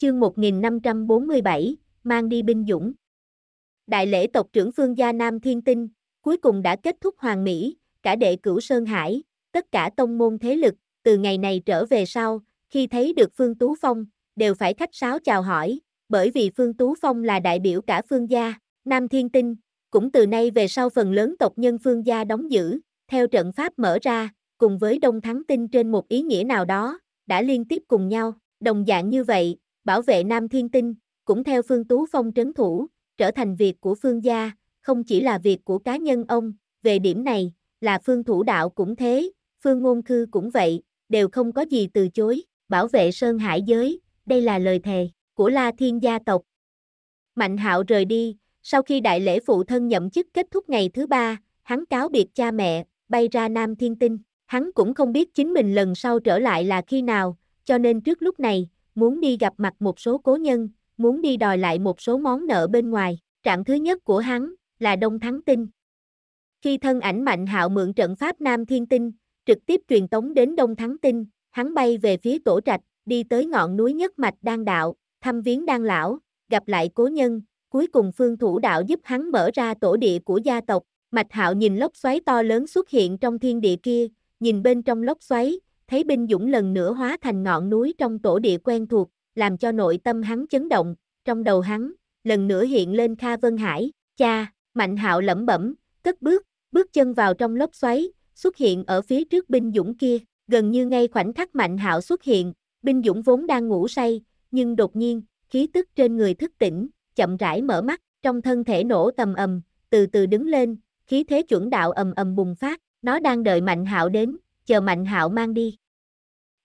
Chương 1547, mang đi binh dũng. Đại lễ tộc trưởng Phương Gia Nam Thiên Tinh, cuối cùng đã kết thúc hoàng mỹ, cả đệ cửu Sơn Hải, tất cả tông môn thế lực, từ ngày này trở về sau, khi thấy được Phương Tú Phong, đều phải khách sáo chào hỏi, bởi vì Phương Tú Phong là đại biểu cả Phương Gia, Nam Thiên Tinh, cũng từ nay về sau phần lớn tộc nhân Phương Gia đóng giữ, theo trận pháp mở ra, cùng với Đông Thắng Tinh trên một ý nghĩa nào đó, đã liên tiếp cùng nhau, đồng dạng như vậy, bảo vệ Nam Thiên Tinh, cũng theo Phương Tú Phong trấn thủ, trở thành việc của Phương gia, không chỉ là việc của cá nhân ông, về điểm này, là Phương Thủ Đạo cũng thế, Phương Ngôn Khư cũng vậy, đều không có gì từ chối, bảo vệ Sơn Hải giới, đây là lời thề của La Thiên gia tộc. Mạnh Hạo rời đi, sau khi đại lễ phụ thân nhậm chức kết thúc ngày thứ ba, hắn cáo biệt cha mẹ, bay ra Nam Thiên Tinh, hắn cũng không biết chính mình lần sau trở lại là khi nào, cho nên trước lúc này, muốn đi gặp mặt một số cố nhân, muốn đi đòi lại một số món nợ bên ngoài. Trạm thứ nhất của hắn là Đông Thắng Tinh. Khi thân ảnh Mạnh Hạo mượn trận pháp Nam Thiên Tinh, trực tiếp truyền tống đến Đông Thắng Tinh, hắn bay về phía tổ trạch, đi tới ngọn núi nhất mạch Đan Đạo, thăm viếng Đan Lão, gặp lại cố nhân, cuối cùng phương thủ đạo giúp hắn mở ra tổ địa của gia tộc. Mạch Hạo nhìn lốc xoáy to lớn xuất hiện trong thiên địa kia, nhìn bên trong lốc xoáy, thấy binh dũng lần nữa hóa thành ngọn núi trong tổ địa quen thuộc, làm cho nội tâm hắn chấn động, trong đầu hắn, lần nữa hiện lên Kha Vân Hải, cha, Mạnh Hạo lẩm bẩm, cất bước, bước chân vào trong lốc xoáy, xuất hiện ở phía trước binh dũng kia, gần như ngay khoảnh khắc Mạnh Hạo xuất hiện, binh dũng vốn đang ngủ say, nhưng đột nhiên, khí tức trên người thức tỉnh, chậm rãi mở mắt, trong thân thể nổ tầm ầm, từ từ đứng lên, khí thế chuẩn đạo ầm ầm bùng phát, nó đang đợi Mạnh Hạo đến, chờ Mạnh Hạo mang đi.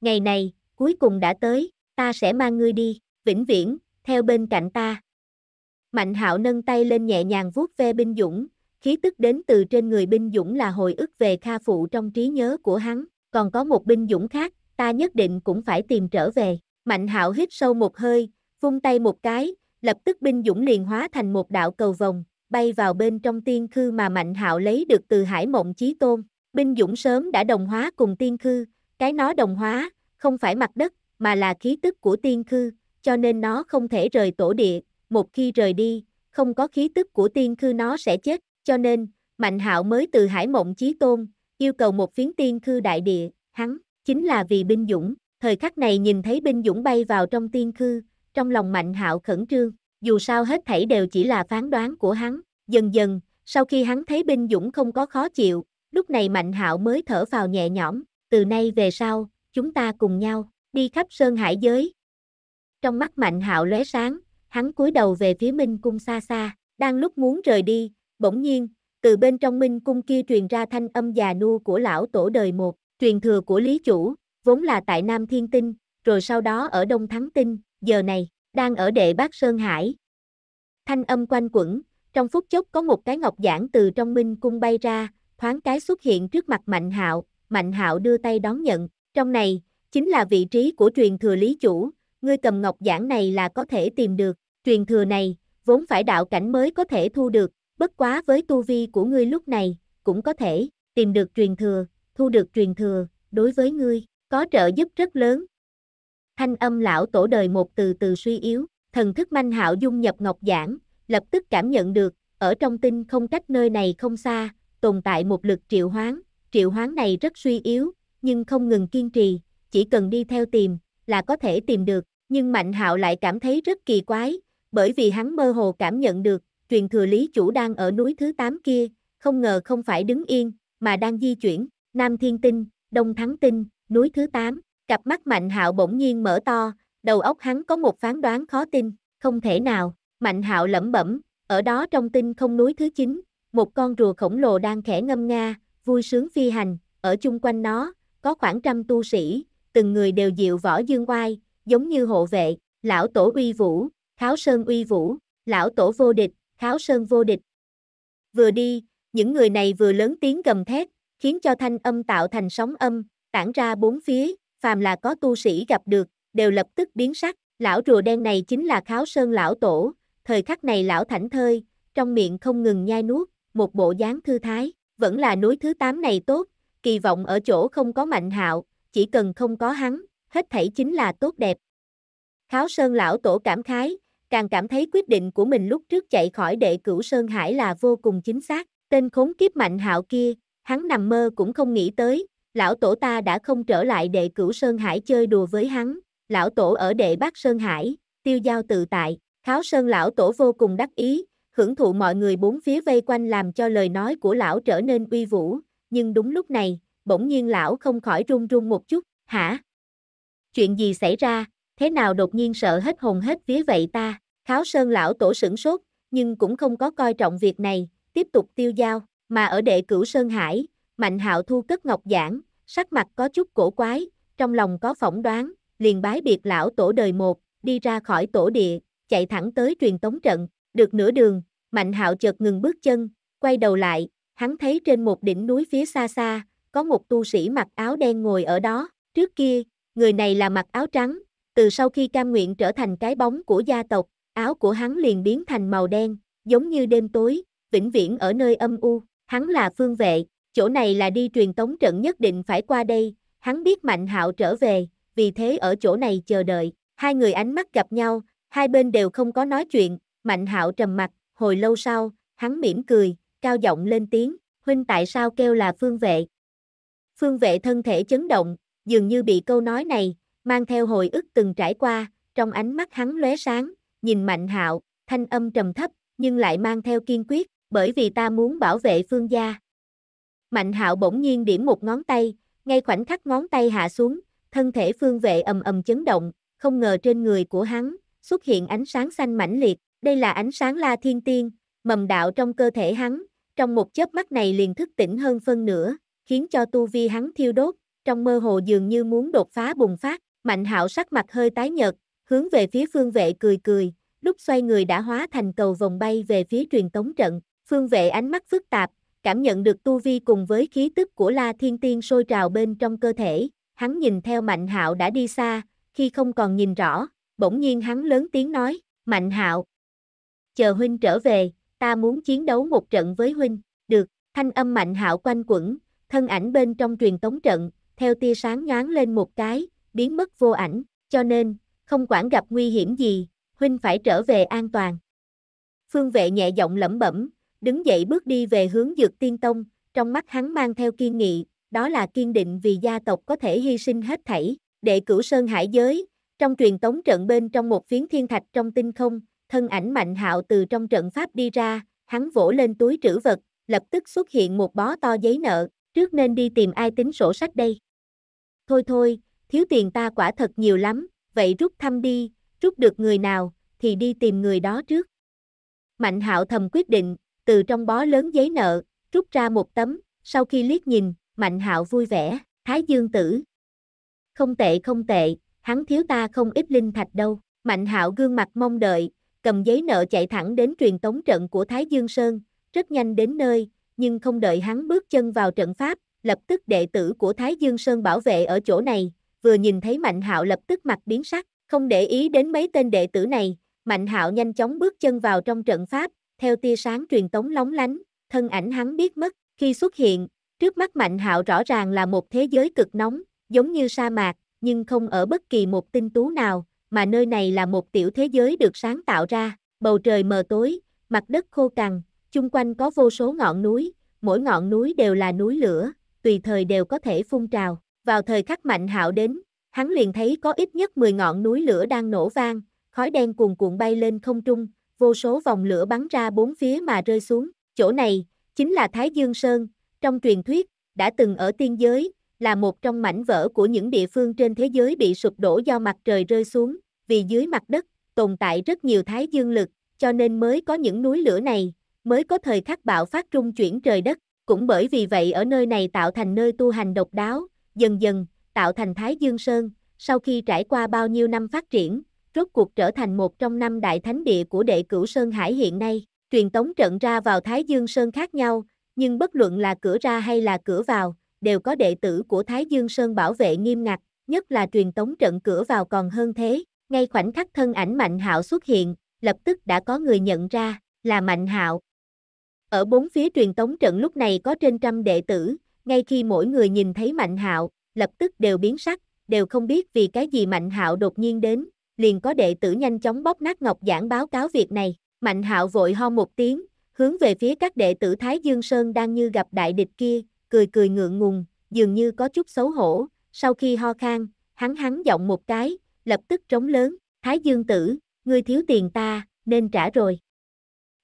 Ngày này, cuối cùng đã tới, ta sẽ mang ngươi đi, vĩnh viễn, theo bên cạnh ta. Mạnh Hạo nâng tay lên nhẹ nhàng vuốt ve binh dũng, khí tức đến từ trên người binh dũng là hồi ức về Kha phụ trong trí nhớ của hắn, còn có một binh dũng khác, ta nhất định cũng phải tìm trở về. Mạnh Hạo hít sâu một hơi, vung tay một cái, lập tức binh dũng liền hóa thành một đạo cầu vòng, bay vào bên trong tiên khư mà Mạnh Hạo lấy được từ Hải Mộng Chí Tôn. Binh Dũng sớm đã đồng hóa cùng tiên khư, cái nó đồng hóa, không phải mặt đất, mà là khí tức của tiên khư, cho nên nó không thể rời tổ địa, một khi rời đi, không có khí tức của tiên khư nó sẽ chết, cho nên, Mạnh hạo mới từ Hải Mộng Chí Tôn, yêu cầu một phiến tiên khư đại địa, hắn, chính là vì binh dũng, thời khắc này nhìn thấy binh dũng bay vào trong tiên khư, trong lòng Mạnh hạo khẩn trương, dù sao hết thảy đều chỉ là phán đoán của hắn, dần dần, sau khi hắn thấy binh dũng không có khó chịu, Lúc này Mạnh Hạo mới thở vào nhẹ nhõm, từ nay về sau, chúng ta cùng nhau đi khắp sơn hải giới. Trong mắt Mạnh Hạo lóe sáng, hắn cúi đầu về phía Minh cung xa xa, đang lúc muốn rời đi, bỗng nhiên, từ bên trong Minh cung kia truyền ra thanh âm già nua của lão tổ đời một, truyền thừa của Lý chủ, vốn là tại Nam Thiên Tinh, rồi sau đó ở Đông Thắng Tinh, giờ này đang ở đệ bát sơn hải. Thanh âm quanh quẩn, trong phút chốc có một cái ngọc giản từ trong minh cung bay ra, thoáng cái xuất hiện trước mặt Mạnh Hạo, Mạnh Hạo đưa tay đón nhận, trong này, chính là vị trí của truyền thừa lý chủ, ngươi cầm ngọc giản này là có thể tìm được, truyền thừa này, vốn phải đạo cảnh mới có thể thu được, bất quá với tu vi của ngươi lúc này, cũng có thể, tìm được truyền thừa, thu được truyền thừa, đối với ngươi, có trợ giúp rất lớn. Thanh âm lão tổ đời một từ từ suy yếu, thần thức manh hạo dung nhập ngọc giản lập tức cảm nhận được, ở trong tinh không cách nơi này không xa, tồn tại một lực triệu hoán, triệu hoán này rất suy yếu, nhưng không ngừng kiên trì, chỉ cần đi theo tìm, là có thể tìm được, nhưng Mạnh Hạo lại cảm thấy rất kỳ quái, bởi vì hắn mơ hồ cảm nhận được, truyền thừa lý chủ đang ở núi thứ 8 kia, không ngờ không phải đứng yên, mà đang di chuyển, Nam Thiên Tinh, Đông Thắng Tinh, núi thứ 8, cặp mắt Mạnh Hạo bỗng nhiên mở to, đầu óc hắn có một phán đoán khó tin, không thể nào, Mạnh Hạo lẩm bẩm, ở đó trong tinh không núi thứ 9, một con rùa khổng lồ đang khẽ ngâm nga, vui sướng phi hành, ở chung quanh nó, có khoảng trăm tu sĩ, từng người đều dịu võ dương oai, giống như hộ vệ, lão tổ uy vũ, kháo sơn uy vũ, lão tổ vô địch, kháo sơn vô địch. Vừa đi, những người này vừa lớn tiếng gầm thét, khiến cho thanh âm tạo thành sóng âm, tản ra bốn phía, phàm là có tu sĩ gặp được, đều lập tức biến sắc, lão rùa đen này chính là kháo sơn lão tổ, thời khắc này lão thảnh thơi, trong miệng không ngừng nhai nuốt, một bộ dáng thư thái, vẫn là núi thứ 8 này tốt, kỳ vọng ở chỗ không có mạnh hạo, chỉ cần không có hắn, hết thảy chính là tốt đẹp. Kháo Sơn lão tổ cảm khái, càng cảm thấy quyết định của mình lúc trước chạy khỏi đệ cửu Sơn Hải là vô cùng chính xác, tên khốn kiếp mạnh hạo kia, hắn nằm mơ cũng không nghĩ tới, lão tổ ta đã không trở lại đệ cửu Sơn Hải chơi đùa với hắn, lão tổ ở đệ Bắc Sơn Hải, tiêu giao tự tại, Kháo Sơn lão tổ vô cùng đắc ý, hưởng thụ mọi người bốn phía vây quanh làm cho lời nói của lão trở nên uy vũ, nhưng đúng lúc này, bỗng nhiên lão không khỏi run run một chút, hả? Chuyện gì xảy ra, thế nào đột nhiên sợ hết hồn hết vía vậy ta? Kháo Sơn lão tổ sửng sốt, nhưng cũng không có coi trọng việc này, tiếp tục tiêu giao, mà ở đệ cửu Sơn Hải, Mạnh Hạo thu cất ngọc giảng, sắc mặt có chút cổ quái, trong lòng có phỏng đoán, liền bái biệt lão tổ đời một, đi ra khỏi tổ địa, chạy thẳng tới truyền tống trận, được nửa đường, Mạnh Hạo chợt ngừng bước chân, quay đầu lại, hắn thấy trên một đỉnh núi phía xa xa, có một tu sĩ mặc áo đen ngồi ở đó, trước kia, người này là mặc áo trắng, từ sau khi cam nguyện trở thành cái bóng của gia tộc, áo của hắn liền biến thành màu đen, giống như đêm tối, vĩnh viễn ở nơi âm u, hắn là phương vệ, chỗ này là đi truyền tống trận nhất định phải qua đây, hắn biết Mạnh Hạo trở về, vì thế ở chỗ này chờ đợi, hai người ánh mắt gặp nhau, hai bên đều không có nói chuyện, Mạnh hạo trầm mặt, hồi lâu sau, hắn mỉm cười, cao giọng lên tiếng, huynh tại sao kêu là phương vệ. Phương vệ thân thể chấn động, dường như bị câu nói này, mang theo hồi ức từng trải qua, trong ánh mắt hắn lóe sáng, nhìn mạnh hạo, thanh âm trầm thấp, nhưng lại mang theo kiên quyết, bởi vì ta muốn bảo vệ phương gia. Mạnh hạo bỗng nhiên điểm một ngón tay, ngay khoảnh khắc ngón tay hạ xuống, thân thể phương vệ ầm ầm chấn động, không ngờ trên người của hắn, xuất hiện ánh sáng xanh mãnh liệt, đây là ánh sáng la thiên tiên, mầm đạo trong cơ thể hắn, trong một chớp mắt này liền thức tỉnh hơn phân nửa, khiến cho tu vi hắn thiêu đốt, trong mơ hồ dường như muốn đột phá bùng phát, Mạnh Hạo sắc mặt hơi tái nhợt, hướng về phía Phương Vệ cười cười, lúc xoay người đã hóa thành cầu vòng bay về phía truyền tống trận, Phương Vệ ánh mắt phức tạp, cảm nhận được tu vi cùng với khí tức của La Thiên Tiên sôi trào bên trong cơ thể, hắn nhìn theo Mạnh Hạo đã đi xa, khi không còn nhìn rõ, bỗng nhiên hắn lớn tiếng nói, "Mạnh Hạo, chờ huynh trở về, ta muốn chiến đấu một trận với huynh, được, thanh âm mạnh hạo quanh quẩn, thân ảnh bên trong truyền tống trận, theo tia sáng nhoáng lên một cái, biến mất vô ảnh, cho nên, không quản gặp nguy hiểm gì, huynh phải trở về an toàn. Phương vệ nhẹ giọng lẩm bẩm, đứng dậy bước đi về hướng dược tiên tông, trong mắt hắn mang theo kiên nghị, đó là kiên định vì gia tộc có thể hy sinh hết thảy, để cửu sơn hải giới, trong truyền tống trận bên trong một phiến thiên thạch trong tinh không, thân ảnh mạnh hạo từ trong trận pháp đi ra, hắn vỗ lên túi trữ vật, lập tức xuất hiện một bó to giấy nợ, trước nên đi tìm ai tính sổ sách đây. Thôi thôi, thiếu tiền ta quả thật nhiều lắm, vậy rút thăm đi, rút được người nào, thì đi tìm người đó trước. Mạnh hạo thầm quyết định, từ trong bó lớn giấy nợ, rút ra một tấm, sau khi liếc nhìn, mạnh hạo vui vẻ, thái dương tử. Không tệ không tệ, hắn thiếu ta không ít linh thạch đâu, mạnh hạo gương mặt mong đợi, cầm giấy nợ chạy thẳng đến truyền tống trận của Thái Dương Sơn, rất nhanh đến nơi, nhưng không đợi hắn bước chân vào trận pháp, lập tức đệ tử của Thái Dương Sơn bảo vệ ở chỗ này, vừa nhìn thấy Mạnh Hạo lập tức mặt biến sắc, không để ý đến mấy tên đệ tử này, Mạnh Hạo nhanh chóng bước chân vào trong trận pháp, theo tia sáng truyền tống lóng lánh, thân ảnh hắn biết mất, khi xuất hiện, trước mắt Mạnh Hạo rõ ràng là một thế giới cực nóng, giống như sa mạc, nhưng không ở bất kỳ một tinh tú nào, mà nơi này là một tiểu thế giới được sáng tạo ra, bầu trời mờ tối, mặt đất khô cằn, chung quanh có vô số ngọn núi, mỗi ngọn núi đều là núi lửa, tùy thời đều có thể phun trào. Vào thời khắc mạnh hạo đến, hắn liền thấy có ít nhất 10 ngọn núi lửa đang nổ vang, khói đen cuồn cuộn bay lên không trung, vô số vòng lửa bắn ra bốn phía mà rơi xuống. Chỗ này, chính là Thái Dương Sơn, trong truyền thuyết, đã từng ở tiên giới, là một trong mảnh vỡ của những địa phương trên thế giới bị sụp đổ do mặt trời rơi xuống, vì dưới mặt đất tồn tại rất nhiều thái dương lực, cho nên mới có những núi lửa này, mới có thời khắc bạo phát trung chuyển trời đất, cũng bởi vì vậy ở nơi này tạo thành nơi tu hành độc đáo, dần dần tạo thành Thái Dương Sơn, sau khi trải qua bao nhiêu năm phát triển, rốt cuộc trở thành một trong năm đại thánh địa của đệ cửu Sơn Hải hiện nay, truyền tống trận ra vào Thái Dương Sơn khác nhau, nhưng bất luận là cửa ra hay là cửa vào, đều có đệ tử của Thái Dương Sơn bảo vệ nghiêm ngặt, nhất là truyền tống trận cửa vào còn hơn thế. Ngay khoảnh khắc thân ảnh Mạnh Hạo xuất hiện, lập tức đã có người nhận ra, là Mạnh Hạo. Ở bốn phía truyền tống trận lúc này có trên trăm đệ tử, ngay khi mỗi người nhìn thấy Mạnh Hạo, lập tức đều biến sắc, đều không biết vì cái gì Mạnh Hạo đột nhiên đến, liền có đệ tử nhanh chóng bóc nát ngọc giảng báo cáo việc này. Mạnh Hạo vội ho một tiếng, hướng về phía các đệ tử Thái Dương Sơn đang như gặp đại địch kia, cười cười ngượng ngùng, dường như có chút xấu hổ, sau khi ho khan, hắn hắn giọng một cái, lập tức trống lớn, Thái Dương tử, ngươi thiếu tiền ta, nên trả rồi.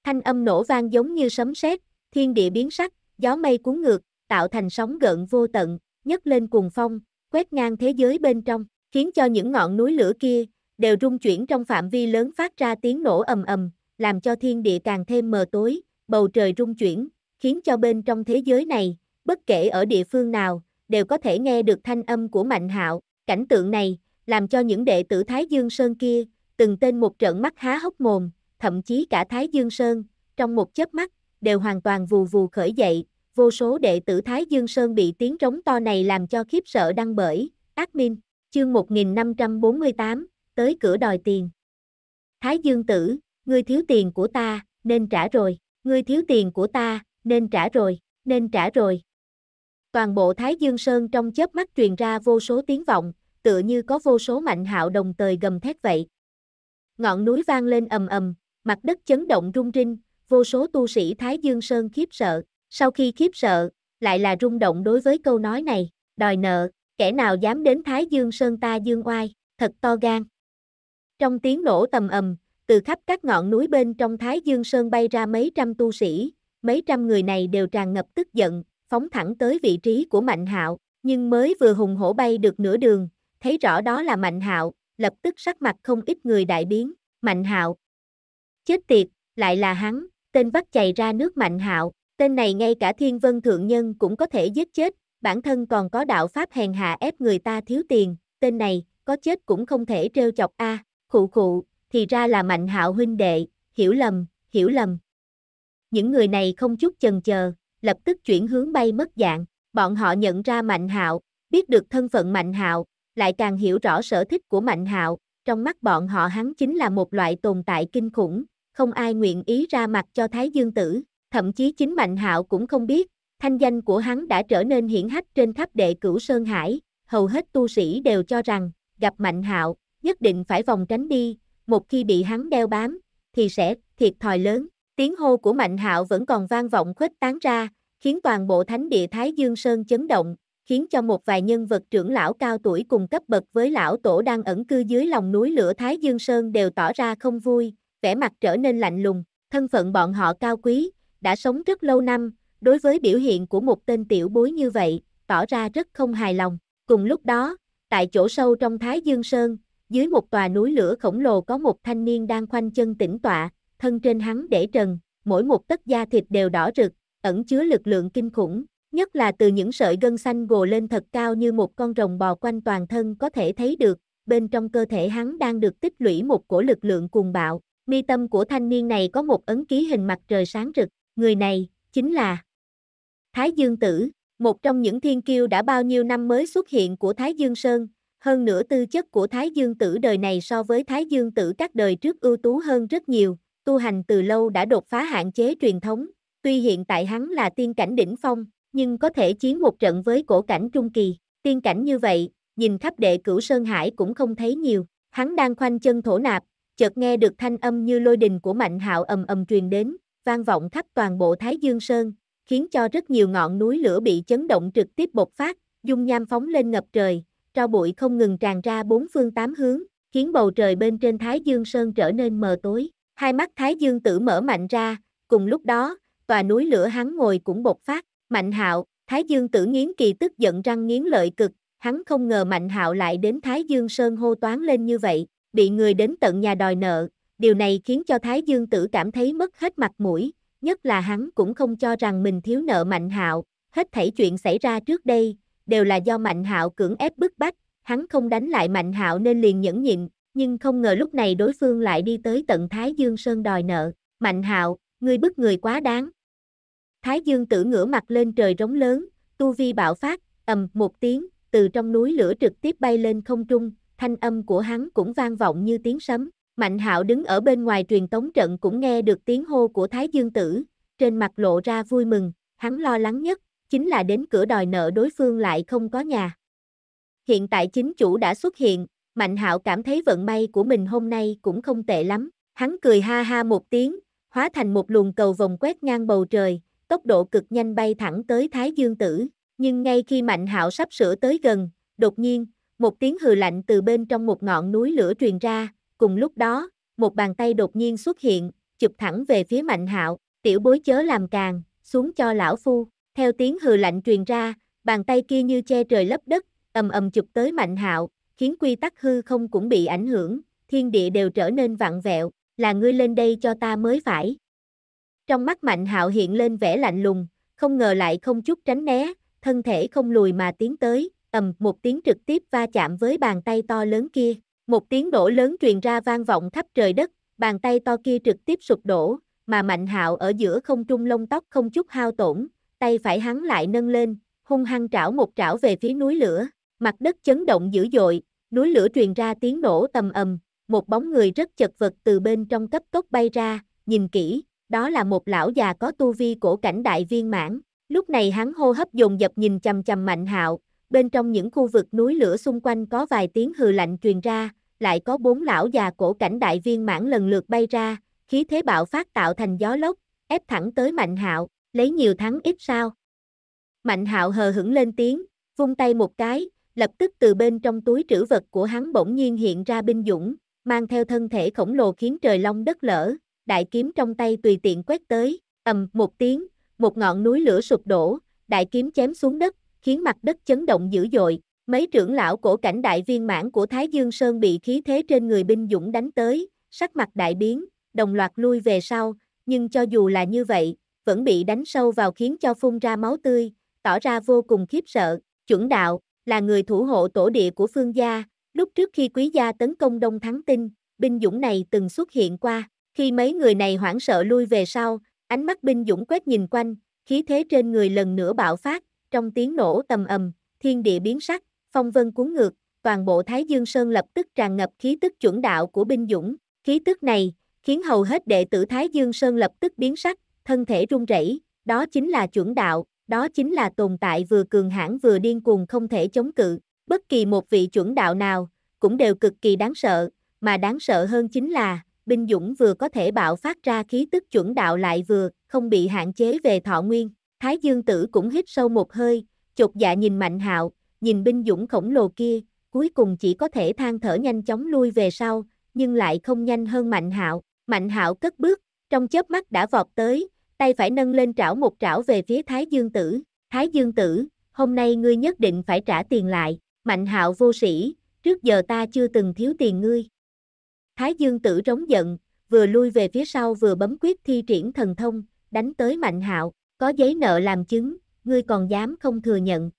Thanh âm nổ vang giống như sấm sét, thiên địa biến sắc, gió mây cuốn ngược, tạo thành sóng gợn vô tận, nhấc lên cuồng phong, quét ngang thế giới bên trong, khiến cho những ngọn núi lửa kia đều rung chuyển trong phạm vi lớn phát ra tiếng nổ ầm ầm, làm cho thiên địa càng thêm mờ tối, bầu trời rung chuyển, khiến cho bên trong thế giới này bất kể ở địa phương nào, đều có thể nghe được thanh âm của Mạnh Hạo. Cảnh tượng này, làm cho những đệ tử Thái Dương Sơn kia, từng tên một trận mắt há hốc mồm, thậm chí cả Thái Dương Sơn, trong một chớp mắt, đều hoàn toàn vù vù khởi dậy. Vô số đệ tử Thái Dương Sơn bị tiếng trống to này làm cho khiếp sợ đăng bởi, ác minh, chương 1548, tới cửa đòi tiền. Thái Dương tử, ngươi thiếu tiền của ta, nên trả rồi, ngươi thiếu tiền của ta, nên trả rồi, nên trả rồi. Toàn bộ Thái Dương Sơn trong chớp mắt truyền ra vô số tiếng vọng, tựa như có vô số mạnh hạo đồng thời gầm thét vậy. Ngọn núi vang lên ầm ầm, mặt đất chấn động rung rinh, vô số tu sĩ Thái Dương Sơn khiếp sợ, sau khi khiếp sợ, lại là rung động đối với câu nói này, đòi nợ, kẻ nào dám đến Thái Dương Sơn ta dương oai, thật to gan. Trong tiếng nổ tầm ầm, từ khắp các ngọn núi bên trong Thái Dương Sơn bay ra mấy trăm tu sĩ, mấy trăm người này đều tràn ngập tức giận, phóng thẳng tới vị trí của Mạnh Hạo, nhưng mới vừa hùng hổ bay được nửa đường, thấy rõ đó là Mạnh Hạo, lập tức sắc mặt không ít người đại biến, Mạnh Hạo. Chết tiệt, lại là hắn, tên bắt chày ra nước Mạnh Hạo, tên này ngay cả Thiên Vân thượng nhân cũng có thể giết chết, bản thân còn có đạo pháp hèn hạ ép người ta thiếu tiền, tên này có chết cũng không thể trêu chọc a, à, khụ khụ, thì ra là Mạnh Hạo huynh đệ, hiểu lầm, hiểu lầm. Những người này không chút chần chờ, lập tức chuyển hướng bay mất dạng, bọn họ nhận ra Mạnh Hạo, biết được thân phận Mạnh Hạo, lại càng hiểu rõ sở thích của Mạnh Hạo, trong mắt bọn họ hắn chính là một loại tồn tại kinh khủng, không ai nguyện ý ra mặt cho Thái Dương tử, thậm chí chính Mạnh Hạo cũng không biết, thanh danh của hắn đã trở nên hiển hách trên khắp đệ cửu Sơn Hải, hầu hết tu sĩ đều cho rằng, gặp Mạnh Hạo, nhất định phải vòng tránh đi, một khi bị hắn đeo bám, thì sẽ thiệt thòi lớn. Tiếng hô của Mạnh Hạo vẫn còn vang vọng khuếch tán ra, khiến toàn bộ thánh địa Thái Dương Sơn chấn động, khiến cho một vài nhân vật trưởng lão cao tuổi cùng cấp bậc với lão tổ đang ẩn cư dưới lòng núi lửa Thái Dương Sơn đều tỏ ra không vui, vẻ mặt trở nên lạnh lùng, thân phận bọn họ cao quý, đã sống rất lâu năm, đối với biểu hiện của một tên tiểu bối như vậy, tỏ ra rất không hài lòng. Cùng lúc đó, tại chỗ sâu trong Thái Dương Sơn, dưới một tòa núi lửa khổng lồ có một thanh niên đang khoanh chân tĩnh tọa, thân trên hắn để trần, mỗi một tấc da thịt đều đỏ rực, ẩn chứa lực lượng kinh khủng, nhất là từ những sợi gân xanh gồ lên thật cao như một con rồng bò quanh toàn thân có thể thấy được, bên trong cơ thể hắn đang được tích lũy một cổ lực lượng cuồng bạo, mi tâm của thanh niên này có một ấn ký hình mặt trời sáng rực, người này, chính là Thái Dương Tử, một trong những thiên kiêu đã bao nhiêu năm mới xuất hiện của Thái Dương Sơn, hơn nữa tư chất của Thái Dương Tử đời này so với Thái Dương Tử các đời trước ưu tú hơn rất nhiều, tu hành từ lâu đã đột phá hạn chế truyền thống, tuy hiện tại hắn là tiên cảnh đỉnh phong, nhưng có thể chiến một trận với cổ cảnh trung kỳ, tiên cảnh như vậy, nhìn khắp đệ cửu Sơn Hải cũng không thấy nhiều, hắn đang khoanh chân thổ nạp, chợt nghe được thanh âm như lôi đình của Mạnh Hạo ầm ầm truyền đến, vang vọng khắp toàn bộ Thái Dương Sơn, khiến cho rất nhiều ngọn núi lửa bị chấn động trực tiếp bộc phát, dung nham phóng lên ngập trời, tro bụi không ngừng tràn ra bốn phương tám hướng, khiến bầu trời bên trên Thái Dương Sơn trở nên mờ tối. Hai mắt Thái Dương Tử mở mạnh ra, cùng lúc đó, tòa núi lửa hắn ngồi cũng bộc phát, Mạnh Hạo, Thái Dương Tử nghiến kỳ tức giận răng nghiến lợi cực, hắn không ngờ Mạnh Hạo lại đến Thái Dương Sơn hô toán lên như vậy, bị người đến tận nhà đòi nợ, điều này khiến cho Thái Dương Tử cảm thấy mất hết mặt mũi, nhất là hắn cũng không cho rằng mình thiếu nợ Mạnh Hạo, hết thảy chuyện xảy ra trước đây đều là do Mạnh Hạo cưỡng ép bức bách, hắn không đánh lại Mạnh Hạo nên liền nhẫn nhịn, nhưng không ngờ lúc này đối phương lại đi tới tận Thái Dương Sơn đòi nợ, Mạnh Hạo, ngươi bức người quá đáng. Thái Dương tử ngửa mặt lên trời rống lớn, tu vi bạo phát, ầm một tiếng, từ trong núi lửa trực tiếp bay lên không trung, thanh âm của hắn cũng vang vọng như tiếng sấm. Mạnh Hạo đứng ở bên ngoài truyền tống trận cũng nghe được tiếng hô của Thái Dương tử, trên mặt lộ ra vui mừng, hắn lo lắng nhất chính là đến cửa đòi nợ đối phương lại không có nhà. Hiện tại chính chủ đã xuất hiện, Mạnh Hạo cảm thấy vận may của mình hôm nay cũng không tệ lắm. Hắn cười ha ha một tiếng, hóa thành một luồng cầu vòng quét ngang bầu trời, tốc độ cực nhanh bay thẳng tới Thái Dương Tử. Nhưng ngay khi Mạnh Hạo sắp sửa tới gần, đột nhiên, một tiếng hừ lạnh từ bên trong một ngọn núi lửa truyền ra, cùng lúc đó, một bàn tay đột nhiên xuất hiện, chụp thẳng về phía Mạnh Hạo, "Tiểu bối chớ làm càng, xuống cho lão phu." Theo tiếng hừ lạnh truyền ra, bàn tay kia như che trời lấp đất, ầm ầm chụp tới Mạnh Hạo, khiến quy tắc hư không cũng bị ảnh hưởng, thiên địa đều trở nên vặn vẹo, là ngươi lên đây cho ta mới phải. Trong mắt Mạnh Hạo hiện lên vẻ lạnh lùng, không ngờ lại không chút tránh né, thân thể không lùi mà tiến tới, ầm một tiếng trực tiếp va chạm với bàn tay to lớn kia, một tiếng đổ lớn truyền ra vang vọng khắp trời đất, bàn tay to kia trực tiếp sụp đổ, mà Mạnh Hạo ở giữa không trung lông tóc không chút hao tổn, tay phải hắn lại nâng lên, hung hăng trảo một trảo về phía núi lửa, Mặt đất chấn động dữ dội, núi lửa truyền ra tiếng nổ tầm ầm, một bóng người rất chật vật từ bên trong cấp tốc bay ra, nhìn kỹ, đó là một lão già có tu vi cổ cảnh đại viên mãn. Lúc này hắn hô hấp dồn dập nhìn chằm chằm Mạnh Hạo, bên trong những khu vực núi lửa xung quanh có vài tiếng hừ lạnh truyền ra, lại có bốn lão già cổ cảnh đại viên mãn lần lượt bay ra, khí thế bạo phát tạo thành gió lốc, ép thẳng tới Mạnh Hạo, lấy nhiều thắng ít sao? Mạnh Hạo hờ hững lên tiếng, vung tay một cái, lập tức từ bên trong túi trữ vật của hắn bỗng nhiên hiện ra binh dũng, mang theo thân thể khổng lồ khiến trời long đất lở, đại kiếm trong tay tùy tiện quét tới, ầm một tiếng, một ngọn núi lửa sụp đổ, đại kiếm chém xuống đất, khiến mặt đất chấn động dữ dội, mấy trưởng lão cổ cảnh đại viên mãn của Thái Dương Sơn bị khí thế trên người binh dũng đánh tới, sắc mặt đại biến, đồng loạt lui về sau, nhưng cho dù là như vậy, vẫn bị đánh sâu vào khiến cho phun ra máu tươi, tỏ ra vô cùng khiếp sợ, chuẩn đạo, là người thủ hộ tổ địa của Phương gia, lúc trước khi Quý gia tấn công Đông Thắng Tinh, binh dũng này từng xuất hiện qua, khi mấy người này hoảng sợ lui về sau, ánh mắt binh dũng quét nhìn quanh, khí thế trên người lần nữa bạo phát, trong tiếng nổ tầm ầm, thiên địa biến sắc, phong vân cuốn ngược, toàn bộ Thái Dương Sơn lập tức tràn ngập khí tức chuẩn đạo của binh dũng, khí tức này khiến hầu hết đệ tử Thái Dương Sơn lập tức biến sắc, thân thể run rẩy, đó chính là chuẩn đạo, đó chính là tồn tại vừa cường hãn vừa điên cuồng không thể chống cự, bất kỳ một vị chuẩn đạo nào, cũng đều cực kỳ đáng sợ, mà đáng sợ hơn chính là, binh dũng vừa có thể bạo phát ra khí tức chuẩn đạo lại vừa, không bị hạn chế về thọ nguyên, Thái Dương Tử cũng hít sâu một hơi, chột dạ nhìn mạnh hạo, nhìn binh dũng khổng lồ kia, cuối cùng chỉ có thể than thở nhanh chóng lui về sau, nhưng lại không nhanh hơn mạnh hạo, mạnh hạo cất bước, trong chớp mắt đã vọt tới, tay phải nâng lên trảo một trảo về phía Thái Dương Tử. Thái Dương Tử, hôm nay ngươi nhất định phải trả tiền lại, mạnh hạo vô sĩ, trước giờ ta chưa từng thiếu tiền ngươi. Thái Dương Tử trống giận, vừa lui về phía sau vừa bấm quyết thi triển thần thông, đánh tới mạnh hạo, có giấy nợ làm chứng, ngươi còn dám không thừa nhận.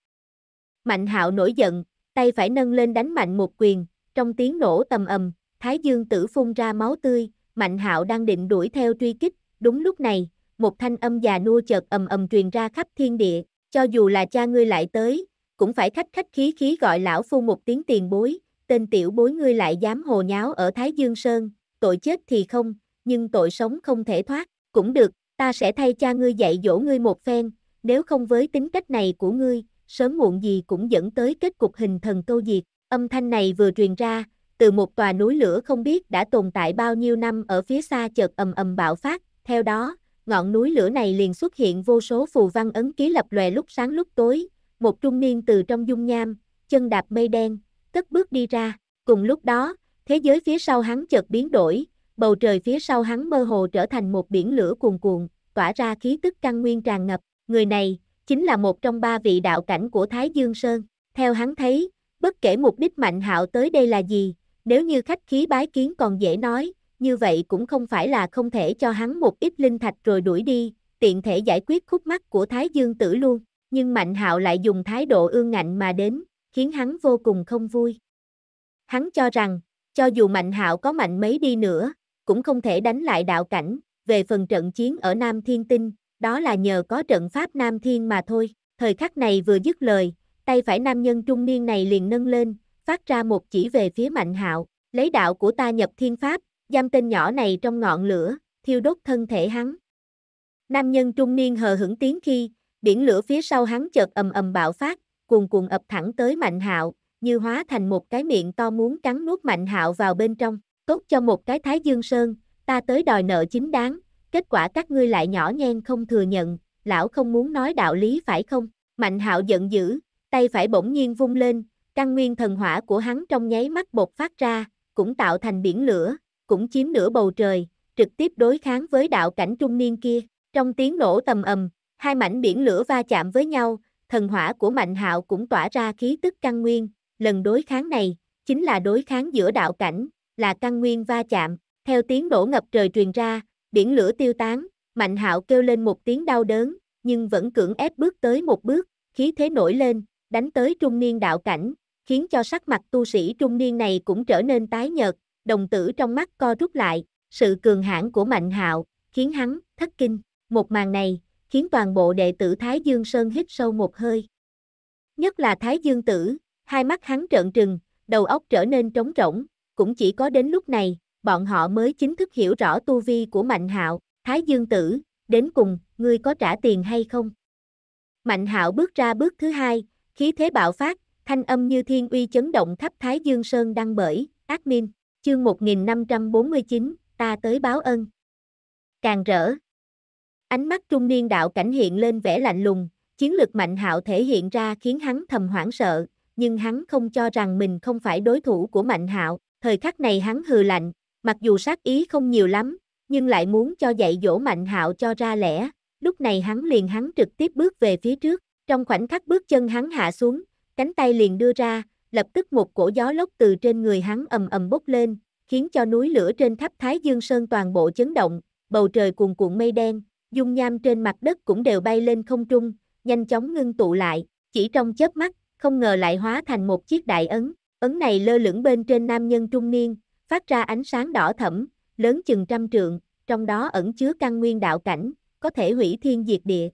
Mạnh hạo nổi giận, tay phải nâng lên đánh mạnh một quyền, trong tiếng nổ tầm ầm, Thái Dương Tử phun ra máu tươi, Mạnh Hạo đang định đuổi theo truy kích, đúng lúc này, một thanh âm già nua chợt ầm ầm truyền ra khắp thiên địa, cho dù là cha ngươi lại tới, cũng phải khách khách khí khí gọi lão phu một tiếng tiền bối, tên tiểu bối ngươi lại dám hồ nháo ở Thái Dương Sơn, tội chết thì không, nhưng tội sống không thể thoát, cũng được, ta sẽ thay cha ngươi dạy dỗ ngươi một phen, nếu không với tính cách này của ngươi, sớm muộn gì cũng dẫn tới kết cục hình thần câu diệt, âm thanh này vừa truyền ra, từ một tòa núi lửa không biết đã tồn tại bao nhiêu năm ở phía xa chợt ầm ầm bạo phát, theo đó, ngọn núi lửa này liền xuất hiện vô số phù văn ấn ký lập lòe lúc sáng lúc tối, một trung niên từ trong dung nham, chân đạp mây đen, cất bước đi ra, cùng lúc đó, thế giới phía sau hắn chợt biến đổi, bầu trời phía sau hắn mơ hồ trở thành một biển lửa cuồn cuộn, tỏa ra khí tức căn nguyên tràn ngập, người này, chính là một trong ba vị đạo cảnh của Thái Dương Sơn, theo hắn thấy, bất kể mục đích mạnh hạo tới đây là gì, nếu như khách khí bái kiến còn dễ nói, như vậy cũng không phải là không thể cho hắn một ít linh thạch rồi đuổi đi, tiện thể giải quyết khúc mắt của Thái Dương Tử luôn, nhưng Mạnh Hạo lại dùng thái độ ương ngạnh mà đến, khiến hắn vô cùng không vui. Hắn cho rằng, cho dù Mạnh Hạo có mạnh mấy đi nữa, cũng không thể đánh lại đạo cảnh, về phần trận chiến ở Nam Thiên Tinh, đó là nhờ có trận pháp Nam Thiên mà thôi. Thời khắc này vừa dứt lời, tay phải nam nhân trung niên này liền nâng lên, phát ra một chỉ về phía Mạnh Hạo, lấy đạo của ta nhập thiên pháp, giam tên nhỏ này trong ngọn lửa, thiêu đốt thân thể hắn. Nam nhân trung niên hờ hững tiếng khi, biển lửa phía sau hắn chợt ầm ầm bạo phát, cuồn cuồn ập thẳng tới Mạnh Hạo, như hóa thành một cái miệng to muốn cắn nuốt Mạnh Hạo vào bên trong, tốt cho một cái Thái Dương Sơn, ta tới đòi nợ chính đáng, kết quả các ngươi lại nhỏ nhen không thừa nhận, lão không muốn nói đạo lý phải không? Mạnh Hạo giận dữ, tay phải bỗng nhiên vung lên, căn nguyên thần hỏa của hắn trong nháy mắt bộc phát ra, cũng tạo thành biển lửa, cũng chiếm nửa bầu trời, trực tiếp đối kháng với đạo cảnh trung niên kia. Trong tiếng nổ tầm ầm, hai mảnh biển lửa va chạm với nhau, thần hỏa của Mạnh Hạo cũng tỏa ra khí tức căn nguyên, lần đối kháng này chính là đối kháng giữa đạo cảnh, là căn nguyên va chạm. Theo tiếng nổ ngập trời truyền ra, biển lửa tiêu tán, Mạnh Hạo kêu lên một tiếng đau đớn, nhưng vẫn cưỡng ép bước tới một bước, khí thế nổi lên, đánh tới trung niên đạo cảnh, khiến cho sắc mặt tu sĩ trung niên này cũng trở nên tái nhợt, đồng tử trong mắt co rút lại, sự cường hãn của Mạnh Hạo khiến hắn thất kinh, một màn này khiến toàn bộ đệ tử Thái Dương Sơn hít sâu một hơi. Nhất là Thái Dương tử, hai mắt hắn trợn trừng, đầu óc trở nên trống rỗng, cũng chỉ có đến lúc này, bọn họ mới chính thức hiểu rõ tu vi của Mạnh Hạo, Thái Dương tử, đến cùng, ngươi có trả tiền hay không? Mạnh Hạo bước ra bước thứ hai, khí thế bạo phát, thanh âm như thiên uy chấn động khắp Thái Dương Sơn đăng bởi, admin. Chương 1549, ta tới báo ân. Càng rỡ. Ánh mắt trung niên đạo cảnh hiện lên vẻ lạnh lùng, chiến lực mạnh hạo thể hiện ra khiến hắn thầm hoảng sợ, nhưng hắn không cho rằng mình không phải đối thủ của mạnh hạo, thời khắc này hắn hừ lạnh, mặc dù sát ý không nhiều lắm, nhưng lại muốn cho dạy dỗ mạnh hạo cho ra lẽ, lúc này hắn liền hắn trực tiếp bước về phía trước, trong khoảnh khắc bước chân hắn hạ xuống, cánh tay liền đưa ra, lập tức một cổ gió lốc từ trên người hắn ầm ầm bốc lên, khiến cho núi lửa trên tháp Thái Dương Sơn toàn bộ chấn động, bầu trời cuồn cuộn mây đen, dung nham trên mặt đất cũng đều bay lên không trung, nhanh chóng ngưng tụ lại, chỉ trong chớp mắt, không ngờ lại hóa thành một chiếc đại ấn, ấn này lơ lửng bên trên nam nhân trung niên, phát ra ánh sáng đỏ thẫm, lớn chừng trăm trượng, trong đó ẩn chứa căn nguyên đạo cảnh, có thể hủy thiên diệt địa.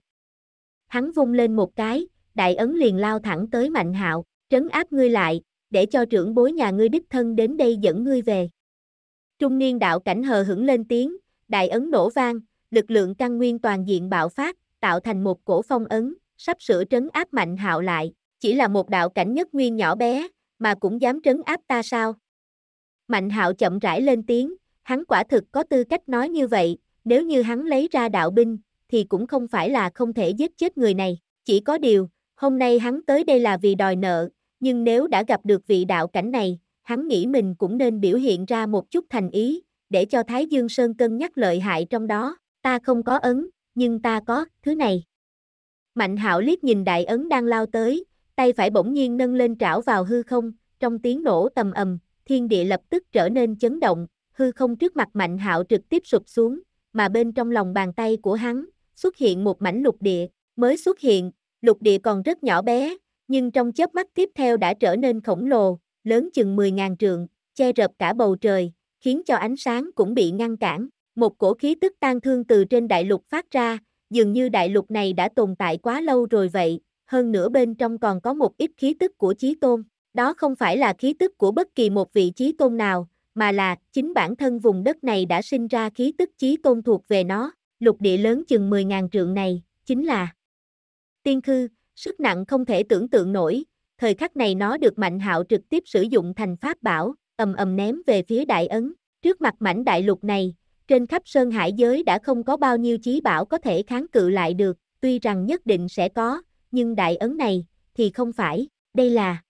Hắn vung lên một cái, đại ấn liền lao thẳng tới Mạnh Hạo trấn áp ngươi lại, để cho trưởng bối nhà ngươi đích thân đến đây dẫn ngươi về. Trung niên đạo cảnh hờ hững lên tiếng, đại ấn nổ vang, lực lượng căn nguyên toàn diện bạo phát, tạo thành một cổ phong ấn, sắp sửa trấn áp mạnh hạo lại, chỉ là một đạo cảnh nhất nguyên nhỏ bé, mà cũng dám trấn áp ta sao? Mạnh hạo chậm rãi lên tiếng, hắn quả thực có tư cách nói như vậy, nếu như hắn lấy ra đạo binh, thì cũng không phải là không thể giết chết người này, chỉ có điều, hôm nay hắn tới đây là vì đòi nợ, nhưng nếu đã gặp được vị đạo cảnh này, hắn nghĩ mình cũng nên biểu hiện ra một chút thành ý, để cho Thái Dương Sơn cân nhắc lợi hại trong đó, ta không có ấn, nhưng ta có, thứ này. Mạnh hạo liếc nhìn đại ấn đang lao tới, tay phải bỗng nhiên nâng lên trảo vào hư không, trong tiếng nổ tầm ầm, thiên địa lập tức trở nên chấn động, hư không trước mặt mạnh hạo trực tiếp sụp xuống, mà bên trong lòng bàn tay của hắn, xuất hiện một mảnh lục địa, mới xuất hiện, lục địa còn rất nhỏ bé, nhưng trong chớp mắt tiếp theo đã trở nên khổng lồ, lớn chừng 10.000 trượng, che rập cả bầu trời, khiến cho ánh sáng cũng bị ngăn cản. Một cổ khí tức tan thương từ trên đại lục phát ra, dường như đại lục này đã tồn tại quá lâu rồi vậy, hơn nữa bên trong còn có một ít khí tức của Chí Tôn. Đó không phải là khí tức của bất kỳ một vị Chí Tôn nào, mà là chính bản thân vùng đất này đã sinh ra khí tức Chí Tôn thuộc về nó. Lục địa lớn chừng 10.000 trượng này, chính là Tiên Khư, sức nặng không thể tưởng tượng nổi, thời khắc này nó được Mạnh Hạo trực tiếp sử dụng thành pháp bảo, ầm ầm ném về phía đại ấn, trước mặt mảnh đại lục này, trên khắp sơn hải giới đã không có bao nhiêu chí bảo có thể kháng cự lại được, tuy rằng nhất định sẽ có, nhưng đại ấn này thì không phải, đây là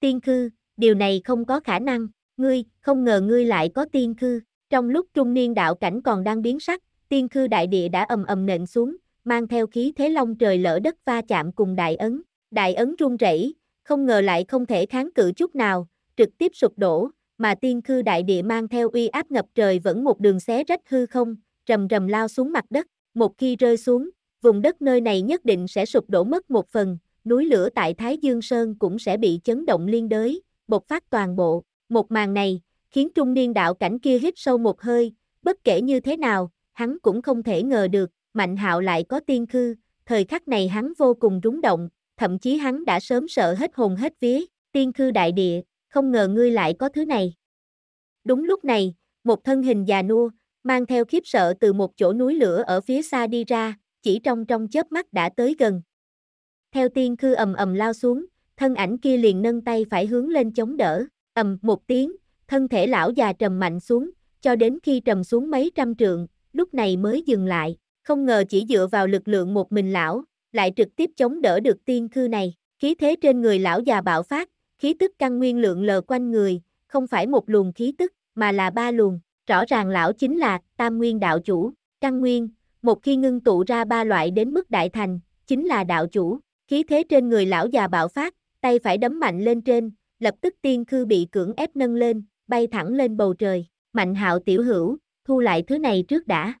tiên khư, điều này không có khả năng, ngươi, không ngờ ngươi lại có tiên khư, trong lúc trung niên đạo cảnh còn đang biến sắc, tiên khư đại địa đã ầm ầm nện xuống, mang theo khí thế long trời lỡ đất va chạm cùng đại ấn. Đại ấn rung rẩy, không ngờ lại không thể kháng cự chút nào, trực tiếp sụp đổ, mà tiên khư đại địa mang theo uy áp ngập trời vẫn một đường xé rách hư không, rầm rầm lao xuống mặt đất, một khi rơi xuống, vùng đất nơi này nhất định sẽ sụp đổ mất một phần, núi lửa tại Thái Dương Sơn cũng sẽ bị chấn động liên đới, bộc phát toàn bộ, một màn này, khiến trung niên đạo cảnh kia hít sâu một hơi, bất kể như thế nào, hắn cũng không thể ngờ được, Mạnh Hạo lại có tiên Khư, thời khắc này hắn vô cùng rúng động, thậm chí hắn đã sớm sợ hết hồn hết vía, tiên Khư đại địa, không ngờ ngươi lại có thứ này. Đúng lúc này, một thân hình già nua, mang theo khiếp sợ từ một chỗ núi lửa ở phía xa đi ra, chỉ trong trong chớp mắt đã tới gần. Theo tiên Khư ầm ầm lao xuống, thân ảnh kia liền nâng tay phải hướng lên chống đỡ, ầm một tiếng, thân thể lão già trầm mạnh xuống, cho đến khi trầm xuống mấy trăm trượng, lúc này mới dừng lại. Không ngờ chỉ dựa vào lực lượng một mình lão, lại trực tiếp chống đỡ được tiên khư này. Khí thế trên người lão già bạo phát, khí tức căn nguyên lượng lờ quanh người, không phải một luồng khí tức, mà là ba luồng. Rõ ràng lão chính là tam nguyên đạo chủ, căn nguyên, một khi ngưng tụ ra ba loại đến mức đại thành, chính là đạo chủ. Khí thế trên người lão già bạo phát, tay phải đấm mạnh lên trên, lập tức tiên khư bị cưỡng ép nâng lên, bay thẳng lên bầu trời. Mạnh hạo tiểu hữu, thu lại thứ này trước đã.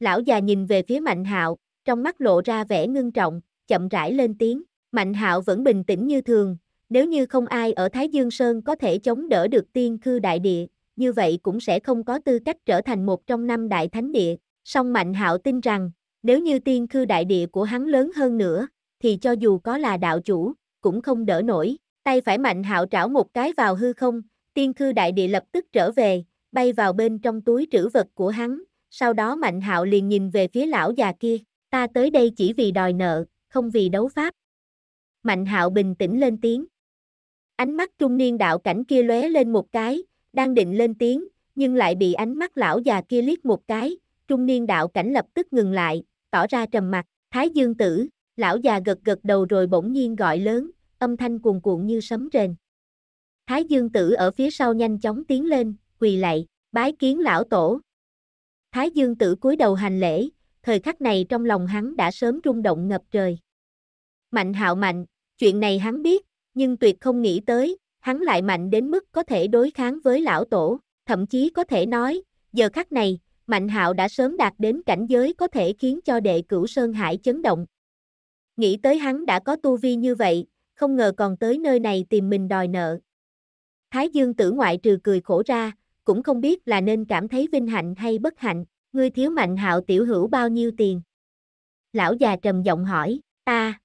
Lão già nhìn về phía Mạnh Hạo, trong mắt lộ ra vẻ ngưng trọng, chậm rãi lên tiếng, Mạnh Hạo vẫn bình tĩnh như thường, nếu như không ai ở Thái Dương Sơn có thể chống đỡ được tiên khư đại địa, như vậy cũng sẽ không có tư cách trở thành một trong năm đại thánh địa. Song Mạnh Hạo tin rằng, nếu như tiên khư đại địa của hắn lớn hơn nữa, thì cho dù có là đạo chủ, cũng không đỡ nổi. Tay phải Mạnh Hạo trảo một cái vào hư không, tiên khư đại địa lập tức trở về, bay vào bên trong túi trữ vật của hắn, sau đó Mạnh Hạo liền nhìn về phía lão già kia, ta tới đây chỉ vì đòi nợ, không vì đấu pháp. Mạnh Hạo bình tĩnh lên tiếng. Ánh mắt trung niên đạo cảnh kia lóe lên một cái, đang định lên tiếng, nhưng lại bị ánh mắt lão già kia liếc một cái, trung niên đạo cảnh lập tức ngừng lại, tỏ ra trầm mặt, Thái Dương tử, lão già gật gật đầu rồi bỗng nhiên gọi lớn, âm thanh cuồn cuộn như sấm rền. Thái Dương tử ở phía sau nhanh chóng tiến lên, quỳ lạy, bái kiến lão tổ. Thái Dương tử cúi đầu hành lễ, thời khắc này trong lòng hắn đã sớm rung động ngập trời. Mạnh hạo mạnh, chuyện này hắn biết, nhưng tuyệt không nghĩ tới, hắn lại mạnh đến mức có thể đối kháng với lão tổ, thậm chí có thể nói, giờ khắc này, Mạnh hạo đã sớm đạt đến cảnh giới có thể khiến cho đệ cửu Sơn Hải chấn động. Nghĩ tới hắn đã có tu vi như vậy, không ngờ còn tới nơi này tìm mình đòi nợ. Thái Dương tử ngoại trừ cười khổ ra, cũng không biết là nên cảm thấy vinh hạnh hay bất hạnh, ngươi thiếu mạnh hạo tiểu hữu bao nhiêu tiền? Lão già trầm giọng hỏi, ta.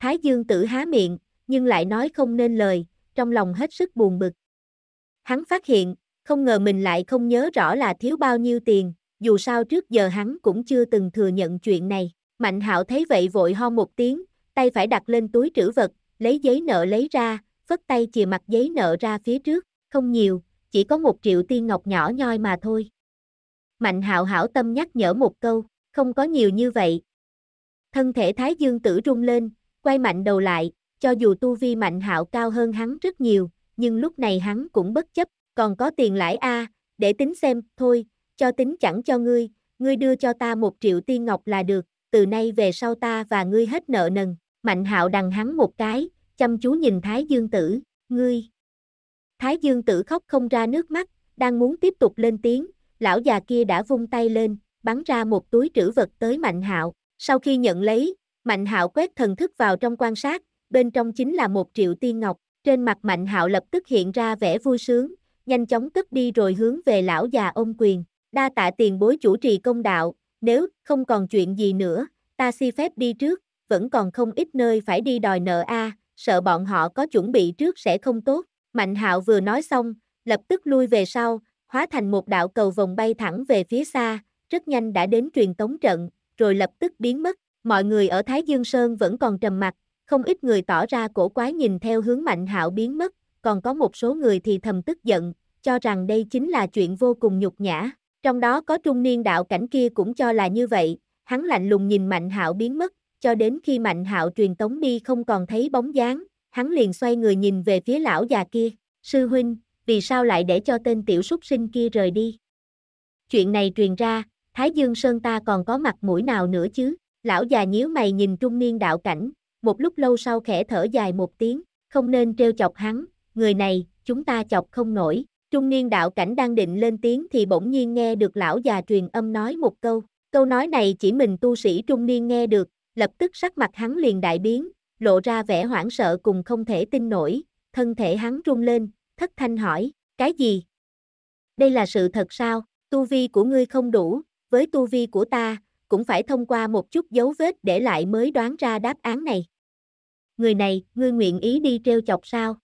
Thái dương tử há miệng, nhưng lại nói không nên lời, trong lòng hết sức buồn bực. Hắn phát hiện, không ngờ mình lại không nhớ rõ là thiếu bao nhiêu tiền, dù sao trước giờ hắn cũng chưa từng thừa nhận chuyện này. Mạnh hạo thấy vậy vội ho một tiếng, tay phải đặt lên túi trữ vật, lấy giấy nợ lấy ra, phất tay chìa mặt giấy nợ ra phía trước, không nhiều, chỉ có một triệu tiên ngọc nhỏ nhoi mà thôi. Mạnh hạo hảo tâm nhắc nhở một câu, không có nhiều như vậy. Thân thể Thái Dương tử rung lên, quay mạnh đầu lại, cho dù tu vi mạnh hạo cao hơn hắn rất nhiều, nhưng lúc này hắn cũng bất chấp, còn có tiền lãi a, để tính xem, thôi, cho tính chẳng cho ngươi, ngươi đưa cho ta một triệu tiên ngọc là được, từ nay về sau ta và ngươi hết nợ nần. Mạnh hạo đằng hắn một cái, chăm chú nhìn Thái Dương tử, ngươi, Thái Dương tử khóc không ra nước mắt, đang muốn tiếp tục lên tiếng, lão già kia đã vung tay lên, bắn ra một túi trữ vật tới Mạnh Hạo. Sau khi nhận lấy, Mạnh Hạo quét thần thức vào trong quan sát, bên trong chính là một triệu tiên ngọc, trên mặt Mạnh Hạo lập tức hiện ra vẻ vui sướng, nhanh chóng cất đi rồi hướng về lão già ôm quyền, đa tạ tiền bối chủ trì công đạo, nếu không còn chuyện gì nữa, ta xin phép đi trước, vẫn còn không ít nơi phải đi đòi nợ a, sợ bọn họ có chuẩn bị trước sẽ không tốt. Mạnh hạo vừa nói xong, lập tức lui về sau, hóa thành một đạo cầu vòng bay thẳng về phía xa, rất nhanh đã đến truyền tống trận, rồi lập tức biến mất. Mọi người ở Thái Dương Sơn vẫn còn trầm mặc, không ít người tỏ ra cổ quái nhìn theo hướng Mạnh Hạo biến mất, còn có một số người thì thầm tức giận, cho rằng đây chính là chuyện vô cùng nhục nhã. Trong đó có trung niên đạo cảnh kia cũng cho là như vậy, hắn lạnh lùng nhìn Mạnh Hạo biến mất, cho đến khi Mạnh Hạo truyền tống đi không còn thấy bóng dáng, hắn liền xoay người nhìn về phía lão già kia, sư huynh, vì sao lại để cho tên tiểu súc sinh kia rời đi. Chuyện này truyền ra, Thái Dương Sơn ta còn có mặt mũi nào nữa chứ, lão già nhíu mày nhìn trung niên đạo cảnh, một lúc lâu sau khẽ thở dài một tiếng, không nên trêu chọc hắn, người này, chúng ta chọc không nổi. Trung niên đạo cảnh đang định lên tiếng thì bỗng nhiên nghe được lão già truyền âm nói một câu, câu nói này chỉ mình tu sĩ trung niên nghe được, lập tức sắc mặt hắn liền đại biến, lộ ra vẻ hoảng sợ cùng không thể tin nổi, thân thể hắn rung lên, thất thanh hỏi, cái gì? Đây là sự thật sao, tu vi của ngươi không đủ, với tu vi của ta, cũng phải thông qua một chút dấu vết để lại mới đoán ra đáp án này. Người này, ngươi nguyện ý đi treo chọc sao?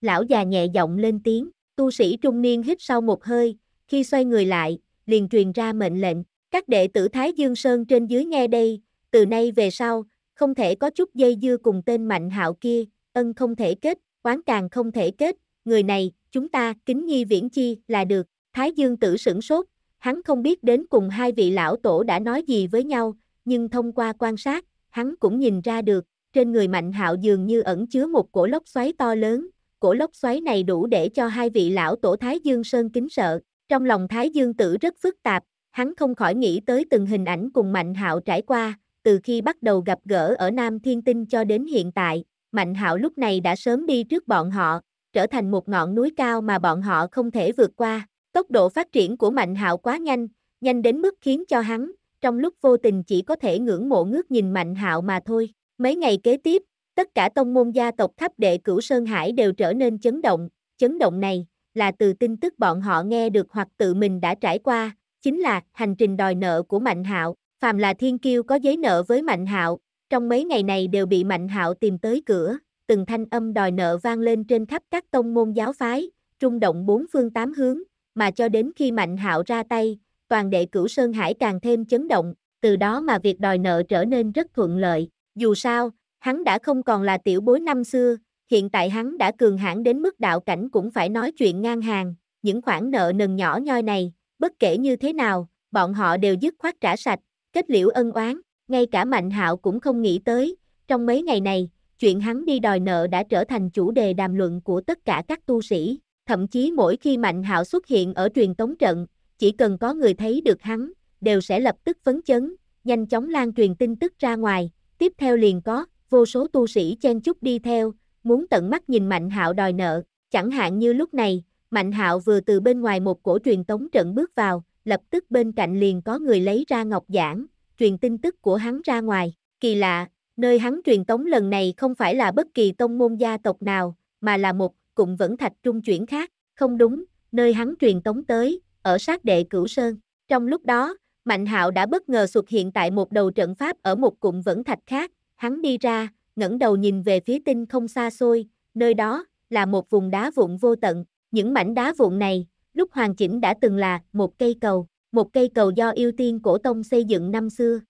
Lão già nhẹ giọng lên tiếng, tu sĩ trung niên hít sau một hơi, khi xoay người lại, liền truyền ra mệnh lệnh, các đệ tử Thái Dương Sơn trên dưới nghe đây, từ nay về sau, không thể có chút dây dưa cùng tên mạnh hạo kia, ân không thể kết, oán càng không thể kết, người này, chúng ta, kính nhi viễn chi, là được. Thái Dương tử sửng sốt, hắn không biết đến cùng hai vị lão tổ đã nói gì với nhau, nhưng thông qua quan sát, hắn cũng nhìn ra được, trên người Mạnh Hạo dường như ẩn chứa một cổ lốc xoáy to lớn, cổ lốc xoáy này đủ để cho hai vị lão tổ Thái Dương Sơn kính sợ. Trong lòng Thái Dương Tử rất phức tạp, hắn không khỏi nghĩ tới từng hình ảnh cùng Mạnh Hạo trải qua, từ khi bắt đầu gặp gỡ ở Nam Thiên Tinh cho đến hiện tại, Mạnh Hạo lúc này đã sớm đi trước bọn họ, trở thành một ngọn núi cao mà bọn họ không thể vượt qua. Tốc độ phát triển của Mạnh Hạo quá nhanh, nhanh đến mức khiến cho hắn, trong lúc vô tình chỉ có thể ngưỡng mộ ngước nhìn Mạnh Hạo mà thôi. Mấy ngày kế tiếp, tất cả tông môn gia tộc Tháp Đệ Cửu Sơn Hải đều trở nên chấn động, chấn động này là từ tin tức bọn họ nghe được hoặc tự mình đã trải qua, chính là hành trình đòi nợ của Mạnh Hạo, Phàm là thiên kiêu có giấy nợ với Mạnh Hạo, trong mấy ngày này đều bị Mạnh Hạo tìm tới cửa, từng thanh âm đòi nợ vang lên trên khắp các tông môn giáo phái, trung động bốn phương tám hướng, mà cho đến khi Mạnh Hạo ra tay, toàn đệ cửu Sơn Hải càng thêm chấn động, từ đó mà việc đòi nợ trở nên rất thuận lợi. Dù sao, hắn đã không còn là tiểu bối năm xưa, hiện tại hắn đã cường hãn đến mức đạo cảnh cũng phải nói chuyện ngang hàng, những khoản nợ nần nhỏ nhoi này, bất kể như thế nào, bọn họ đều dứt khoát trả sạch, kết liễu ân oán, ngay cả Mạnh Hạo cũng không nghĩ tới, trong mấy ngày này, chuyện hắn đi đòi nợ đã trở thành chủ đề đàm luận của tất cả các tu sĩ, thậm chí mỗi khi Mạnh Hạo xuất hiện ở truyền tống trận, chỉ cần có người thấy được hắn, đều sẽ lập tức phấn chấn, nhanh chóng lan truyền tin tức ra ngoài, tiếp theo liền có vô số tu sĩ chen chúc đi theo, muốn tận mắt nhìn Mạnh Hạo đòi nợ, chẳng hạn như lúc này, Mạnh Hạo vừa từ bên ngoài một cổ truyền tống trận bước vào, lập tức bên cạnh liền có người lấy ra ngọc giản, truyền tin tức của hắn ra ngoài. Kỳ lạ, nơi hắn truyền tống lần này không phải là bất kỳ tông môn gia tộc nào, mà là một cụm vẫn thạch trung chuyển khác. Không đúng, nơi hắn truyền tống tới, ở sát đệ cửu sơn. Trong lúc đó, Mạnh Hạo đã bất ngờ xuất hiện tại một đầu trận pháp ở một cụm vẫn thạch khác. Hắn đi ra, ngẩng đầu nhìn về phía tinh không xa xôi, nơi đó là một vùng đá vụn vô tận. Những mảnh đá vụn này lúc hoàn chỉnh đã từng là một cây cầu, một cây cầu do yêu tiên cổ tông xây dựng năm xưa.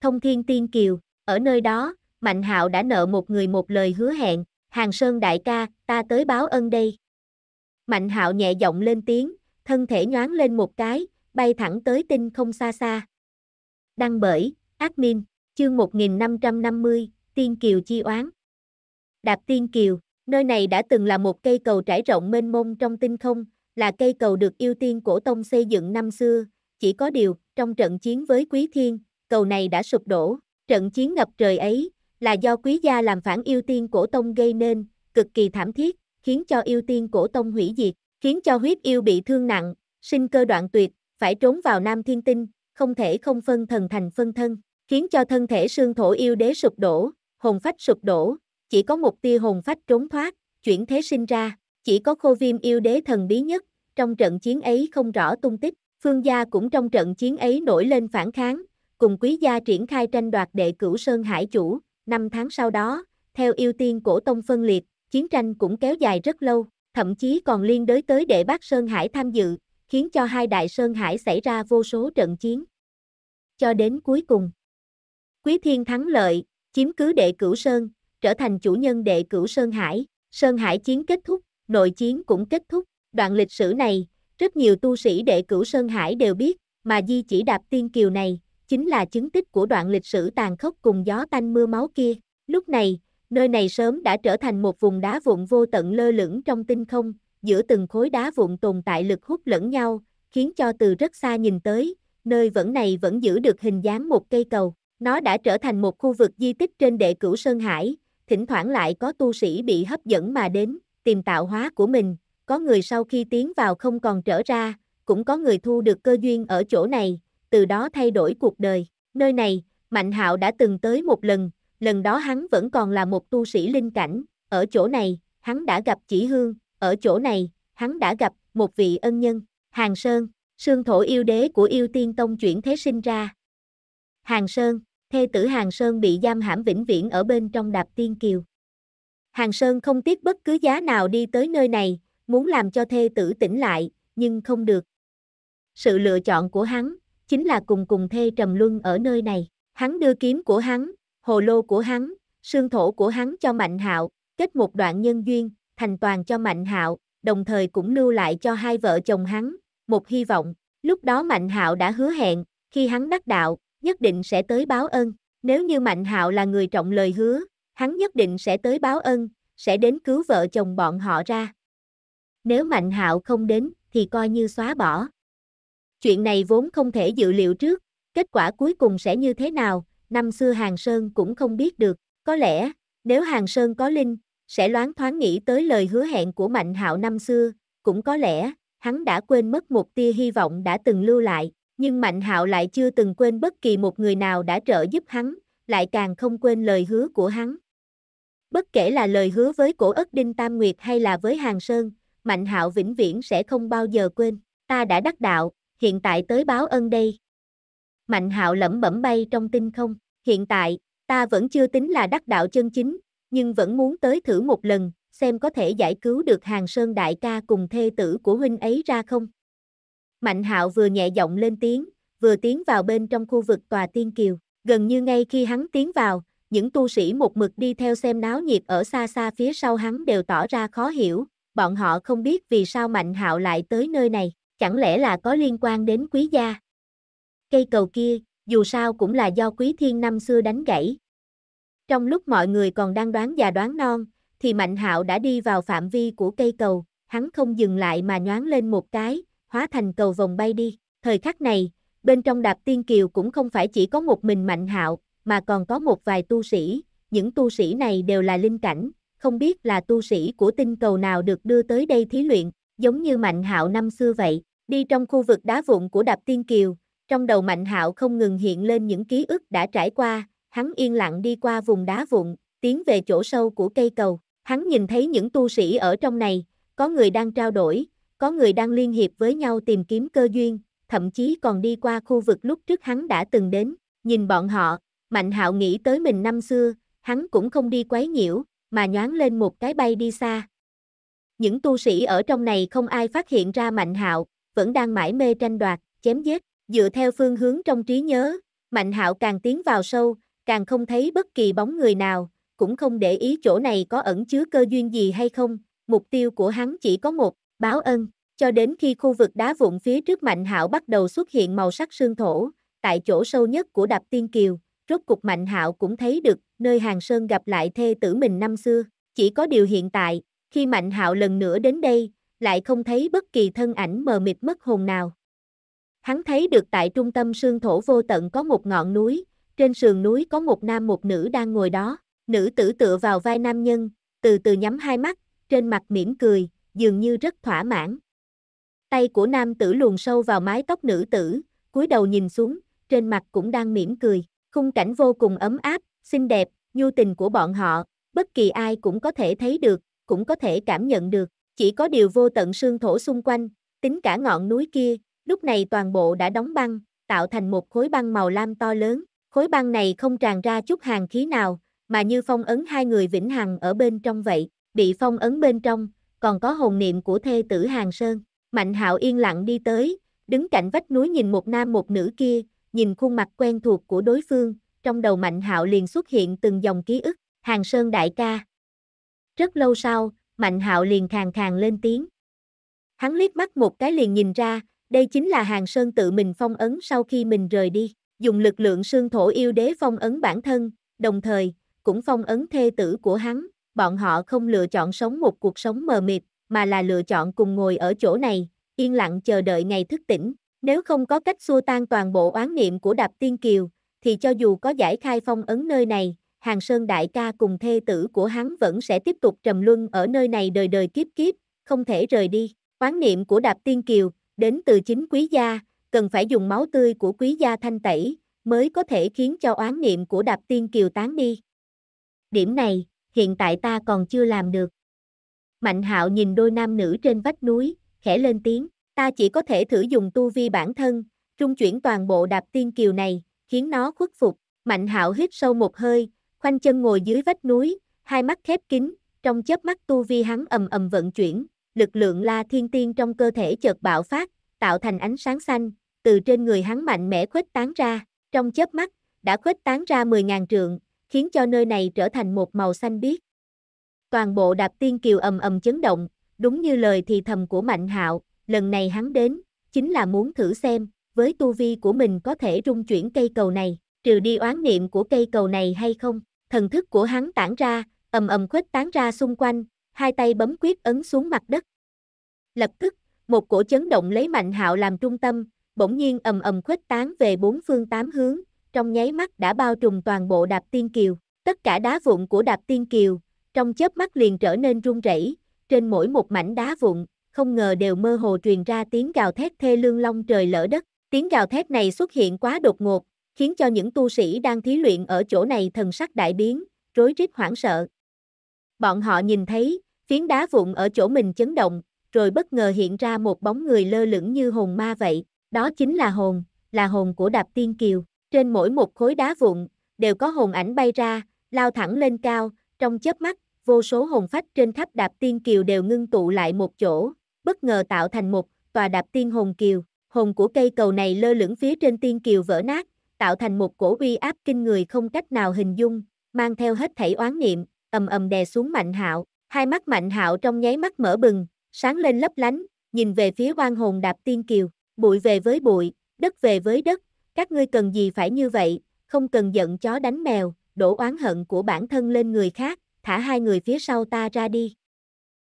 Thông thiên tiên kiều, ở nơi đó, Mạnh hạo đã nợ một người một lời hứa hẹn, Hàng Sơn đại ca, ta tới báo ân đây. Mạnh hạo nhẹ giọng lên tiếng, thân thể nhoáng lên một cái, bay thẳng tới tinh không xa xa. Đăng bởi, admin, chương 1550, Tiên Kiều Chi Oán. Đạp Tiên Kiều, nơi này đã từng là một cây cầu trải rộng mênh mông trong tinh không, là cây cầu được ưu tiên cổ tông xây dựng năm xưa, chỉ có điều, trong trận chiến với Quý Thiên, cầu này đã sụp đổ, trận chiến ngập trời ấy, là do Quý gia làm phản ưu tiên cổ tông gây nên, cực kỳ thảm thiết, khiến cho ưu tiên cổ tông hủy diệt, khiến cho huyết yêu bị thương nặng, sinh cơ đoạn tuyệt, phải trốn vào Nam Thiên Tinh, không thể không phân thần thành phân thân, khiến cho thân thể xương thổ yêu đế sụp đổ, hồn phách sụp đổ, chỉ có một tia hồn phách trốn thoát, chuyển thế sinh ra. Chỉ có khô viêm yêu đế thần bí nhất, trong trận chiến ấy không rõ tung tích, phương gia cũng trong trận chiến ấy nổi lên phản kháng, cùng quý gia triển khai tranh đoạt đệ cửu Sơn Hải Chủ, năm tháng sau đó, theo ưu tiên cổ tông phân liệt, chiến tranh cũng kéo dài rất lâu, thậm chí còn liên đới tới đệ bác Sơn Hải tham dự, khiến cho hai đại Sơn Hải xảy ra vô số trận chiến. Cho đến cuối cùng, Quý Thiên thắng lợi, chiếm cứ đệ cửu Sơn, trở thành chủ nhân đệ cửu Sơn Hải, Sơn Hải chiến kết thúc, nội chiến cũng kết thúc. Đoạn lịch sử này, rất nhiều tu sĩ đệ cửu Sơn Hải đều biết, mà Di chỉ đạp tiên kiều này, chính là chứng tích của đoạn lịch sử tàn khốc cùng gió tanh mưa máu kia. Lúc này, nơi này sớm đã trở thành một vùng đá vụn vô tận lơ lửng trong tinh không, giữa từng khối đá vụn tồn tại lực hút lẫn nhau, khiến cho từ rất xa nhìn tới, nơi vẫn này vẫn giữ được hình dáng một cây cầu. Nó đã trở thành một khu vực di tích trên đệ cửu Sơn Hải, thỉnh thoảng lại có tu sĩ bị hấp dẫn mà đến, tìm tạo hóa của mình, có người sau khi tiến vào không còn trở ra, cũng có người thu được cơ duyên ở chỗ này, từ đó thay đổi cuộc đời. Nơi này, Mạnh Hạo đã từng tới một lần, lần đó hắn vẫn còn là một tu sĩ linh cảnh, ở chỗ này, hắn đã gặp chỉ hương, ở chỗ này, hắn đã gặp một vị ân nhân, Hàng Sơn, sương thổ yêu đế của yêu tiên tông chuyển thế sinh ra. Hàng Sơn, thê tử Hàng Sơn bị giam hãm vĩnh viễn ở bên trong đạp tiên kiều. Hàng Sơn không tiếc bất cứ giá nào đi tới nơi này, muốn làm cho thê tử tỉnh lại, nhưng không được. Sự lựa chọn của hắn, chính là cùng cùng thê trầm luân ở nơi này. Hắn đưa kiếm của hắn, hồ lô của hắn, xương thổ của hắn cho Mạnh Hạo, kết một đoạn nhân duyên, thành toàn cho Mạnh Hạo, đồng thời cũng lưu lại cho hai vợ chồng hắn, một hy vọng. Lúc đó Mạnh Hạo đã hứa hẹn, khi hắn đắc đạo, nhất định sẽ tới báo ơn. Nếu như Mạnh Hạo là người trọng lời hứa, hắn nhất định sẽ tới báo ân, sẽ đến cứu vợ chồng bọn họ ra. Nếu Mạnh Hạo không đến, thì coi như xóa bỏ. Chuyện này vốn không thể dự liệu trước, kết quả cuối cùng sẽ như thế nào, năm xưa Hàng Sơn cũng không biết được, có lẽ, nếu Hàng Sơn có linh, sẽ loáng thoáng nghĩ tới lời hứa hẹn của Mạnh Hạo năm xưa, cũng có lẽ, hắn đã quên mất một tia hy vọng đã từng lưu lại, nhưng Mạnh Hạo lại chưa từng quên bất kỳ một người nào đã trợ giúp hắn, lại càng không quên lời hứa của hắn. Bất kể là lời hứa với cổ ất Đinh Tam Nguyệt hay là với Hàng Sơn, Mạnh Hạo vĩnh viễn sẽ không bao giờ quên, ta đã đắc đạo, hiện tại tới báo ân đây. Mạnh Hạo lẩm bẩm bay trong tinh không, hiện tại, ta vẫn chưa tính là đắc đạo chân chính, nhưng vẫn muốn tới thử một lần, xem có thể giải cứu được Hàng Sơn đại ca cùng thê tử của huynh ấy ra không. Mạnh Hạo vừa nhẹ giọng lên tiếng, vừa tiến vào bên trong khu vực tòa tiên kiều, gần như ngay khi hắn tiến vào, những tu sĩ một mực đi theo xem náo nhiệt ở xa xa phía sau hắn đều tỏ ra khó hiểu, bọn họ không biết vì sao Mạnh Hạo lại tới nơi này, chẳng lẽ là có liên quan đến quý gia. Cây cầu kia, dù sao cũng là do quý thiên năm xưa đánh gãy. Trong lúc mọi người còn đang đoán già đoán non, thì Mạnh Hạo đã đi vào phạm vi của cây cầu, hắn không dừng lại mà nhoáng lên một cái, hóa thành cầu vòng bay đi. Thời khắc này, bên trong đạp tiên kiều cũng không phải chỉ có một mình Mạnh Hạo, mà còn có một vài tu sĩ, những tu sĩ này đều là linh cảnh, không biết là tu sĩ của tinh cầu nào được đưa tới đây thí luyện, giống như Mạnh Hạo năm xưa vậy, đi trong khu vực đá vụn của Đạp Tiên Kiều, trong đầu Mạnh Hạo không ngừng hiện lên những ký ức đã trải qua, hắn yên lặng đi qua vùng đá vụn, tiến về chỗ sâu của cây cầu, hắn nhìn thấy những tu sĩ ở trong này, có người đang trao đổi, có người đang liên hiệp với nhau tìm kiếm cơ duyên, thậm chí còn đi qua khu vực lúc trước hắn đã từng đến, nhìn bọn họ, Mạnh hạo nghĩ tới mình năm xưa, hắn cũng không đi quấy nhiễu, mà nhoáng lên một cái bay đi xa. Những tu sĩ ở trong này không ai phát hiện ra Mạnh hạo, vẫn đang mãi mê tranh đoạt, chém giết, dựa theo phương hướng trong trí nhớ, Mạnh hạo càng tiến vào sâu, càng không thấy bất kỳ bóng người nào, cũng không để ý chỗ này có ẩn chứa cơ duyên gì hay không, mục tiêu của hắn chỉ có một, báo ân, cho đến khi khu vực đá vụn phía trước Mạnh hạo bắt đầu xuất hiện màu sắc sương thổ, tại chỗ sâu nhất của đạp tiên kiều, rốt cục Mạnh Hạo cũng thấy được nơi Hàng Sơn gặp lại thê tử mình năm xưa. Chỉ có điều hiện tại, khi Mạnh Hạo lần nữa đến đây, lại không thấy bất kỳ thân ảnh mờ mịt mất hồn nào. Hắn thấy được tại trung tâm sương thổ vô tận có một ngọn núi, trên sườn núi có một nam một nữ đang ngồi đó, nữ tử tựa vào vai nam nhân, từ từ nhắm hai mắt, trên mặt mỉm cười, dường như rất thỏa mãn. Tay của nam tử luồn sâu vào mái tóc nữ tử, cúi đầu nhìn xuống, trên mặt cũng đang mỉm cười. Khung cảnh vô cùng ấm áp, xinh đẹp, nhu tình của bọn họ, bất kỳ ai cũng có thể thấy được, cũng có thể cảm nhận được. Chỉ có điều vô tận sương thổ xung quanh, tính cả ngọn núi kia, lúc này toàn bộ đã đóng băng, tạo thành một khối băng màu lam to lớn. Khối băng này không tràn ra chút hàng khí nào, mà như phong ấn hai người vĩnh hằng ở bên trong vậy, bị phong ấn bên trong, còn có hồn niệm của thê tử Hàng Sơn. Mạnh Hạo yên lặng đi tới, đứng cạnh vách núi nhìn một nam một nữ kia, nhìn khuôn mặt quen thuộc của đối phương, trong đầu Mạnh Hạo liền xuất hiện từng dòng ký ức, Hàng Sơn đại ca. Rất lâu sau, Mạnh Hạo liền khàn khàn lên tiếng. Hắn liếc mắt một cái liền nhìn ra, đây chính là Hàng Sơn tự mình phong ấn sau khi mình rời đi, dùng lực lượng xương thổ yêu đế phong ấn bản thân, đồng thời, cũng phong ấn thê tử của hắn, bọn họ không lựa chọn sống một cuộc sống mờ mịt, mà là lựa chọn cùng ngồi ở chỗ này, yên lặng chờ đợi ngày thức tỉnh, nếu không có cách xua tan toàn bộ oán niệm của Đạp Tiên Kiều, thì cho dù có giải khai phong ấn nơi này, Hàng Sơn Đại ca cùng thê tử của hắn vẫn sẽ tiếp tục trầm luân ở nơi này đời đời kiếp kiếp, không thể rời đi. Oán niệm của Đạp Tiên Kiều, đến từ chính quý gia, cần phải dùng máu tươi của quý gia thanh tẩy, mới có thể khiến cho oán niệm của Đạp Tiên Kiều tán đi. Điểm này, hiện tại ta còn chưa làm được. Mạnh hạo nhìn đôi nam nữ trên vách núi, khẽ lên tiếng. Ta chỉ có thể thử dùng tu vi bản thân, trung chuyển toàn bộ đạp tiên kiều này, khiến nó khuất phục. Mạnh hạo hít sâu một hơi, khoanh chân ngồi dưới vách núi, hai mắt khép kín, trong chớp mắt tu vi hắn ầm ầm vận chuyển, lực lượng la thiên tiên trong cơ thể chợt bạo phát, tạo thành ánh sáng xanh, từ trên người hắn mạnh mẽ khuếch tán ra, trong chớp mắt, đã khuếch tán ra 10.000 trượng, khiến cho nơi này trở thành một màu xanh biếc. Toàn bộ đạp tiên kiều ầm ầm chấn động, đúng như lời thì thầm của Mạnh Hạo, lần này hắn đến, chính là muốn thử xem, với tu vi của mình có thể rung chuyển cây cầu này, trừ đi oán niệm của cây cầu này hay không. Thần thức của hắn tản ra, ầm ầm khuếch tán ra xung quanh, hai tay bấm quyết ấn xuống mặt đất. Lập tức, một cổ chấn động lấy Mạnh Hạo làm trung tâm, bỗng nhiên ầm ầm khuếch tán về bốn phương tám hướng, trong nháy mắt đã bao trùm toàn bộ Đạp Tiên Kiều, tất cả đá vụn của Đạp Tiên Kiều, trong chớp mắt liền trở nên rung rẩy, trên mỗi một mảnh đá vụn không ngờ đều mơ hồ truyền ra tiếng gào thét thê lương long trời lỡ đất. Tiếng gào thét này xuất hiện quá đột ngột, khiến cho những tu sĩ đang thí luyện ở chỗ này thần sắc đại biến, rối rít hoảng sợ. Bọn họ nhìn thấy, phiến đá vụn ở chỗ mình chấn động, rồi bất ngờ hiện ra một bóng người lơ lửng như hồn ma vậy, đó chính là hồn, là hồn của Đạp Tiên Kiều. Trên mỗi một khối đá vụn, đều có hồn ảnh bay ra, lao thẳng lên cao, trong chớp mắt, vô số hồn phách trên khắp Đạp Tiên Kiều đều ngưng tụ lại một chỗ, bất ngờ tạo thành một tòa đạp tiên hồn kiều. Hồn của cây cầu này lơ lửng phía trên tiên kiều vỡ nát, tạo thành một cổ uy áp kinh người không cách nào hình dung, mang theo hết thảy oán niệm, ầm ầm đè xuống Mạnh Hạo. Hai mắt Mạnh Hạo trong nháy mắt mở bừng, sáng lên lấp lánh, nhìn về phía quan hồn đạp tiên kiều, bụi về với bụi, đất về với đất, các ngươi cần gì phải như vậy, không cần giận chó đánh mèo, đổ oán hận của bản thân lên người khác, thả hai người phía sau ta ra đi.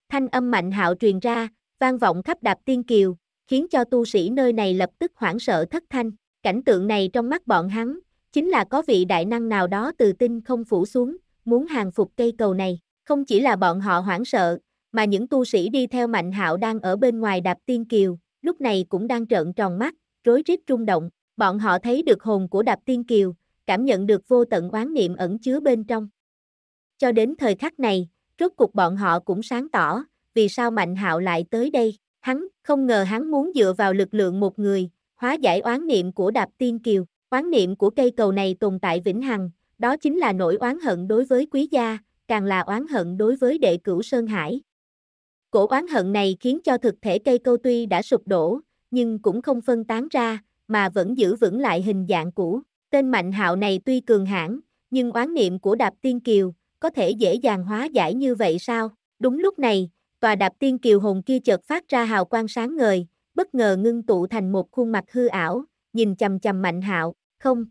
Thanh âm Mạnh Hạo truyền ra, vang vọng khắp đạp tiên kiều, khiến cho tu sĩ nơi này lập tức hoảng sợ thất thanh. Cảnh tượng này trong mắt bọn hắn, chính là có vị đại năng nào đó từ tinh không phủ xuống, muốn hàng phục cây cầu này. Không chỉ là bọn họ hoảng sợ, mà những tu sĩ đi theo Mạnh Hạo đang ở bên ngoài đạp tiên kiều, lúc này cũng đang trợn tròn mắt, rối rít rung động. Bọn họ thấy được hồn của đạp tiên kiều, cảm nhận được vô tận oán niệm ẩn chứa bên trong. Cho đến thời khắc này, rốt cuộc bọn họ cũng sáng tỏ, vì sao Mạnh Hạo lại tới đây? Hắn không ngờ hắn muốn dựa vào lực lượng một người, hóa giải oán niệm của Đạp Tiên Kiều. Oán niệm của cây cầu này tồn tại vĩnh hằng, đó chính là nỗi oán hận đối với quý gia, càng là oán hận đối với đệ cửu Sơn Hải. Cổ oán hận này khiến cho thực thể cây câu tuy đã sụp đổ, nhưng cũng không phân tán ra, mà vẫn giữ vững lại hình dạng cũ. Tên Mạnh Hạo này tuy cường hãn, nhưng oán niệm của Đạp Tiên Kiều có thể dễ dàng hóa giải như vậy sao? Đúng lúc này, tòa đạp tiên kiều hồn kia chợt phát ra hào quang sáng ngời, bất ngờ ngưng tụ thành một khuôn mặt hư ảo, nhìn chầm chầm mạnh hạo, không.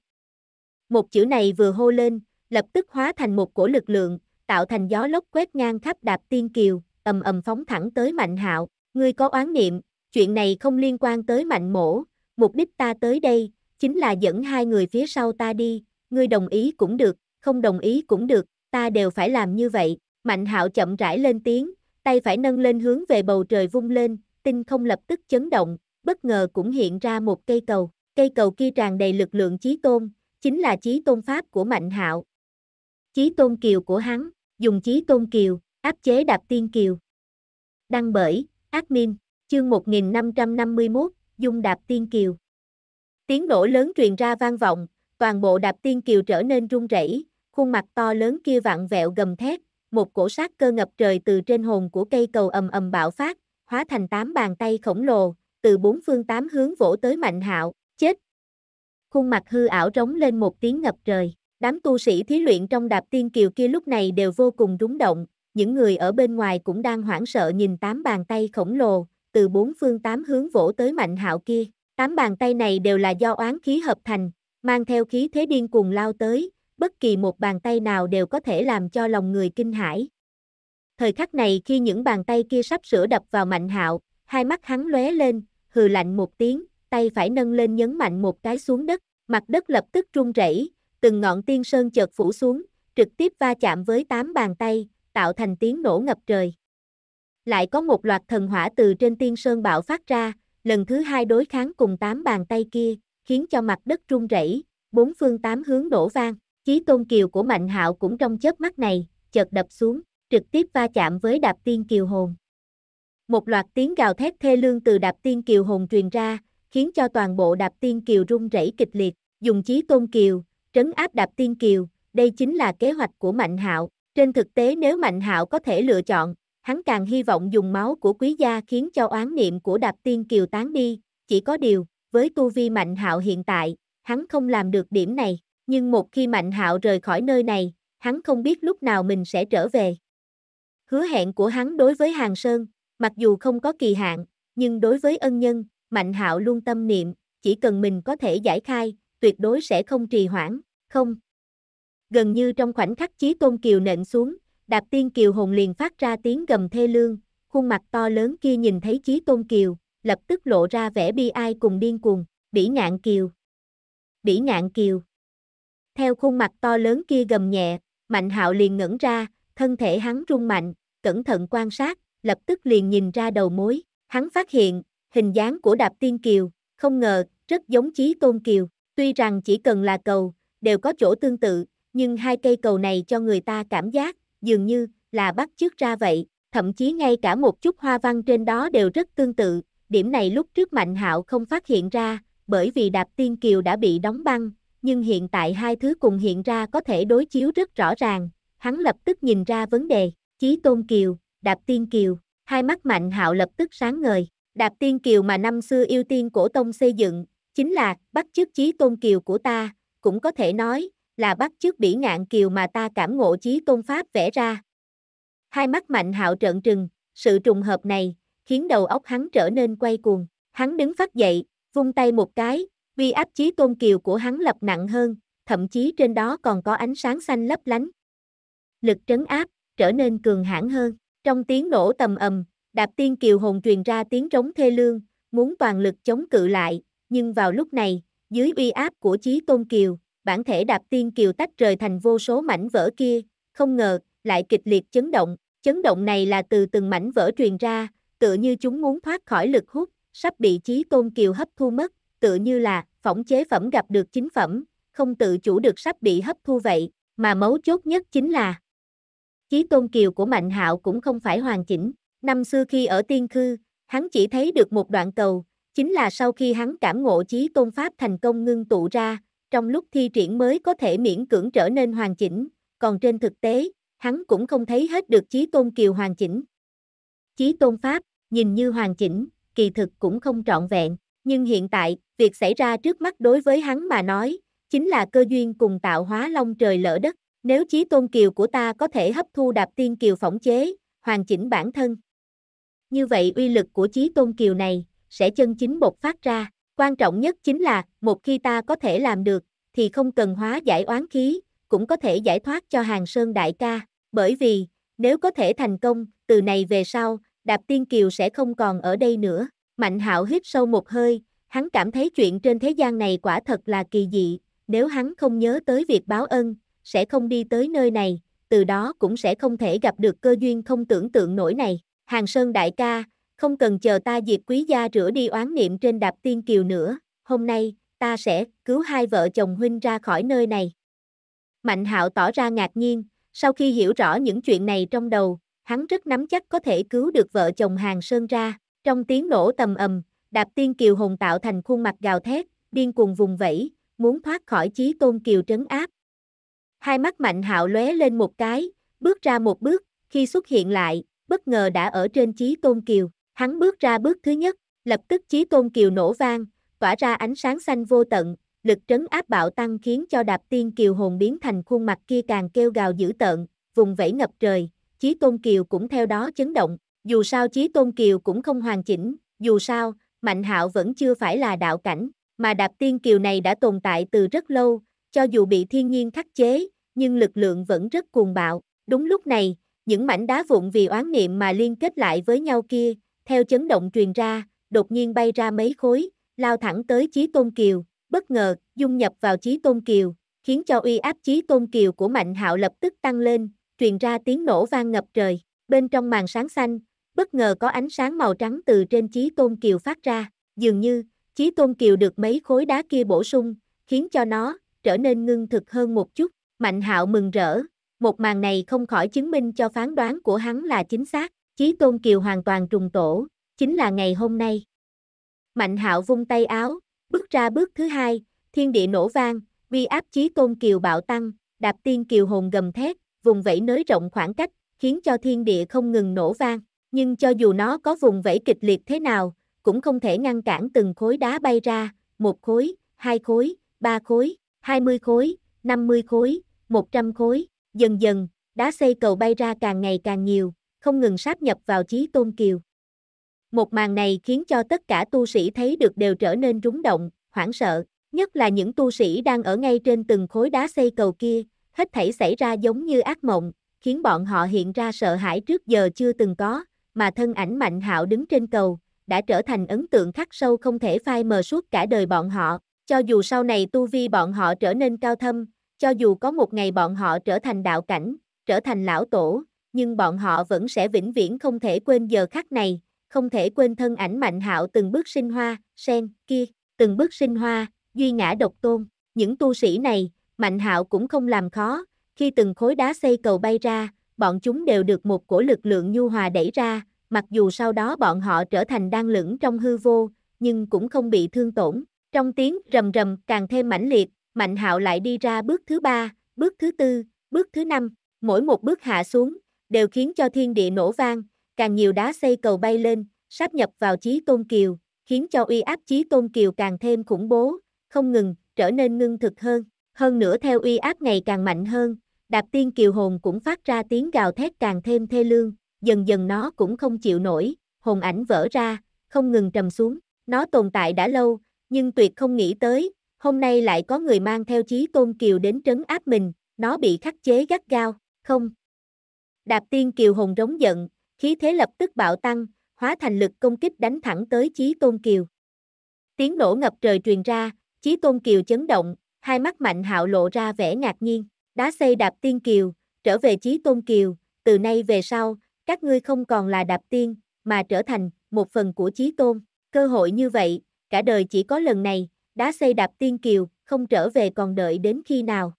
Một chữ này vừa hô lên, lập tức hóa thành một cổ lực lượng, tạo thành gió lốc quét ngang khắp đạp tiên kiều, ầm ầm phóng thẳng tới mạnh hạo, ngươi có oán niệm, chuyện này không liên quan tới mạnh mổ, mục đích ta tới đây, chính là dẫn hai người phía sau ta đi, ngươi đồng ý cũng được, không đồng ý cũng được, ta đều phải làm như vậy, mạnh hạo chậm rãi lên tiếng, tay phải nâng lên hướng về bầu trời vung lên, tinh không lập tức chấn động, bất ngờ cũng hiện ra một cây cầu, cây cầu kia tràn đầy lực lượng chí tôn, chính là chí tôn pháp của Mạnh Hạo. Chí tôn kiều của hắn, dùng chí tôn kiều, áp chế đạp tiên kiều. Đăng bởi, Ác Niên, chương 1551, Dung đạp tiên kiều. Tiếng nổ lớn truyền ra vang vọng, toàn bộ đạp tiên kiều trở nên rung rẩy, khuôn mặt to lớn kia vặn vẹo gầm thét, một cổ sát cơ ngập trời từ trên hồn của cây cầu ầm ầm bạo phát, hóa thành tám bàn tay khổng lồ, từ bốn phương tám hướng vỗ tới Mạnh Hạo, chết. Khuôn mặt hư ảo rống lên một tiếng ngập trời, đám tu sĩ thí luyện trong đạp tiên kiều kia lúc này đều vô cùng rúng động, những người ở bên ngoài cũng đang hoảng sợ nhìn tám bàn tay khổng lồ, từ bốn phương tám hướng vỗ tới Mạnh Hạo kia, tám bàn tay này đều là do oán khí hợp thành, mang theo khí thế điên cuồng lao tới, bất kỳ một bàn tay nào đều có thể làm cho lòng người kinh hãi. Thời khắc này khi những bàn tay kia sắp sửa đập vào Mạnh Hạo, hai mắt hắn lóe lên, hừ lạnh một tiếng, tay phải nâng lên nhấn mạnh một cái xuống đất, mặt đất lập tức rung rẩy, từng ngọn tiên sơn chợt phủ xuống, trực tiếp va chạm với tám bàn tay, tạo thành tiếng nổ ngập trời. Lại có một loạt thần hỏa từ trên tiên sơn bạo phát ra, lần thứ hai đối kháng cùng tám bàn tay kia, khiến cho mặt đất rung rẩy, bốn phương tám hướng đổ vang. Chí tôn kiều của Mạnh Hạo cũng trong chớp mắt này, chợt đập xuống, trực tiếp va chạm với đạp tiên kiều hồn. Một loạt tiếng gào thét thê lương từ đạp tiên kiều hồn truyền ra, khiến cho toàn bộ đạp tiên kiều rung rẩy kịch liệt, dùng chí tôn kiều, trấn áp đạp tiên kiều, đây chính là kế hoạch của Mạnh Hạo. Trên thực tế nếu Mạnh Hạo có thể lựa chọn, hắn càng hy vọng dùng máu của quý gia khiến cho oán niệm của đạp tiên kiều tán đi, chỉ có điều, với tu vi Mạnh Hạo hiện tại, hắn không làm được điểm này nhưng một khi Mạnh Hạo rời khỏi nơi này, hắn không biết lúc nào mình sẽ trở về. Hứa hẹn của hắn đối với Hàng Sơn, mặc dù không có kỳ hạn, nhưng đối với ân nhân, Mạnh Hạo luôn tâm niệm, chỉ cần mình có thể giải khai, tuyệt đối sẽ không trì hoãn, không. Gần như trong khoảnh khắc Chí Tôn Kiều nện xuống, Đạp Tiên Kiều hồn liền phát ra tiếng gầm thê lương, khuôn mặt to lớn kia nhìn thấy Chí Tôn Kiều, lập tức lộ ra vẻ bi ai cùng điên cuồng, Bỉ Ngạn Kiều. Bỉ Ngạn Kiều theo khuôn mặt to lớn kia gầm nhẹ, Mạnh Hạo liền ngẩn ra, thân thể hắn rung mạnh, cẩn thận quan sát, lập tức liền nhìn ra đầu mối. Hắn phát hiện, hình dáng của Đạp Tiên Kiều, không ngờ, rất giống Chí Tôn Kiều. Tuy rằng chỉ cần là cầu, đều có chỗ tương tự, nhưng hai cây cầu này cho người ta cảm giác, dường như, là bắt chước ra vậy. Thậm chí ngay cả một chút hoa văn trên đó đều rất tương tự. Điểm này lúc trước Mạnh Hạo không phát hiện ra, bởi vì Đạp Tiên Kiều đã bị đóng băng, nhưng hiện tại hai thứ cùng hiện ra có thể đối chiếu rất rõ ràng, hắn lập tức nhìn ra vấn đề, Chí Tôn Kiều, Đạp Tiên Kiều, hai mắt Mạnh Hạo lập tức sáng ngời, Đạp Tiên Kiều mà năm xưa yêu tiên cổ tông xây dựng, chính là bắt chước Chí Tôn Kiều của ta, cũng có thể nói là bắt chước bỉ ngạn kiều mà ta cảm ngộ Chí Tôn Pháp vẽ ra. Hai mắt Mạnh Hạo trợn trừng, sự trùng hợp này khiến đầu óc hắn trở nên quay cuồng, hắn đứng phát dậy, vung tay một cái, uy áp chí tôn kiều của hắn lập nặng hơn, thậm chí trên đó còn có ánh sáng xanh lấp lánh. Lực trấn áp, trở nên cường hãn hơn. Trong tiếng nổ tầm ầm, đạp tiên kiều hồn truyền ra tiếng trống thê lương, muốn toàn lực chống cự lại, nhưng vào lúc này, dưới uy áp của chí tôn kiều, bản thể đạp tiên kiều tách rời thành vô số mảnh vỡ kia, không ngờ, lại kịch liệt chấn động, chấn động này là từ từng mảnh vỡ truyền ra, tựa như chúng muốn thoát khỏi lực hút, sắp bị chí tôn kiều hấp thu mất, tựa như là phỏng chế phẩm gặp được chính phẩm, không tự chủ được sắp bị hấp thu vậy, mà mấu chốt nhất chính là Chí tôn kiều của Mạnh Hạo cũng không phải hoàn chỉnh, năm xưa khi ở tiên khư, hắn chỉ thấy được một đoạn cầu, chính là sau khi hắn cảm ngộ chí tôn pháp thành công ngưng tụ ra, trong lúc thi triển mới có thể miễn cưỡng trở nên hoàn chỉnh, còn trên thực tế, hắn cũng không thấy hết được chí tôn kiều hoàn chỉnh. Chí tôn pháp, nhìn như hoàn chỉnh, kỳ thực cũng không trọn vẹn. Nhưng hiện tại, việc xảy ra trước mắt đối với hắn mà nói, chính là cơ duyên cùng tạo hóa long trời lỡ đất. Nếu chí tôn kiều của ta có thể hấp thu đạp tiên kiều phỏng chế, hoàn chỉnh bản thân. Như vậy uy lực của chí tôn kiều này, sẽ chân chính bộc phát ra. Quan trọng nhất chính là, một khi ta có thể làm được, thì không cần hóa giải oán khí, cũng có thể giải thoát cho hàng sơn đại ca. Bởi vì, nếu có thể thành công, từ này về sau, đạp tiên kiều sẽ không còn ở đây nữa. Mạnh hạo hít sâu một hơi, hắn cảm thấy chuyện trên thế gian này quả thật là kỳ dị, nếu hắn không nhớ tới việc báo ân, sẽ không đi tới nơi này, từ đó cũng sẽ không thể gặp được cơ duyên không tưởng tượng nổi này. Hàng Sơn đại ca, không cần chờ ta diệt quý gia rửa đi oán niệm trên đạp tiên kiều nữa, hôm nay, ta sẽ cứu hai vợ chồng huynh ra khỏi nơi này. Mạnh hạo tỏ ra ngạc nhiên, sau khi hiểu rõ những chuyện này trong đầu, hắn rất nắm chắc có thể cứu được vợ chồng Hàng Sơn ra. Trong tiếng nổ tầm ầm, đạp tiên kiều hùng tạo thành khuôn mặt gào thét, điên cuồng vùng vẫy, muốn thoát khỏi chí tôn kiều trấn áp. Hai mắt mạnh hạo lóe lên một cái, bước ra một bước, khi xuất hiện lại, bất ngờ đã ở trên chí tôn kiều, hắn bước ra bước thứ nhất, lập tức chí tôn kiều nổ vang, tỏa ra ánh sáng xanh vô tận, lực trấn áp bạo tăng khiến cho đạp tiên kiều hồn biến thành khuôn mặt kia càng kêu gào dữ tợn, vùng vẫy ngập trời, chí tôn kiều cũng theo đó chấn động, dù sao Chí Tôn Kiều cũng không hoàn chỉnh, dù sao, Mạnh Hạo vẫn chưa phải là đạo cảnh, mà Đạp Tiên Kiều này đã tồn tại từ rất lâu, cho dù bị thiên nhiên khắc chế, nhưng lực lượng vẫn rất cuồng bạo. Đúng lúc này, những mảnh đá vụn vì oán niệm mà liên kết lại với nhau kia, theo chấn động truyền ra, đột nhiên bay ra mấy khối, lao thẳng tới Chí Tôn Kiều, bất ngờ dung nhập vào Chí Tôn Kiều, khiến cho uy áp Chí Tôn Kiều của Mạnh Hạo lập tức tăng lên, truyền ra tiếng nổ vang ngập trời. Bên trong màn sáng xanh, bất ngờ có ánh sáng màu trắng từ trên Chí Tôn Kiều phát ra, dường như, Chí Tôn Kiều được mấy khối đá kia bổ sung, khiến cho nó trở nên ngưng thực hơn một chút. Mạnh Hạo mừng rỡ, một màn này không khỏi chứng minh cho phán đoán của hắn là chính xác, Chí Tôn Kiều hoàn toàn trùng tổ, chính là ngày hôm nay. Mạnh Hạo vung tay áo, bước ra bước thứ hai, thiên địa nổ vang, vi áp Chí Tôn Kiều bạo tăng, đạp tiên kiều hồn gầm thét, vùng vẫy nới rộng khoảng cách, khiến cho thiên địa không ngừng nổ vang. Nhưng cho dù nó có vùng vẫy kịch liệt thế nào, cũng không thể ngăn cản từng khối đá bay ra, một khối, hai khối, ba khối, hai mươi khối, năm mươi khối, một trăm khối, dần dần, đá xây cầu bay ra càng ngày càng nhiều, không ngừng sáp nhập vào chí tôn kiều. Một màn này khiến cho tất cả tu sĩ thấy được đều trở nên rúng động, hoảng sợ, nhất là những tu sĩ đang ở ngay trên từng khối đá xây cầu kia, hết thảy xảy ra giống như ác mộng, khiến bọn họ hiện ra sợ hãi trước giờ chưa từng có, mà thân ảnh Mạnh Hạo đứng trên cầu, đã trở thành ấn tượng khắc sâu không thể phai mờ suốt cả đời bọn họ, cho dù sau này tu vi bọn họ trở nên cao thâm, cho dù có một ngày bọn họ trở thành đạo cảnh, trở thành lão tổ, nhưng bọn họ vẫn sẽ vĩnh viễn không thể quên giờ khắc này, không thể quên thân ảnh Mạnh Hạo từng bước sinh hoa, sen kia, từng bước sinh hoa, duy ngã độc tôn, những tu sĩ này, Mạnh Hạo cũng không làm khó, khi từng khối đá xây cầu bay ra, bọn chúng đều được một cổ lực lượng nhu hòa đẩy ra, mặc dù sau đó bọn họ trở thành đang lửng trong hư vô, nhưng cũng không bị thương tổn. Trong tiếng rầm rầm càng thêm mãnh liệt, Mạnh Hạo lại đi ra bước thứ ba, bước thứ tư, bước thứ năm, mỗi một bước hạ xuống, đều khiến cho thiên địa nổ vang, càng nhiều đá xây cầu bay lên, sáp nhập vào Chí Tôn Kiều, khiến cho uy áp Chí Tôn Kiều càng thêm khủng bố, không ngừng, trở nên ngưng thực hơn. Hơn nữa theo uy áp ngày càng mạnh hơn, Đạp tiên kiều hồn cũng phát ra tiếng gào thét càng thêm thê lương, dần dần nó cũng không chịu nổi, hồn ảnh vỡ ra, không ngừng trầm xuống. Nó tồn tại đã lâu, nhưng tuyệt không nghĩ tới, hôm nay lại có người mang theo chí tôn kiều đến trấn áp mình, nó bị khắc chế gắt gao, không. Đạp tiên kiều hồn rống giận, khí thế lập tức bạo tăng, hóa thành lực công kích đánh thẳng tới chí tôn kiều. Tiếng nổ ngập trời truyền ra, chí tôn kiều chấn động, hai mắt mạnh hạo lộ ra vẻ ngạc nhiên đá xây đạp tiên kiều, trở về chí tôn kiều, từ nay về sau, các ngươi không còn là đạp tiên, mà trở thành một phần của chí tôn. Cơ hội như vậy, cả đời chỉ có lần này, đá xây đạp tiên kiều, không trở về còn đợi đến khi nào.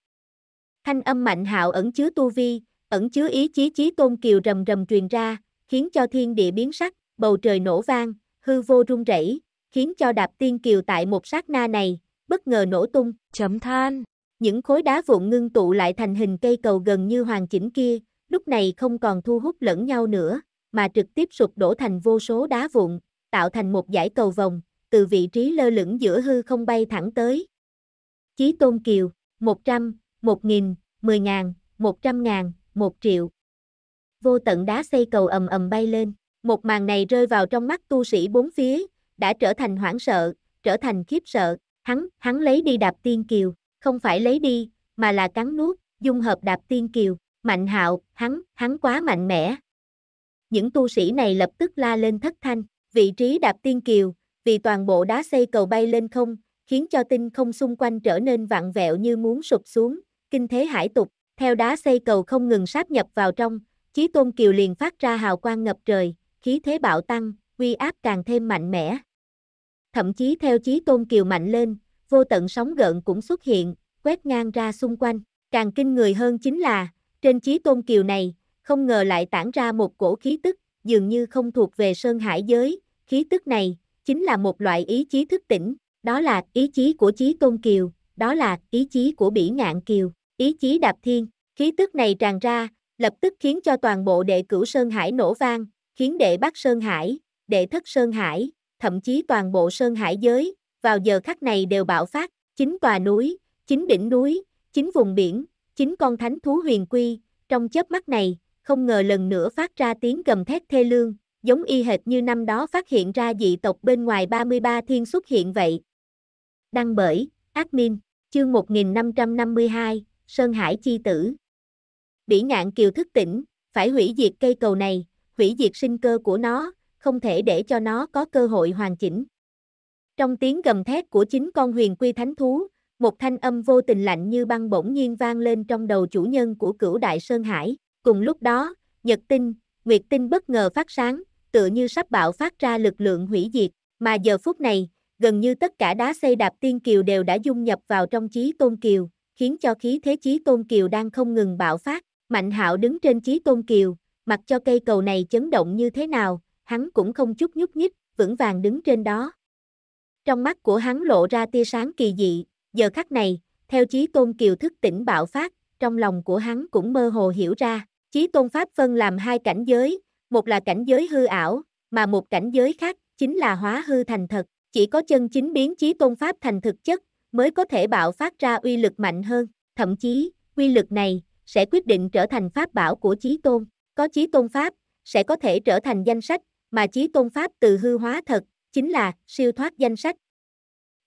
Thanh âm mạnh hạo ẩn chứa tu vi, ẩn chứa ý chí chí tôn kiều rầm rầm truyền ra, khiến cho thiên địa biến sắc, bầu trời nổ vang, hư vô rung rẩy, khiến cho đạp tiên kiều tại một sát na này, bất ngờ nổ tung, chấm than. Những khối đá vụn ngưng tụ lại thành hình cây cầu gần như hoàn chỉnh kia, lúc này không còn thu hút lẫn nhau nữa, mà trực tiếp sụp đổ thành vô số đá vụn, tạo thành một dải cầu vòng, từ vị trí lơ lửng giữa hư không bay thẳng tới. Chí Tôn Kiều, 100, 1000, 10000, 100000, 1 triệu. Vô tận đá xây cầu ầm ầm bay lên, một màn này rơi vào trong mắt tu sĩ bốn phía, đã trở thành hoảng sợ, trở thành khiếp sợ, hắn, hắn lấy đi đạp tiên kiều. Không phải lấy đi, mà là cắn nuốt, dung hợp đạp tiên kiều, mạnh hạo, hắn, hắn quá mạnh mẽ. Những tu sĩ này lập tức la lên thất thanh, vị trí đạp tiên kiều, vì toàn bộ đá xây cầu bay lên không, khiến cho tinh không xung quanh trở nên vặn vẹo như muốn sụp xuống, kinh thế hải tục, theo đá xây cầu không ngừng sáp nhập vào trong, Chí Tôn Kiều liền phát ra hào quang ngập trời, khí thế bạo tăng, uy áp càng thêm mạnh mẽ. Thậm chí theo Chí Tôn Kiều mạnh lên, vô tận sóng gợn cũng xuất hiện, quét ngang ra xung quanh. Càng kinh người hơn chính là, trên chí tôn kiều này, không ngờ lại tản ra một cổ khí tức, dường như không thuộc về Sơn Hải giới, khí tức này, chính là một loại ý chí thức tỉnh, đó là ý chí của chí tôn kiều, đó là ý chí của bỉ ngạn kiều, ý chí đạp thiên, khí tức này tràn ra, lập tức khiến cho toàn bộ đệ cửu Sơn Hải nổ vang, khiến đệ Bắc Sơn Hải, đệ Thất Sơn Hải, thậm chí toàn bộ Sơn Hải giới, vào giờ khắc này đều bạo phát, chính tòa núi, chính đỉnh núi, chính vùng biển, chính con thánh thú huyền quy, trong chớp mắt này, không ngờ lần nữa phát ra tiếng gầm thét thê lương, giống y hệt như năm đó phát hiện ra dị tộc bên ngoài 33 thiên xuất hiện vậy. Đăng bởi, admin, chương 1552, Sơn Hải Chi Tử. Bỉ ngạn kiều thức tỉnh, phải hủy diệt cây cầu này, hủy diệt sinh cơ của nó, không thể để cho nó có cơ hội hoàn chỉnh. Trong tiếng gầm thét của chính con huyền quy thánh thú, một thanh âm vô tình lạnh như băng bỗng nhiên vang lên trong đầu chủ nhân của cửu đại Sơn Hải. Cùng lúc đó, Nhật Tinh, Nguyệt Tinh bất ngờ phát sáng, tựa như sắp bạo phát ra lực lượng hủy diệt, mà giờ phút này, gần như tất cả đá xây đạp tiên kiều đều đã dung nhập vào trong chí tôn kiều, khiến cho khí thế chí tôn kiều đang không ngừng bạo phát. Mạnh hạo đứng trên chí tôn kiều, mặc cho cây cầu này chấn động như thế nào, hắn cũng không chút nhúc nhích, vững vàng đứng trên đó trong mắt của hắn lộ ra tia sáng kỳ dị, giờ khắc này, theo Chí Tôn Kiều thức tỉnh bạo phát, trong lòng của hắn cũng mơ hồ hiểu ra, Chí Tôn Pháp phân làm hai cảnh giới, một là cảnh giới hư ảo, mà một cảnh giới khác chính là hóa hư thành thật, chỉ có chân chính biến Chí Tôn Pháp thành thực chất mới có thể bạo phát ra uy lực mạnh hơn, thậm chí, uy lực này sẽ quyết định trở thành pháp bảo của Chí Tôn, có Chí Tôn Pháp sẽ có thể trở thành danh sách mà Chí Tôn Pháp từ hư hóa thật chính là siêu thoát danh sách.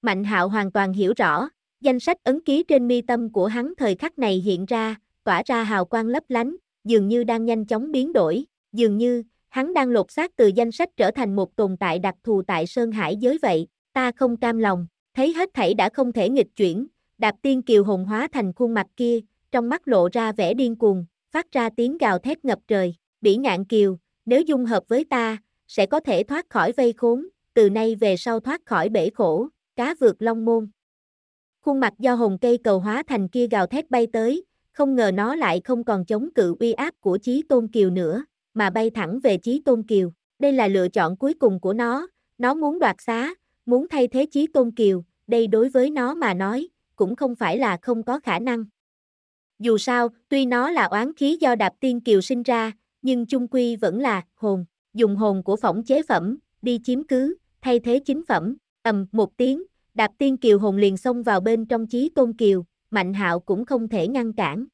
Mạnh Hạo hoàn toàn hiểu rõ, danh sách ấn ký trên mi tâm của hắn thời khắc này hiện ra, tỏa ra hào quang lấp lánh, dường như đang nhanh chóng biến đổi, dường như hắn đang lột xác từ danh sách trở thành một tồn tại đặc thù tại Sơn Hải giới vậy, ta không cam lòng, thấy hết thảy đã không thể nghịch chuyển, đạp tiên kiều hồn hóa thành khuôn mặt kia, trong mắt lộ ra vẻ điên cuồng, phát ra tiếng gào thét ngập trời, bỉ ngạn kiều, nếu dung hợp với ta, sẽ có thể thoát khỏi vây khốn, từ nay về sau thoát khỏi bể khổ, cá vượt long môn. Khuôn mặt do hồng cây cầu hóa thành kia gào thét bay tới, không ngờ nó lại không còn chống cự uy áp của Chí Tôn Kiều nữa, mà bay thẳng về Chí Tôn Kiều. Đây là lựa chọn cuối cùng của nó, nó muốn đoạt xá, muốn thay thế Chí Tôn Kiều, đây đối với nó mà nói, cũng không phải là không có khả năng. Dù sao, tuy nó là oán khí do đạp tiên kiều sinh ra, nhưng chung quy vẫn là hồn, dùng hồn của phỏng chế phẩm, đi chiếm cứ, thay thế chính phẩm, ầm một tiếng, đạp tiên kiều hồn liền xông vào bên trong chí tôn kiều, mạnh hạo cũng không thể ngăn cản.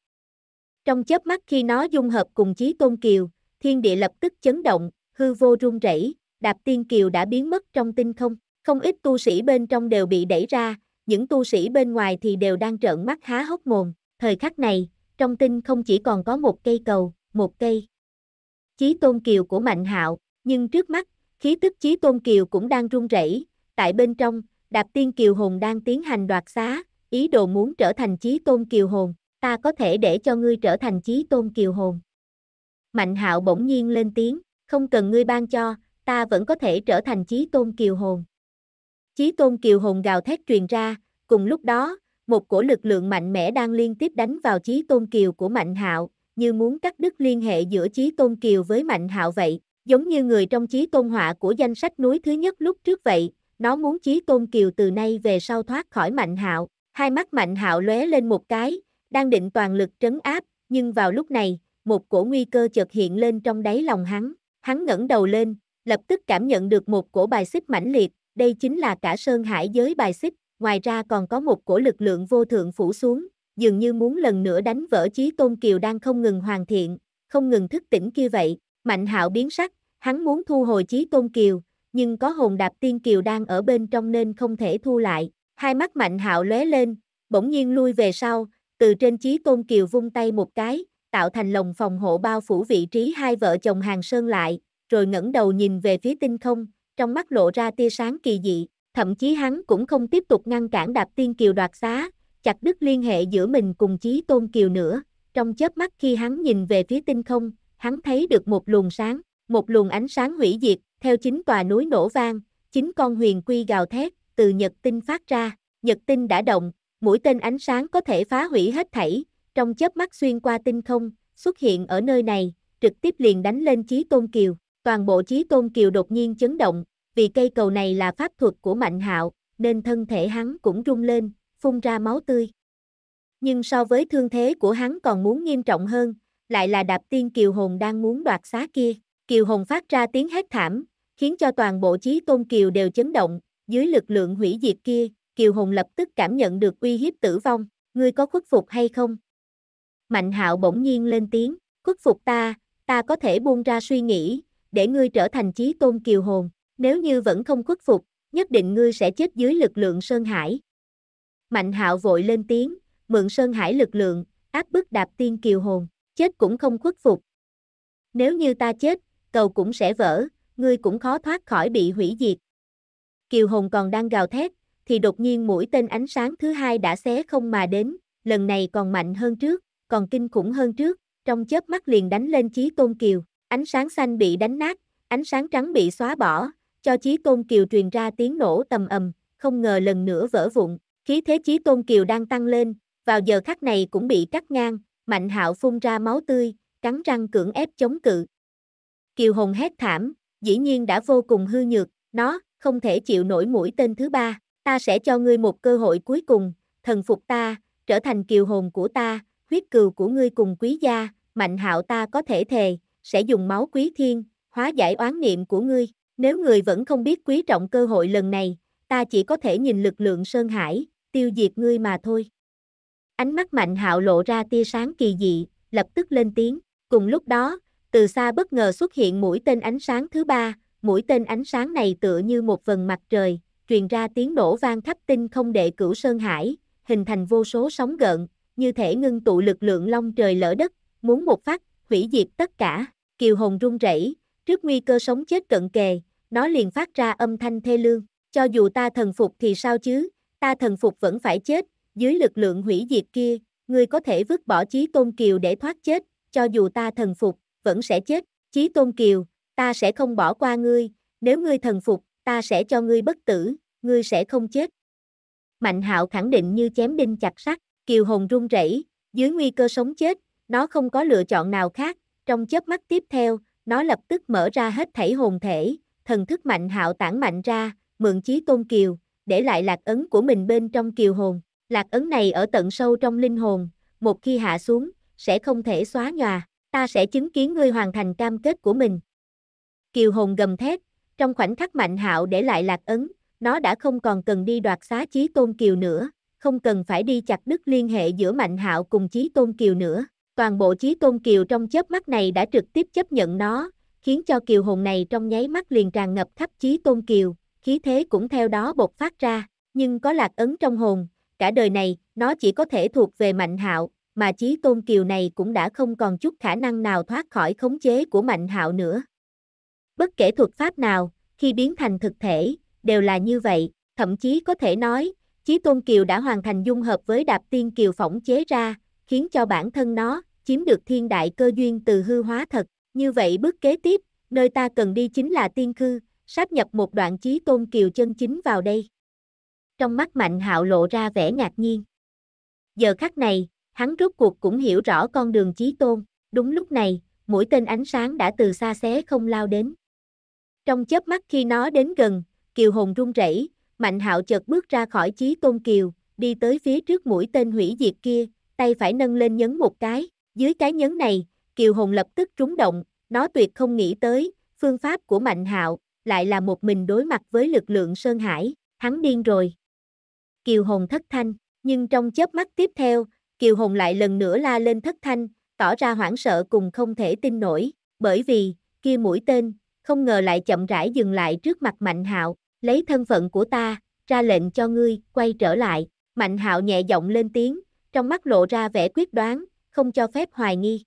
Trong chớp mắt khi nó dung hợp cùng chí tôn kiều, thiên địa lập tức chấn động, hư vô rung rẩy, đạp tiên kiều đã biến mất trong tinh không, không ít tu sĩ bên trong đều bị đẩy ra, những tu sĩ bên ngoài thì đều đang trợn mắt há hốc mồm, thời khắc này, trong tinh không chỉ còn có một cây cầu, một cây. Chí tôn kiều của Mạnh Hạo, nhưng trước mắt, Khí tức chí tôn kiều cũng đang run rẩy, tại bên trong, đạp tiên kiều hồn đang tiến hành đoạt xá, ý đồ muốn trở thành chí tôn kiều hồn, ta có thể để cho ngươi trở thành chí tôn kiều hồn. Mạnh hạo bỗng nhiên lên tiếng, không cần ngươi ban cho, ta vẫn có thể trở thành chí tôn kiều hồn. Chí tôn kiều hồn gào thét truyền ra, cùng lúc đó, một cổ lực lượng mạnh mẽ đang liên tiếp đánh vào chí tôn kiều của mạnh hạo, như muốn cắt đứt liên hệ giữa chí tôn kiều với mạnh hạo vậy giống như người trong chí tôn họa của danh sách núi thứ nhất lúc trước vậy, nó muốn chí tôn kiều từ nay về sau thoát khỏi mạnh hạo, hai mắt mạnh hạo lóe lên một cái, đang định toàn lực trấn áp, nhưng vào lúc này, một cổ nguy cơ chợt hiện lên trong đáy lòng hắn, hắn ngẩng đầu lên, lập tức cảm nhận được một cổ bài xích mãnh liệt, đây chính là cả sơn hải giới bài xích, ngoài ra còn có một cổ lực lượng vô thượng phủ xuống, dường như muốn lần nữa đánh vỡ chí tôn kiều đang không ngừng hoàn thiện, không ngừng thức tỉnh kia vậy, mạnh hạo biến sắc, Hắn muốn thu hồi Chí Tôn Kiều, nhưng có hồn đạp tiên kiều đang ở bên trong nên không thể thu lại. Hai mắt Mạnh Hạo lóe lên, bỗng nhiên lui về sau, từ trên Chí Tôn Kiều vung tay một cái, tạo thành lồng phòng hộ bao phủ vị trí hai vợ chồng Hàng Sơn lại, rồi ngẩng đầu nhìn về phía tinh không, trong mắt lộ ra tia sáng kỳ dị, thậm chí hắn cũng không tiếp tục ngăn cản Đạp Tiên Kiều đoạt xá, chặt đứt liên hệ giữa mình cùng Chí Tôn Kiều nữa. Trong chớp mắt khi hắn nhìn về phía tinh không, hắn thấy được một luồng sáng, một luồng ánh sáng hủy diệt, theo chính tòa núi nổ vang, chính con huyền quy gào thét, từ nhật tinh phát ra, nhật tinh đã động, mũi tên ánh sáng có thể phá hủy hết thảy, trong chớp mắt xuyên qua tinh không, xuất hiện ở nơi này, trực tiếp liền đánh lên Chí Tôn Kiều, toàn bộ Chí Tôn Kiều đột nhiên chấn động, vì cây cầu này là pháp thuật của Mạnh Hạo, nên thân thể hắn cũng rung lên, phun ra máu tươi. Nhưng so với thương thế của hắn còn muốn nghiêm trọng hơn, lại là đạp tiên kiều hồn đang muốn đoạt xá kia. Kiều Hồng phát ra tiếng hét thảm, khiến cho toàn bộ trí tôn Kiều đều chấn động, dưới lực lượng hủy diệt kia, Kiều Hồng lập tức cảm nhận được uy hiếp tử vong, ngươi có khuất phục hay không? Mạnh hạo bỗng nhiên lên tiếng, khuất phục ta, ta có thể buông ra suy nghĩ, để ngươi trở thành trí tôn Kiều Hồn, nếu như vẫn không khuất phục, nhất định ngươi sẽ chết dưới lực lượng Sơn Hải. Mạnh hạo vội lên tiếng, mượn Sơn Hải lực lượng, áp bức đạp tiên Kiều Hồn, chết cũng không khuất phục. Nếu như ta chết, cầu cũng sẽ vỡ, ngươi cũng khó thoát khỏi bị hủy diệt. Kiều Hồng còn đang gào thét, thì đột nhiên mũi tên ánh sáng thứ hai đã xé không mà đến, lần này còn mạnh hơn trước, còn kinh khủng hơn trước, trong chớp mắt liền đánh lên Chí Tôn Kiều, ánh sáng xanh bị đánh nát, ánh sáng trắng bị xóa bỏ, cho Chí Tôn Kiều truyền ra tiếng nổ tầm ầm, không ngờ lần nữa vỡ vụn, khí thế Chí Tôn Kiều đang tăng lên, vào giờ khắc này cũng bị cắt ngang, Mạnh Hạo phun ra máu tươi, cắn răng cưỡng ép chống cự, Kiều Hồng hét thảm, dĩ nhiên đã vô cùng hư nhược, nó, không thể chịu nổi mũi tên thứ ba, ta sẽ cho ngươi một cơ hội cuối cùng, thần phục ta, trở thành kiều hồn của ta, huyết cừu của ngươi cùng quý gia, mạnh hạo ta có thể thề, sẽ dùng máu quý thiên, hóa giải oán niệm của ngươi, nếu ngươi vẫn không biết quý trọng cơ hội lần này, ta chỉ có thể nhìn lực lượng Sơn Hải, tiêu diệt ngươi mà thôi. Ánh mắt mạnh hạo lộ ra tia sáng kỳ dị, lập tức lên tiếng, cùng lúc đó, từ xa bất ngờ xuất hiện mũi tên ánh sáng thứ ba, mũi tên ánh sáng này tựa như một vần mặt trời, truyền ra tiếng nổ vang khắp tinh không đệ cửu Sơn Hải, hình thành vô số sóng gợn, như thể ngưng tụ lực lượng long trời lỡ đất, muốn một phát, hủy diệt tất cả. Kiều Hồng run rẩy, trước nguy cơ sống chết cận kề, nó liền phát ra âm thanh thê lương, cho dù ta thần phục thì sao chứ, ta thần phục vẫn phải chết, dưới lực lượng hủy diệt kia, ngươi có thể vứt bỏ chí tôn kiều để thoát chết, cho dù ta thần phục, vẫn sẽ chết, Chí Tôn Kiều, ta sẽ không bỏ qua ngươi, nếu ngươi thần phục, ta sẽ cho ngươi bất tử, ngươi sẽ không chết. Mạnh hạo khẳng định như chém đinh chặt sắt, Kiều Hồng run rẩy, dưới nguy cơ sống chết, nó không có lựa chọn nào khác, trong chớp mắt tiếp theo, nó lập tức mở ra hết thảy hồn thể, thần thức mạnh hạo tản mạnh ra, mượn chí tôn kiều, để lại lạc ấn của mình bên trong kiều hồn, lạc ấn này ở tận sâu trong linh hồn, một khi hạ xuống, sẽ không thể xóa nhòa ta sẽ chứng kiến ngươi hoàn thành cam kết của mình. Kiều hồn gầm thét, trong khoảnh khắc mạnh hạo để lại lạc ấn, nó đã không còn cần đi đoạt xá chí tôn kiều nữa, không cần phải đi chặt đứt liên hệ giữa mạnh hạo cùng chí tôn kiều nữa. Toàn bộ chí tôn kiều trong chớp mắt này đã trực tiếp chấp nhận nó, khiến cho kiều hồn này trong nháy mắt liền tràn ngập khắp chí tôn kiều, khí thế cũng theo đó bộc phát ra, nhưng có lạc ấn trong hồn, cả đời này, nó chỉ có thể thuộc về mạnh hạo, mà Chí Tôn Kiều này cũng đã không còn chút khả năng nào thoát khỏi khống chế của Mạnh Hạo nữa. Bất kể thuật pháp nào, khi biến thành thực thể, đều là như vậy, thậm chí có thể nói, Chí Tôn Kiều đã hoàn thành dung hợp với Đạp Tiên Kiều phỏng chế ra, khiến cho bản thân nó chiếm được thiên đại cơ duyên từ hư hóa thật. Như vậy bước kế tiếp, nơi ta cần đi chính là Tiên Khư, sáp nhập một đoạn Chí Tôn Kiều chân chính vào đây. Trong mắt Mạnh Hạo lộ ra vẻ ngạc nhiên. Giờ khắc này, hắn rốt cuộc cũng hiểu rõ con đường chí tôn, đúng lúc này, mũi tên ánh sáng đã từ xa xé không lao đến. Trong chớp mắt khi nó đến gần, kiều hồn run rẩy, mạnh hạo chợt bước ra khỏi chí tôn kiều, đi tới phía trước mũi tên hủy diệt kia, tay phải nâng lên nhấn một cái, dưới cái nhấn này, kiều hồn lập tức trúng động, nó tuyệt không nghĩ tới, phương pháp của mạnh hạo, lại là một mình đối mặt với lực lượng Sơn Hải, hắn điên rồi. Kiều hồn thất thanh, nhưng trong chớp mắt tiếp theo, Kiều Hùng lại lần nữa la lên thất thanh, tỏ ra hoảng sợ cùng không thể tin nổi, bởi vì, kia mũi tên, không ngờ lại chậm rãi dừng lại trước mặt Mạnh Hạo, lấy thân phận của ta, ra lệnh cho ngươi, quay trở lại. Mạnh Hạo nhẹ giọng lên tiếng, trong mắt lộ ra vẻ quyết đoán, không cho phép hoài nghi.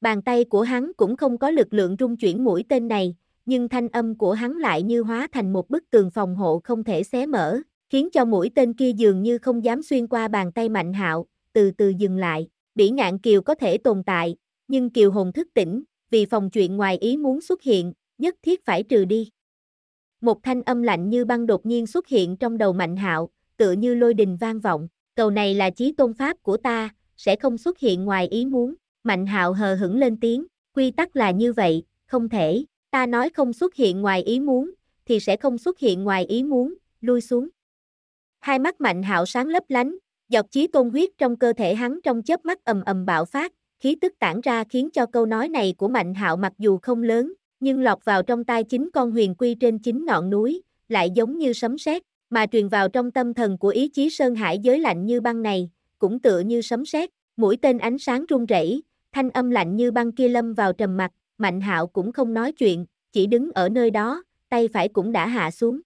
Bàn tay của hắn cũng không có lực lượng rung chuyển mũi tên này, nhưng thanh âm của hắn lại như hóa thành một bức tường phòng hộ không thể xé mở, khiến cho mũi tên kia dường như không dám xuyên qua bàn tay Mạnh Hạo, từ từ dừng lại, bỉ ngạn kiều có thể tồn tại, nhưng kiều hồn thức tỉnh, vì phòng chuyện ngoài ý muốn xuất hiện, nhất thiết phải trừ đi. Một thanh âm lạnh như băng đột nhiên xuất hiện trong đầu Mạnh Hạo, tựa như lôi đình vang vọng, cầu này là chí tôn pháp của ta, sẽ không xuất hiện ngoài ý muốn. Mạnh Hạo hờ hững lên tiếng, quy tắc là như vậy, không thể, ta nói không xuất hiện ngoài ý muốn, thì sẽ không xuất hiện ngoài ý muốn, lui xuống. Hai mắt Mạnh Hạo sáng lấp lánh, Dọc chí tôn huyết trong cơ thể hắn trong chớp mắt ầm ầm bạo phát, khí tức tản ra khiến cho câu nói này của Mạnh Hạo mặc dù không lớn, nhưng lọt vào trong tai chính con huyền quy trên chính ngọn núi, lại giống như sấm sét, mà truyền vào trong tâm thần của ý chí sơn hải giới lạnh như băng này, cũng tựa như sấm sét, mũi tên ánh sáng rung rẩy, thanh âm lạnh như băng kia lâm vào trầm mặt, Mạnh Hạo cũng không nói chuyện, chỉ đứng ở nơi đó, tay phải cũng đã hạ xuống.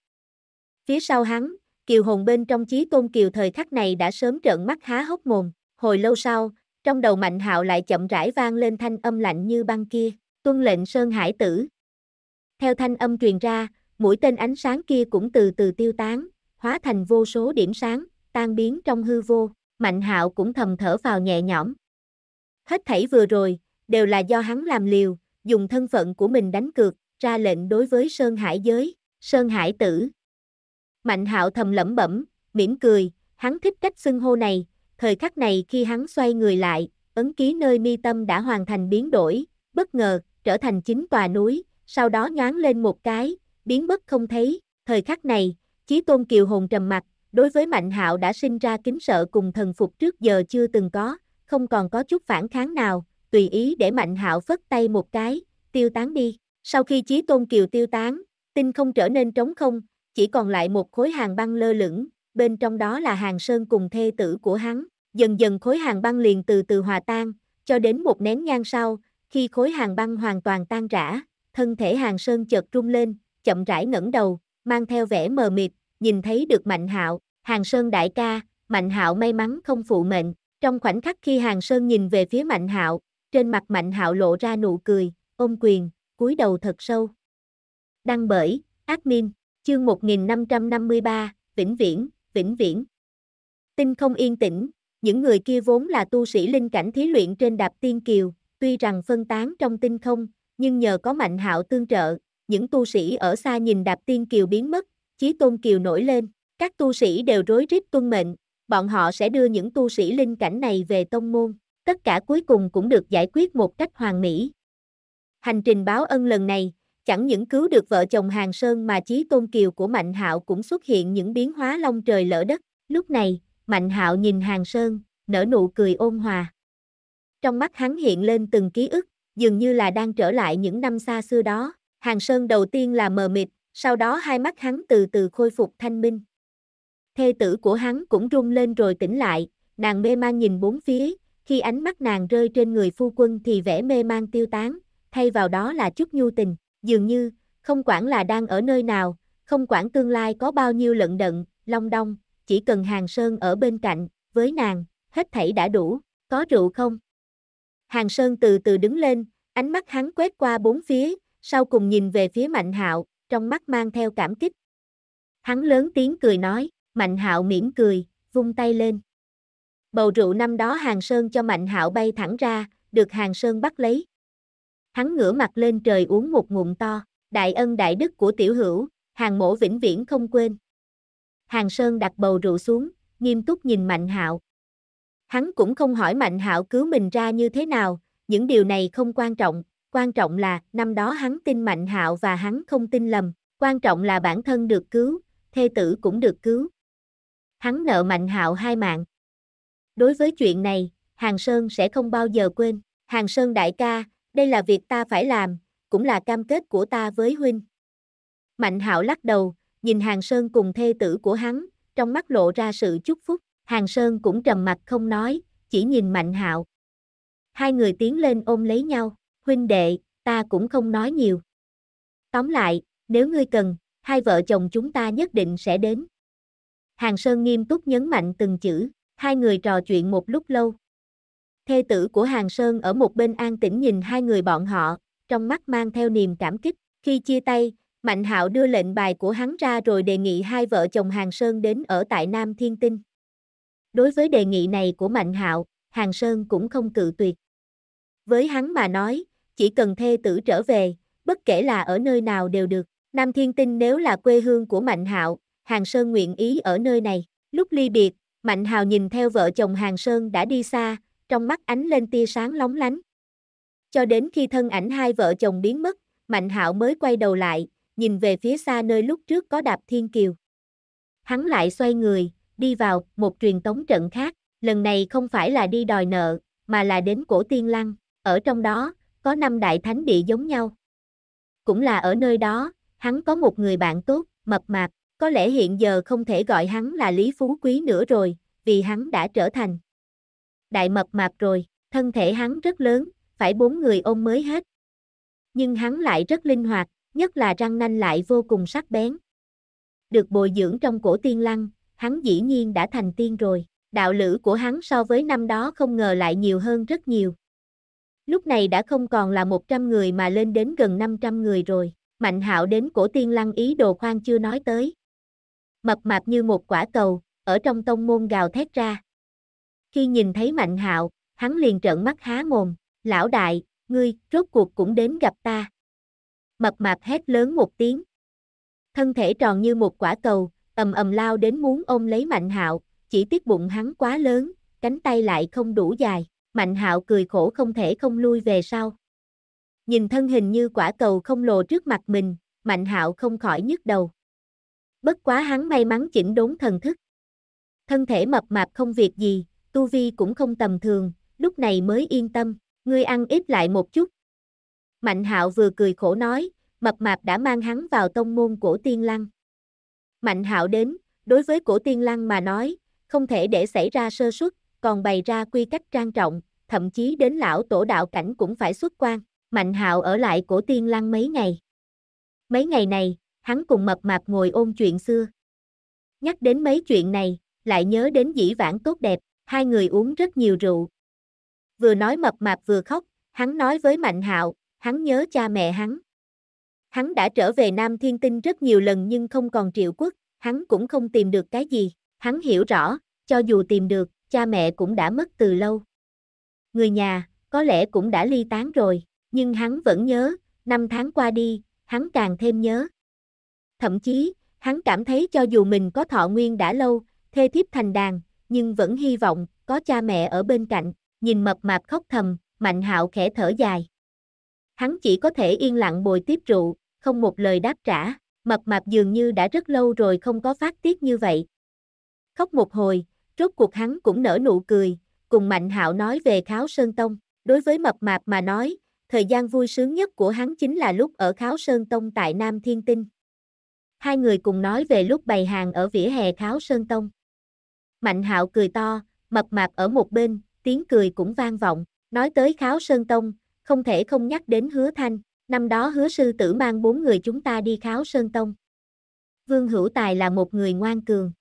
Phía sau hắn, Kiều Hồng bên trong chí tôn Kiều thời khắc này đã sớm trợn mắt há hốc mồm, hồi lâu sau, trong đầu Mạnh Hạo lại chậm rãi vang lên thanh âm lạnh như băng kia, tuân lệnh Sơn Hải tử. Theo thanh âm truyền ra, mũi tên ánh sáng kia cũng từ từ tiêu tán, hóa thành vô số điểm sáng, tan biến trong hư vô, Mạnh Hạo cũng thầm thở vào nhẹ nhõm. Hết thảy vừa rồi, đều là do hắn làm liều, dùng thân phận của mình đánh cược, ra lệnh đối với Sơn Hải giới, Sơn Hải tử. Mạnh hạo thầm lẩm bẩm, mỉm cười, hắn thích cách xưng hô này, thời khắc này khi hắn xoay người lại, ấn ký nơi mi tâm đã hoàn thành biến đổi, bất ngờ, trở thành chính tòa núi, sau đó nhoáng lên một cái, biến mất không thấy, thời khắc này, chí tôn kiều hồn trầm mặt, đối với mạnh hạo đã sinh ra kính sợ cùng thần phục trước giờ chưa từng có, không còn có chút phản kháng nào, tùy ý để mạnh hạo phất tay một cái, tiêu tán đi, sau khi chí tôn kiều tiêu tán, tinh không trở nên trống không, chỉ còn lại một khối hàng băng lơ lửng, bên trong đó là hàng sơn cùng thê tử của hắn. Dần dần khối hàng băng liền từ từ hòa tan, cho đến một nén nhang sau, khi khối hàng băng hoàn toàn tan rã, thân thể hàng sơn chợt rung lên, chậm rãi ngẩng đầu, mang theo vẻ mờ mịt, nhìn thấy được Mạnh Hạo, Hàng Sơn đại ca, Mạnh Hạo may mắn không phụ mệnh. Trong khoảnh khắc khi Hàng Sơn nhìn về phía Mạnh Hạo, trên mặt Mạnh Hạo lộ ra nụ cười, ôm quyền, cúi đầu thật sâu. Đăng bởi Admin Chương 1553, Vĩnh Viễn, Vĩnh Viễn. Tinh không yên tĩnh, những người kia vốn là tu sĩ linh cảnh thí luyện trên đạp tiên kiều, tuy rằng phân tán trong tinh không, nhưng nhờ có mạnh hạo tương trợ, những tu sĩ ở xa nhìn đạp tiên kiều biến mất, chí tôn kiều nổi lên, các tu sĩ đều rối rít tuân mệnh, bọn họ sẽ đưa những tu sĩ linh cảnh này về tông môn, tất cả cuối cùng cũng được giải quyết một cách hoàn mỹ. Hành trình báo ân lần này, chẳng những cứu được vợ chồng Hàng Sơn mà Chí Tôn Kiều của Mạnh Hạo cũng xuất hiện những biến hóa long trời lỡ đất. Lúc này, Mạnh Hạo nhìn Hàng Sơn, nở nụ cười ôn hòa. Trong mắt hắn hiện lên từng ký ức, dường như là đang trở lại những năm xa xưa đó. Hàng Sơn đầu tiên là mờ mịt, sau đó hai mắt hắn từ từ khôi phục thanh minh. Thê tử của hắn cũng run lên rồi tỉnh lại, nàng mê man nhìn bốn phía, khi ánh mắt nàng rơi trên người phu quân thì vẻ mê man tiêu tán, thay vào đó là chút nhu tình dường như, không quản là đang ở nơi nào, không quản tương lai có bao nhiêu lận đận, long đong, chỉ cần Hàng Sơn ở bên cạnh, với nàng, hết thảy đã đủ, có rượu không? Hàng Sơn từ từ đứng lên, ánh mắt hắn quét qua bốn phía, sau cùng nhìn về phía Mạnh Hạo, trong mắt mang theo cảm kích. Hắn lớn tiếng cười nói, Mạnh Hạo mỉm cười, vung tay lên. Bầu rượu năm đó Hàng Sơn cho Mạnh Hạo bay thẳng ra, được Hàng Sơn bắt lấy hắn ngửa mặt lên trời uống một ngụm to, đại ân đại đức của tiểu hữu, hàng mổ vĩnh viễn không quên. Hàng Sơn đặt bầu rượu xuống, nghiêm túc nhìn Mạnh Hạo. Hắn cũng không hỏi Mạnh Hạo cứu mình ra như thế nào, những điều này không quan trọng, quan trọng là năm đó hắn tin Mạnh Hạo và hắn không tin lầm, quan trọng là bản thân được cứu, thê tử cũng được cứu. Hắn nợ Mạnh Hạo hai mạng. Đối với chuyện này, Hàng Sơn sẽ không bao giờ quên, Hàng Sơn đại ca, đây là việc ta phải làm, cũng là cam kết của ta với huynh. Mạnh hạo lắc đầu, nhìn Hàng Sơn cùng thê tử của hắn, trong mắt lộ ra sự chúc phúc. Hàng Sơn cũng trầm mặt không nói, chỉ nhìn Mạnh hạo. Hai người tiến lên ôm lấy nhau, huynh đệ, ta cũng không nói nhiều. Tóm lại, nếu ngươi cần, hai vợ chồng chúng ta nhất định sẽ đến. Hàng Sơn nghiêm túc nhấn mạnh từng chữ, hai người trò chuyện một lúc lâu, Thê tử của Hàng Sơn ở một bên an tĩnh nhìn hai người bọn họ, trong mắt mang theo niềm cảm kích. Khi chia tay, Mạnh Hạo đưa lệnh bài của hắn ra rồi đề nghị hai vợ chồng Hàng Sơn đến ở tại Nam Thiên Tinh. Đối với đề nghị này của Mạnh Hạo, Hàng Sơn cũng không cự tuyệt. Với hắn mà nói, chỉ cần thê tử trở về, bất kể là ở nơi nào đều được. Nam Thiên Tinh nếu là quê hương của Mạnh Hạo, Hàng Sơn nguyện ý ở nơi này. Lúc ly biệt, Mạnh Hạo nhìn theo vợ chồng Hàng Sơn đã đi xa, trong mắt ánh lên tia sáng lóng lánh. Cho đến khi thân ảnh hai vợ chồng biến mất, Mạnh Hạo mới quay đầu lại, nhìn về phía xa nơi lúc trước có đạp thiên kiều. Hắn lại xoay người, đi vào một truyền tống trận khác, lần này không phải là đi đòi nợ, mà là đến cổ tiên lăng, ở trong đó, có năm đại thánh địa giống nhau. Cũng là ở nơi đó, hắn có một người bạn tốt, mập mạp, có lẽ hiện giờ không thể gọi hắn là Lý Phú Quý nữa rồi, vì hắn đã trở thành đại mập mạp rồi, thân thể hắn rất lớn, phải bốn người ôm mới hết. Nhưng hắn lại rất linh hoạt, nhất là răng nanh lại vô cùng sắc bén. Được bồi dưỡng trong cổ tiên lăng, hắn dĩ nhiên đã thành tiên rồi, đạo lữ của hắn so với năm đó không ngờ lại nhiều hơn rất nhiều. Lúc này đã không còn là 100 người mà lên đến gần 500 người rồi, mạnh hạo đến cổ tiên lăng ý đồ khoan chưa nói tới. Mập mạp như một quả cầu, ở trong tông môn gào thét ra. Khi nhìn thấy Mạnh Hạo, hắn liền trợn mắt há mồm, lão đại, ngươi, rốt cuộc cũng đến gặp ta. Mập mạp hét lớn một tiếng. Thân thể tròn như một quả cầu, ầm ầm lao đến muốn ôm lấy Mạnh Hạo, chỉ tiếc bụng hắn quá lớn, cánh tay lại không đủ dài, Mạnh Hạo cười khổ không thể không lui về sau. Nhìn thân hình như quả cầu không lồ trước mặt mình, Mạnh Hạo không khỏi nhức đầu. Bất quá hắn may mắn chỉnh đốn thần thức. Thân thể mập mạp không việc gì, tu vi cũng không tầm thường, lúc này mới yên tâm, ngươi ăn ít lại một chút. Mạnh hạo vừa cười khổ nói, mập mạp đã mang hắn vào tông môn cổ tiên lăng. Mạnh hạo đến, đối với cổ tiên lăng mà nói, không thể để xảy ra sơ suất, còn bày ra quy cách trang trọng, thậm chí đến lão tổ đạo cảnh cũng phải xuất quan. Mạnh hạo ở lại cổ tiên lăng mấy ngày. Mấy ngày này, hắn cùng mập mạp ngồi ôn chuyện xưa. Nhắc đến mấy chuyện này, lại nhớ đến dĩ vãng tốt đẹp hai người uống rất nhiều rượu. Vừa nói mập mạp vừa khóc, hắn nói với Mạnh Hạo, hắn nhớ cha mẹ hắn. Hắn đã trở về Nam Thiên Tinh rất nhiều lần nhưng không còn triệu quốc, hắn cũng không tìm được cái gì. Hắn hiểu rõ, cho dù tìm được, cha mẹ cũng đã mất từ lâu. Người nhà, có lẽ cũng đã ly tán rồi, nhưng hắn vẫn nhớ, năm tháng qua đi, hắn càng thêm nhớ. Thậm chí, hắn cảm thấy cho dù mình có thọ nguyên đã lâu, thê thiếp thành đàn, nhưng vẫn hy vọng có cha mẹ ở bên cạnh, nhìn mập mạp khóc thầm, Mạnh Hạo khẽ thở dài. Hắn chỉ có thể yên lặng bồi tiếp rượu, không một lời đáp trả, mập mạp dường như đã rất lâu rồi không có phát tiết như vậy. Khóc một hồi, rốt cuộc hắn cũng nở nụ cười, cùng Mạnh Hạo nói về Kháo Sơn Tông, đối với mập mạp mà nói, thời gian vui sướng nhất của hắn chính là lúc ở Kháo Sơn Tông tại Nam Thiên Tinh. Hai người cùng nói về lúc bày hàng ở vỉa hè Kháo Sơn Tông. Mạnh hạo cười to, mập mạp ở một bên, tiếng cười cũng vang vọng, nói tới kháo sơn tông, không thể không nhắc đến hứa thanh, năm đó hứa sư tử mang bốn người chúng ta đi kháo sơn tông. Vương Hữu Tài là một người ngoan cường.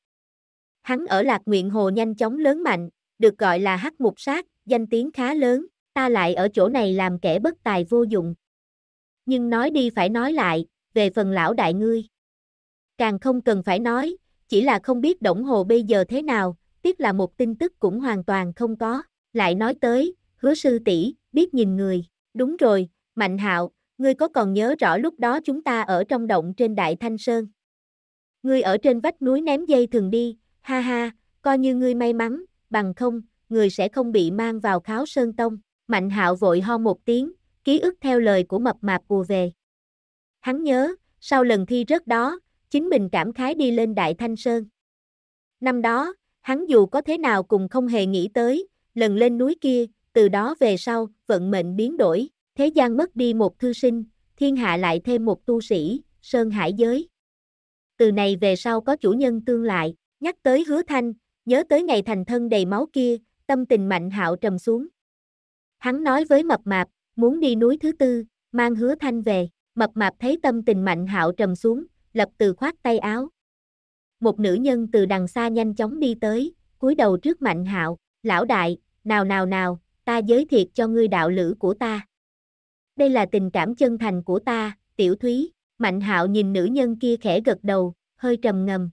Hắn ở Lạc Nguyện Hồ nhanh chóng lớn mạnh, được gọi là hắc mục sát, danh tiếng khá lớn, ta lại ở chỗ này làm kẻ bất tài vô dụng. Nhưng nói đi phải nói lại, về phần lão đại ngươi. Càng không cần phải nói, chỉ là không biết Đổng Hồ bây giờ thế nào, tiếc là một tin tức cũng hoàn toàn không có. Lại nói tới, hứa sư tỷ biết nhìn người. Đúng rồi, Mạnh Hạo, ngươi có còn nhớ rõ lúc đó chúng ta ở trong động trên Đại Thanh Sơn. Ngươi ở trên vách núi ném dây thường đi, ha ha, coi như ngươi may mắn, bằng không, người sẽ không bị mang vào kháo sơn tông. Mạnh hạo vội ho một tiếng, ký ức theo lời của mập mạp ùa về. Hắn nhớ, sau lần thi rớt đó, chính mình cảm khái đi lên Đại Thanh Sơn. Năm đó, hắn dù có thế nào cùng không hề nghĩ tới, lần lên núi kia, từ đó về sau, vận mệnh biến đổi, thế gian mất đi một thư sinh, thiên hạ lại thêm một tu sĩ, sơn hải giới. Từ này về sau có chủ nhân tương lại, nhắc tới hứa thanh, nhớ tới ngày thành thân đầy máu kia, tâm tình mạnh hạo trầm xuống. Hắn nói với mập mạp, muốn đi núi thứ tư, mang hứa thanh về, mập mạp thấy tâm tình mạnh hạo trầm xuống, lập từ khoát tay áo. Một nữ nhân từ đằng xa nhanh chóng đi tới, cúi đầu trước Mạnh Hạo, "Lão đại, nào nào nào, ta giới thiệu cho ngươi đạo lữ của ta. Đây là tình cảm chân thành của ta, Tiểu Thúy." Mạnh Hạo nhìn nữ nhân kia khẽ gật đầu, hơi trầm ngầm.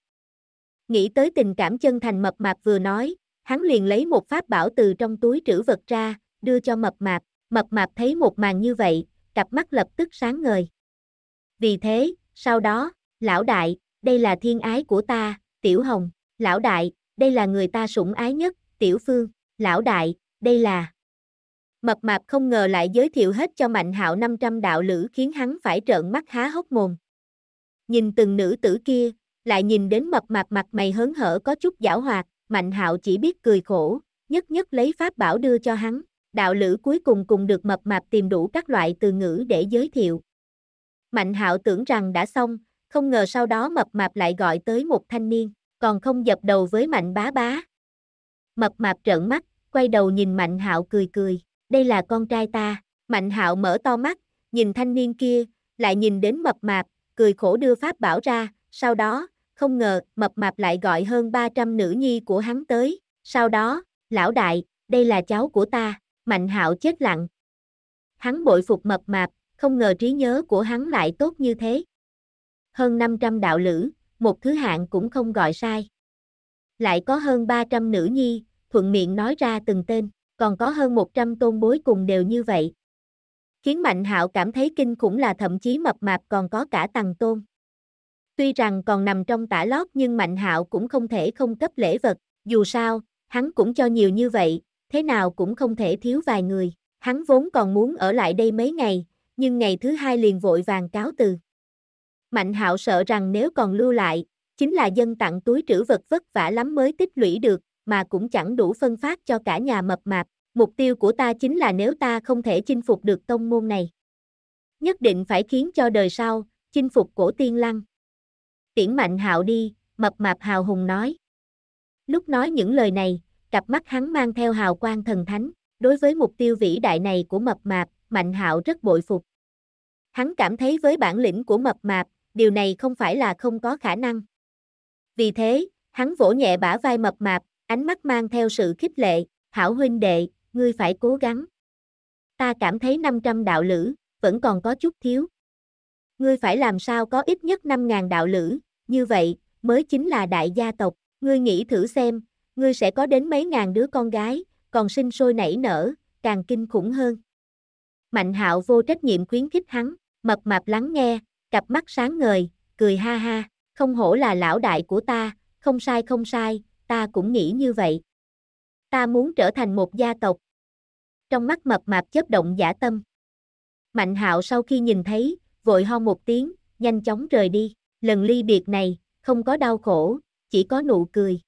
Nghĩ tới tình cảm chân thành mập mạp vừa nói, hắn liền lấy một pháp bảo từ trong túi trữ vật ra, đưa cho mập mạp, mập mạp thấy một màn như vậy, cặp mắt lập tức sáng ngời. Vì thế, sau đó, Lão đại, đây là thiên ái của ta, Tiểu Hồng. Lão đại, đây là người ta sủng ái nhất, Tiểu Phương. Lão đại, đây là... Mập mạp không ngờ lại giới thiệu hết cho Mạnh Hạo 500 đạo lữ khiến hắn phải trợn mắt há hốc mồm. Nhìn từng nữ tử kia, lại nhìn đến mập mạp mặt mày hớn hở có chút giảo hoạt, Mạnh Hạo chỉ biết cười khổ, nhất nhất lấy pháp bảo đưa cho hắn. Đạo lữ cuối cùng cùng được mập mạp tìm đủ các loại từ ngữ để giới thiệu. Mạnh Hạo tưởng rằng đã xong, không ngờ sau đó mập mạp lại gọi tới một thanh niên, còn không dập đầu với mạnh bá bá. Mập mạp trợn mắt, quay đầu nhìn mạnh hạo cười cười, đây là con trai ta, mạnh hạo mở to mắt, nhìn thanh niên kia, lại nhìn đến mập mạp, cười khổ đưa pháp bảo ra, sau đó, không ngờ, mập mạp lại gọi hơn 300 nữ nhi của hắn tới, sau đó, lão đại, đây là cháu của ta, mạnh hạo chết lặng. Hắn bội phục mập mạp, không ngờ trí nhớ của hắn lại tốt như thế hơn 500 đạo lữ, một thứ hạng cũng không gọi sai. Lại có hơn 300 nữ nhi, thuận miệng nói ra từng tên, còn có hơn 100 tôn bối cùng đều như vậy. Khiến Mạnh Hạo cảm thấy kinh khủng là thậm chí mập mạp còn có cả tầng tôn. Tuy rằng còn nằm trong tả lót nhưng Mạnh Hạo cũng không thể không cấp lễ vật, dù sao, hắn cũng cho nhiều như vậy, thế nào cũng không thể thiếu vài người. Hắn vốn còn muốn ở lại đây mấy ngày, nhưng ngày thứ hai liền vội vàng cáo từ. Mạnh hạo sợ rằng nếu còn lưu lại, chính là dân tặng túi trữ vật vất vả lắm mới tích lũy được, mà cũng chẳng đủ phân phát cho cả nhà mập mạp. Mục tiêu của ta chính là nếu ta không thể chinh phục được tông môn này. Nhất định phải khiến cho đời sau, chinh phục cổ tiên lăng. Tiễn mạnh hạo đi, mập mạp hào hùng nói. Lúc nói những lời này, cặp mắt hắn mang theo hào quang thần thánh, đối với mục tiêu vĩ đại này của mập mạp, mạnh hạo rất bội phục. Hắn cảm thấy với bản lĩnh của mập mạp, điều này không phải là không có khả năng. Vì thế, hắn vỗ nhẹ bả vai mập mạp, ánh mắt mang theo sự khích lệ, hảo huynh đệ, ngươi phải cố gắng. Ta cảm thấy 500 đạo lữ, vẫn còn có chút thiếu. Ngươi phải làm sao có ít nhất 5.000 đạo lữ, như vậy, mới chính là đại gia tộc, ngươi nghĩ thử xem, ngươi sẽ có đến mấy ngàn đứa con gái, còn sinh sôi nảy nở, càng kinh khủng hơn. Mạnh hạo vô trách nhiệm khuyến khích hắn, mập mạp lắng nghe, cặp mắt sáng ngời, cười ha ha, không hổ là lão đại của ta, không sai không sai, ta cũng nghĩ như vậy. Ta muốn trở thành một gia tộc. Trong mắt mập mạp chớp động giả tâm. Mạnh hạo sau khi nhìn thấy, vội ho một tiếng, nhanh chóng rời đi, lần ly biệt này, không có đau khổ, chỉ có nụ cười.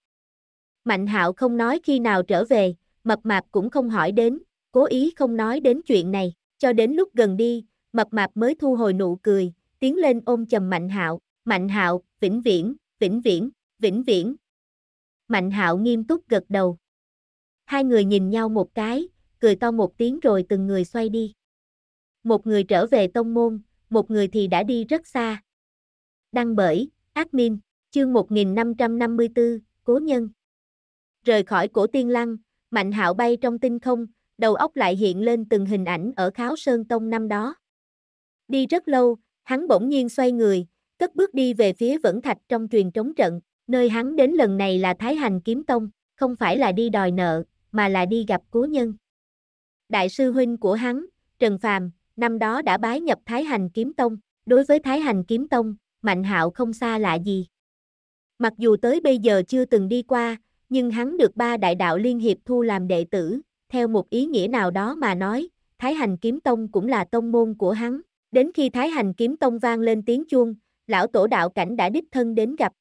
Mạnh hạo không nói khi nào trở về, mập mạp cũng không hỏi đến, cố ý không nói đến chuyện này, cho đến lúc gần đi, mập mạp mới thu hồi nụ cười, tiến lên ôm chầm Mạnh Hạo, Mạnh Hạo, vĩnh viễn, vĩnh viễn, vĩnh viễn. Mạnh Hạo nghiêm túc gật đầu. Hai người nhìn nhau một cái, cười to một tiếng rồi từng người xoay đi. Một người trở về tông môn, một người thì đã đi rất xa. Đăng bởi, admin, chương 1554, cố nhân. Rời khỏi cổ tiên lăng, Mạnh Hạo bay trong tinh không, đầu óc lại hiện lên từng hình ảnh ở Kháo Sơn Tông năm đó. Đi rất lâu, hắn bỗng nhiên xoay người, cất bước đi về phía Vẫn Thạch trong truyền trống trận, nơi hắn đến lần này là Thái Hành Kiếm Tông, không phải là đi đòi nợ, mà là đi gặp cố nhân. Đại sư huynh của hắn, Trần Phàm, năm đó đã bái nhập Thái Hành Kiếm Tông, đối với Thái Hành Kiếm Tông, Mạnh Hạo không xa lạ gì. Mặc dù tới bây giờ chưa từng đi qua, nhưng hắn được ba đại đạo liên hiệp thu làm đệ tử, theo một ý nghĩa nào đó mà nói, Thái Hành Kiếm Tông cũng là tông môn của hắn. Đến khi Thái Hành kiếm tông vang lên tiếng chuông, lão tổ đạo cảnh đã đích thân đến gặp.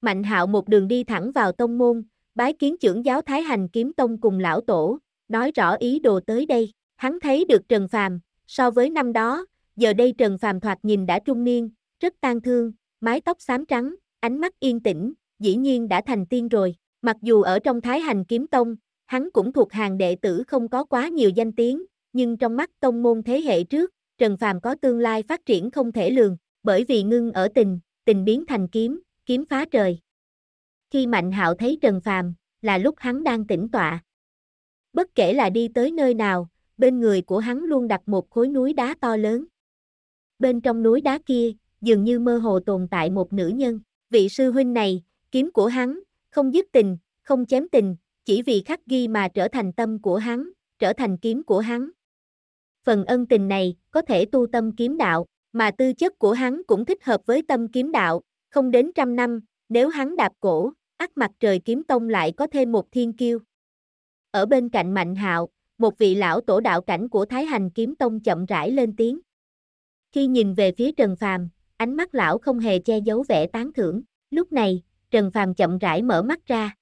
Mạnh hạo một đường đi thẳng vào tông môn, bái kiến trưởng giáo Thái Hành kiếm tông cùng lão tổ, nói rõ ý đồ tới đây. Hắn thấy được Trần Phàm, so với năm đó, giờ đây Trần Phàm thoạt nhìn đã trung niên, rất tang thương, mái tóc xám trắng, ánh mắt yên tĩnh, dĩ nhiên đã thành tiên rồi. Mặc dù ở trong Thái Hành Kiếm Tông, hắn cũng thuộc hàng đệ tử không có quá nhiều danh tiếng, nhưng trong mắt tông môn thế hệ trước, Trần Phàm có tương lai phát triển không thể lường, bởi vì ngưng ở tình, tình biến thành kiếm, kiếm phá trời. Khi Mạnh Hạo thấy Trần Phàm, là lúc hắn đang tĩnh tọa. Bất kể là đi tới nơi nào, bên người của hắn luôn đặt một khối núi đá to lớn. Bên trong núi đá kia, dường như mơ hồ tồn tại một nữ nhân, vị sư huynh này, kiếm của hắn, không dứt tình, không chém tình, chỉ vì khắc ghi mà trở thành tâm của hắn, trở thành kiếm của hắn phần ân tình này có thể tu tâm kiếm đạo, mà tư chất của hắn cũng thích hợp với tâm kiếm đạo, không đến trăm năm, nếu hắn đạp cổ, ác mặt trời kiếm tông lại có thêm một thiên kiêu. Ở bên cạnh Mạnh Hạo, một vị lão tổ đạo cảnh của Thái Hành kiếm tông chậm rãi lên tiếng. Khi nhìn về phía Trần Phàm, ánh mắt lão không hề che giấu vẻ tán thưởng, lúc này, Trần Phàm chậm rãi mở mắt ra.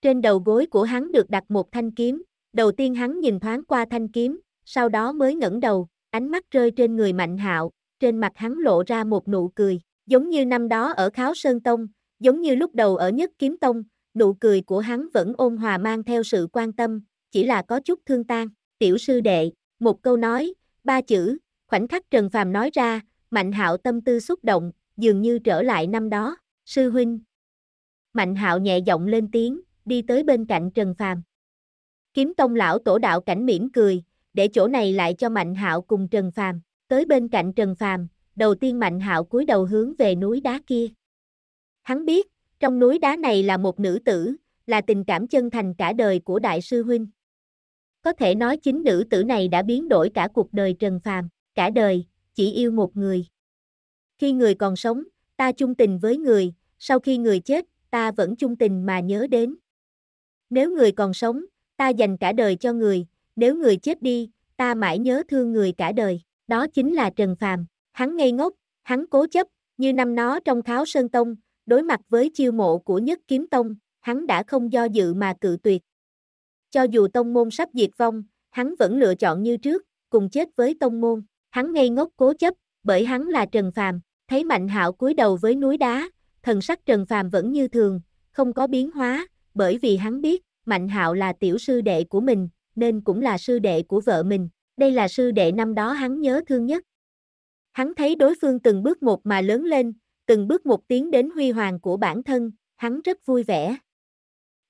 Trên đầu gối của hắn được đặt một thanh kiếm, đầu tiên hắn nhìn thoáng qua thanh kiếm, sau đó mới ngẩng đầu, ánh mắt rơi trên người Mạnh Hạo, trên mặt hắn lộ ra một nụ cười, giống như năm đó ở Kháo Sơn Tông, giống như lúc đầu ở Nhất Kiếm Tông, nụ cười của hắn vẫn ôn hòa mang theo sự quan tâm, chỉ là có chút thương tan. Tiểu sư đệ, một câu nói, ba chữ, khoảnh khắc Trần Phàm nói ra, Mạnh Hạo tâm tư xúc động, dường như trở lại năm đó, sư huynh. Mạnh Hạo nhẹ giọng lên tiếng, đi tới bên cạnh Trần Phàm. Kiếm Tông lão tổ đạo cảnh mỉm cười, để chỗ này lại cho Mạnh Hạo cùng Trần Phàm. Tới bên cạnh Trần Phàm, đầu tiên Mạnh Hạo cúi đầu hướng về núi đá kia. Hắn biết, trong núi đá này là một nữ tử, là tình cảm chân thành cả đời của đại sư huynh. Có thể nói chính nữ tử này đã biến đổi cả cuộc đời Trần Phàm, cả đời chỉ yêu một người. Khi người còn sống, ta chung tình với người, sau khi người chết, ta vẫn chung tình mà nhớ đến. Nếu người còn sống, ta dành cả đời cho người, nếu người chết đi, ta mãi nhớ thương người cả đời, đó chính là Trần Phàm, hắn ngây ngốc, hắn cố chấp, như năm nó trong Tháo Sơn Tông, đối mặt với chiêu mộ của Nhất Kiếm Tông, hắn đã không do dự mà cự tuyệt. Cho dù tông môn sắp diệt vong, hắn vẫn lựa chọn như trước, cùng chết với tông môn, hắn ngây ngốc cố chấp, bởi hắn là Trần Phàm, thấy Mạnh Hạo cúi đầu với núi đá, thần sắc Trần Phàm vẫn như thường, không có biến hóa, bởi vì hắn biết, Mạnh Hạo là tiểu sư đệ của mình, nên cũng là sư đệ của vợ mình, đây là sư đệ năm đó hắn nhớ thương nhất. Hắn thấy đối phương từng bước một mà lớn lên, từng bước một tiến đến huy hoàng của bản thân, hắn rất vui vẻ.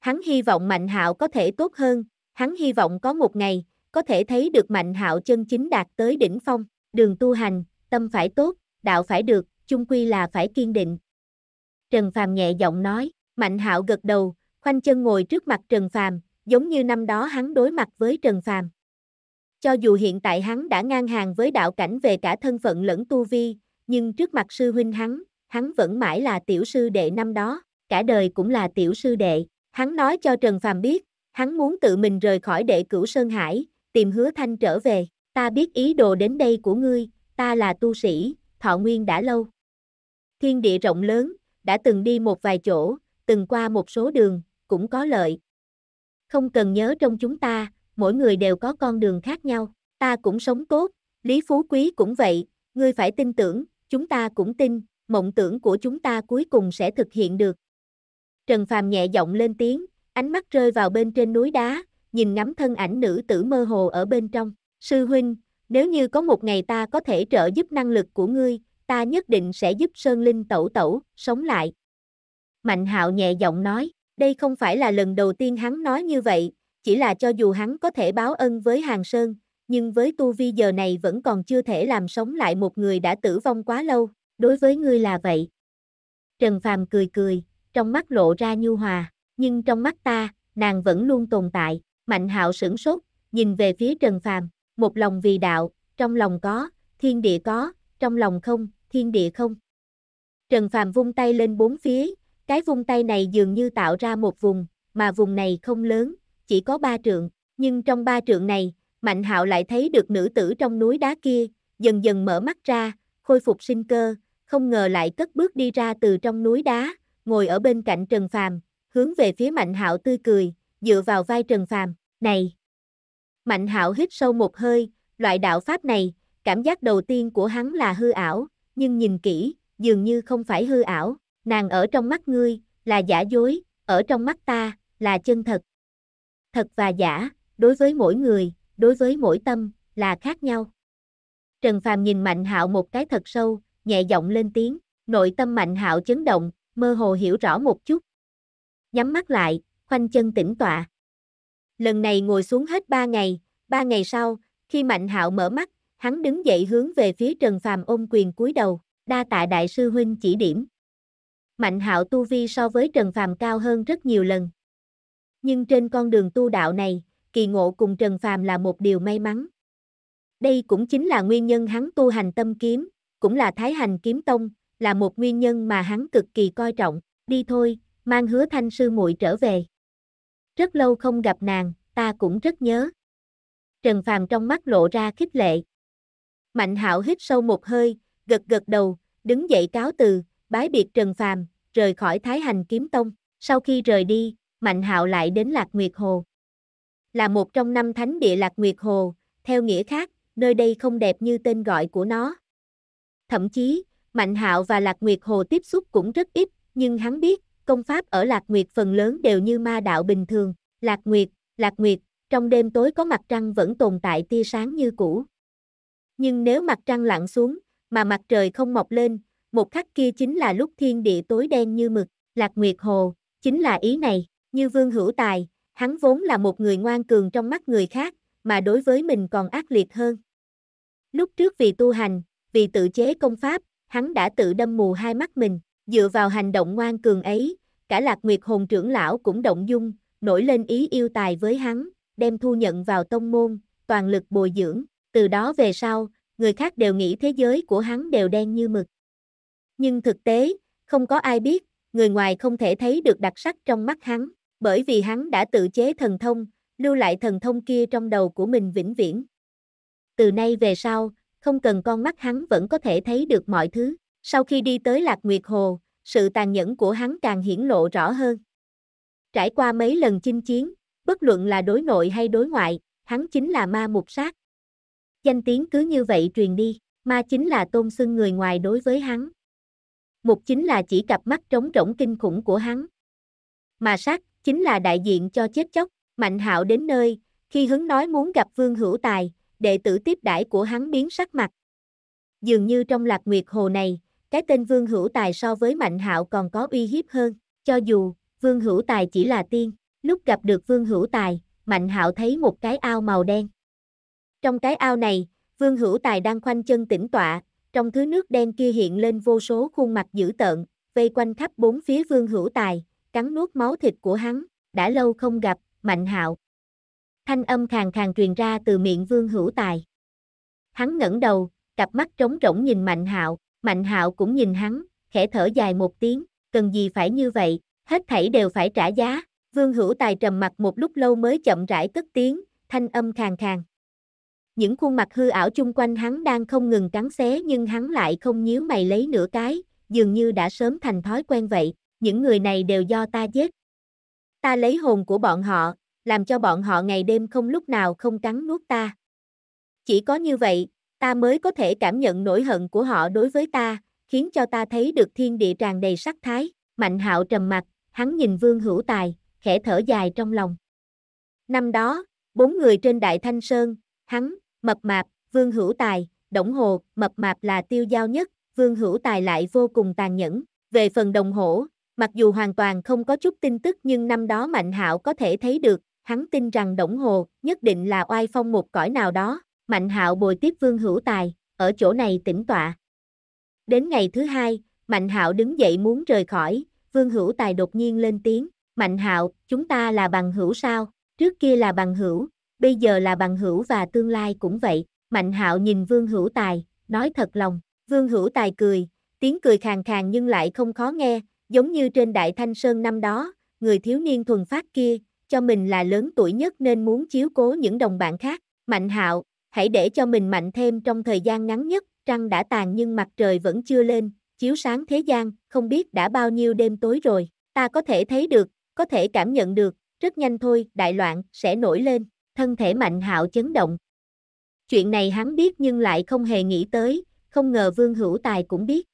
Hắn hy vọng Mạnh Hạo có thể tốt hơn, hắn hy vọng có một ngày có thể thấy được Mạnh Hạo chân chính đạt tới đỉnh phong, đường tu hành, tâm phải tốt, đạo phải được, chung quy là phải kiên định. Trần Phàm nhẹ giọng nói, Mạnh Hạo gật đầu, khoanh chân ngồi trước mặt Trần Phàm, giống như năm đó hắn đối mặt với Trần Phàm. Cho dù hiện tại hắn đã ngang hàng với đạo cảnh về cả thân phận lẫn tu vi, nhưng trước mặt sư huynh hắn, hắn vẫn mãi là tiểu sư đệ năm đó, cả đời cũng là tiểu sư đệ. Hắn nói cho Trần Phàm biết, hắn muốn tự mình rời khỏi đệ cửu Sơn Hải, tìm hứa thanh trở về. Ta biết ý đồ đến đây của ngươi, ta là tu sĩ, thọ nguyên đã lâu. Thiên địa rộng lớn, đã từng đi một vài chỗ, từng qua một số đường, cũng có lợi, không cần nhớ trong chúng ta, mỗi người đều có con đường khác nhau, ta cũng sống tốt, Lý Phú Quý cũng vậy, ngươi phải tin tưởng, chúng ta cũng tin, mộng tưởng của chúng ta cuối cùng sẽ thực hiện được. Trần Phàm nhẹ giọng lên tiếng, ánh mắt rơi vào bên trên núi đá, nhìn ngắm thân ảnh nữ tử mơ hồ ở bên trong. Sư huynh, nếu như có một ngày ta có thể trợ giúp năng lực của ngươi, ta nhất định sẽ giúp Sơn Linh tẩu tẩu, sống lại. Mạnh hạo nhẹ giọng nói, đây không phải là lần đầu tiên hắn nói như vậy, chỉ là cho dù hắn có thể báo ân với Hàng Sơn, nhưng với tu vi giờ này vẫn còn chưa thể làm sống lại một người đã tử vong quá lâu, đối với ngươi là vậy. Trần Phàm cười cười, trong mắt lộ ra nhu hòa, nhưng trong mắt ta, nàng vẫn luôn tồn tại, Mạnh Hạo sửng sốt, nhìn về phía Trần Phàm, một lòng vì đạo, trong lòng có, thiên địa có, trong lòng không, thiên địa không. Trần Phàm vung tay lên bốn phía, cái vung tay này dường như tạo ra một vùng, mà vùng này không lớn, chỉ có ba trượng, nhưng trong ba trượng này, Mạnh Hạo lại thấy được nữ tử trong núi đá kia, dần dần mở mắt ra, khôi phục sinh cơ, không ngờ lại cất bước đi ra từ trong núi đá, ngồi ở bên cạnh Trần Phàm, hướng về phía Mạnh Hạo tươi cười, dựa vào vai Trần Phàm, "Này." Mạnh Hạo hít sâu một hơi, loại đạo pháp này, cảm giác đầu tiên của hắn là hư ảo, nhưng nhìn kỹ, dường như không phải hư ảo, Nàng ở trong mắt ngươi, là giả dối, ở trong mắt ta, là chân thật. Thật và giả, đối với mỗi người, đối với mỗi tâm, là khác nhau. Trần Phàm nhìn Mạnh Hạo một cái thật sâu, nhẹ giọng lên tiếng, nội tâm Mạnh Hạo chấn động, mơ hồ hiểu rõ một chút. Nhắm mắt lại, khoanh chân tĩnh tọa. Lần này ngồi xuống hết ba ngày, ba ngày sau, khi Mạnh Hạo mở mắt, hắn đứng dậy hướng về phía Trần Phàm ôm quyền cúi đầu, đa tạ đại sư huynh chỉ điểm. Mạnh hạo tu vi so với Trần Phàm cao hơn rất nhiều lần. Nhưng trên con đường tu đạo này, kỳ ngộ cùng Trần Phàm là một điều may mắn. Đây cũng chính là nguyên nhân hắn tu hành tâm kiếm, cũng là thái hành kiếm tông, là một nguyên nhân mà hắn cực kỳ coi trọng. Đi thôi, mang hứa thanh sư muội trở về. Rất lâu không gặp nàng, ta cũng rất nhớ. Trần Phàm trong mắt lộ ra khích lệ. Mạnh hạo hít sâu một hơi, gật gật đầu, đứng dậy cáo từ, bái biệt Trần Phàm, rời khỏi Thái Hành Kiếm Tông. Sau khi rời đi, Mạnh Hạo lại đến Lạc Nguyệt Hồ. Là một trong năm thánh địa Lạc Nguyệt Hồ, theo nghĩa khác, nơi đây không đẹp như tên gọi của nó. Thậm chí, Mạnh Hạo và Lạc Nguyệt Hồ tiếp xúc cũng rất ít, nhưng hắn biết, công pháp ở Lạc Nguyệt phần lớn đều như ma đạo bình thường. Lạc Nguyệt, Lạc Nguyệt, trong đêm tối có mặt trăng vẫn tồn tại tia sáng như cũ. Nhưng nếu mặt trăng lặn xuống, mà mặt trời không mọc lên, một khắc kia chính là lúc thiên địa tối đen như mực, Lạc Nguyệt Hồ, chính là ý này, như Vương Hữu Tài, hắn vốn là một người ngoan cường trong mắt người khác, mà đối với mình còn ác liệt hơn. Lúc trước vì tu hành, vì tự chế công pháp, hắn đã tự đâm mù hai mắt mình, dựa vào hành động ngoan cường ấy, cả Lạc Nguyệt Hồn trưởng lão cũng động dung, nổi lên ý yêu tài với hắn, đem thu nhận vào tông môn, toàn lực bồi dưỡng, từ đó về sau, người khác đều nghĩ thế giới của hắn đều đen như mực, nhưng thực tế, không có ai biết, người ngoài không thể thấy được đặc sắc trong mắt hắn, bởi vì hắn đã tự chế thần thông, lưu lại thần thông kia trong đầu của mình vĩnh viễn. Từ nay về sau, không cần con mắt hắn vẫn có thể thấy được mọi thứ. Sau khi đi tới Lạc Nguyệt Hồ, sự tàn nhẫn của hắn càng hiển lộ rõ hơn. Trải qua mấy lần chinh chiến, bất luận là đối nội hay đối ngoại, hắn chính là ma mục sát. Danh tiếng cứ như vậy truyền đi, ma chính là tôn xưng người ngoài đối với hắn, một chính là chỉ cặp mắt trống rỗng kinh khủng của hắn. Mà sát, chính là đại diện cho chết chóc, mạnh hạo đến nơi, khi hứng nói muốn gặp vương hữu tài, đệ tử tiếp đãi của hắn biến sắc mặt. Dường như trong lạc nguyệt hồ này, cái tên vương hữu tài so với mạnh hạo còn có uy hiếp hơn, cho dù, vương hữu tài chỉ là tiên, lúc gặp được vương hữu tài, mạnh hạo thấy một cái ao màu đen. Trong cái ao này, vương hữu tài đang khoanh chân tĩnh tọa, trong thứ nước đen kia hiện lên vô số khuôn mặt dữ tợn, vây quanh khắp bốn phía Vương Hữu Tài, cắn nuốt máu thịt của hắn, đã lâu không gặp, Mạnh Hạo. Thanh âm khàn khàn truyền ra từ miệng Vương Hữu Tài. Hắn ngẩng đầu, cặp mắt trống rỗng nhìn Mạnh Hạo, Mạnh Hạo cũng nhìn hắn, khẽ thở dài một tiếng, cần gì phải như vậy, hết thảy đều phải trả giá. Vương Hữu Tài trầm mặt một lúc lâu mới chậm rãi cất tiếng, thanh âm khàn khàn. Những khuôn mặt hư ảo chung quanh hắn đang không ngừng cắn xé nhưng hắn lại không nhíu mày lấy nửa cái, dường như đã sớm thành thói quen vậy, những người này đều do ta giết. Ta lấy hồn của bọn họ, làm cho bọn họ ngày đêm không lúc nào không cắn nuốt ta. Chỉ có như vậy, ta mới có thể cảm nhận nỗi hận của họ đối với ta, khiến cho ta thấy được thiên địa tràn đầy sắc thái, mạnh hạo trầm mặt, hắn nhìn vương hữu tài, khẽ thở dài trong lòng. Năm đó, bốn người trên đại thanh sơn, hắn, mập mạp, vương hữu tài, đồng Hồ, mập mạp là tiêu giao nhất, Vương Hữu Tài lại vô cùng tàn nhẫn. Về phần đồng hổ, mặc dù hoàn toàn không có chút tin tức nhưng năm đó Mạnh Hạo có thể thấy được, hắn tin rằng đồng Hồ nhất định là oai phong một cõi nào đó. Mạnh Hạo bồi tiếp Vương Hữu Tài, ở chỗ này tĩnh tọa. Đến ngày thứ hai, Mạnh Hạo đứng dậy muốn rời khỏi, Vương Hữu Tài đột nhiên lên tiếng, "Mạnh Hạo, chúng ta là bằng hữu sao? Trước kia là bằng hữu, bây giờ là bằng hữu và tương lai cũng vậy. Mạnh hạo nhìn Vương Hữu Tài, nói thật lòng. Vương Hữu Tài cười, tiếng cười khàn khàn nhưng lại không khó nghe, giống như trên Đại Thanh Sơn năm đó, người thiếu niên thuần phát kia, cho mình là lớn tuổi nhất nên muốn chiếu cố những đồng bạn khác. Mạnh hạo, hãy để cho mình mạnh thêm trong thời gian ngắn nhất, trăng đã tàn nhưng mặt trời vẫn chưa lên, chiếu sáng thế gian, không biết đã bao nhiêu đêm tối rồi, ta có thể thấy được, có thể cảm nhận được, rất nhanh thôi, đại loạn, sẽ nổi lên thân thể mạnh hạo chấn động. Chuyện này hắn biết nhưng lại không hề nghĩ tới, không ngờ Vương Hữu Tài cũng biết.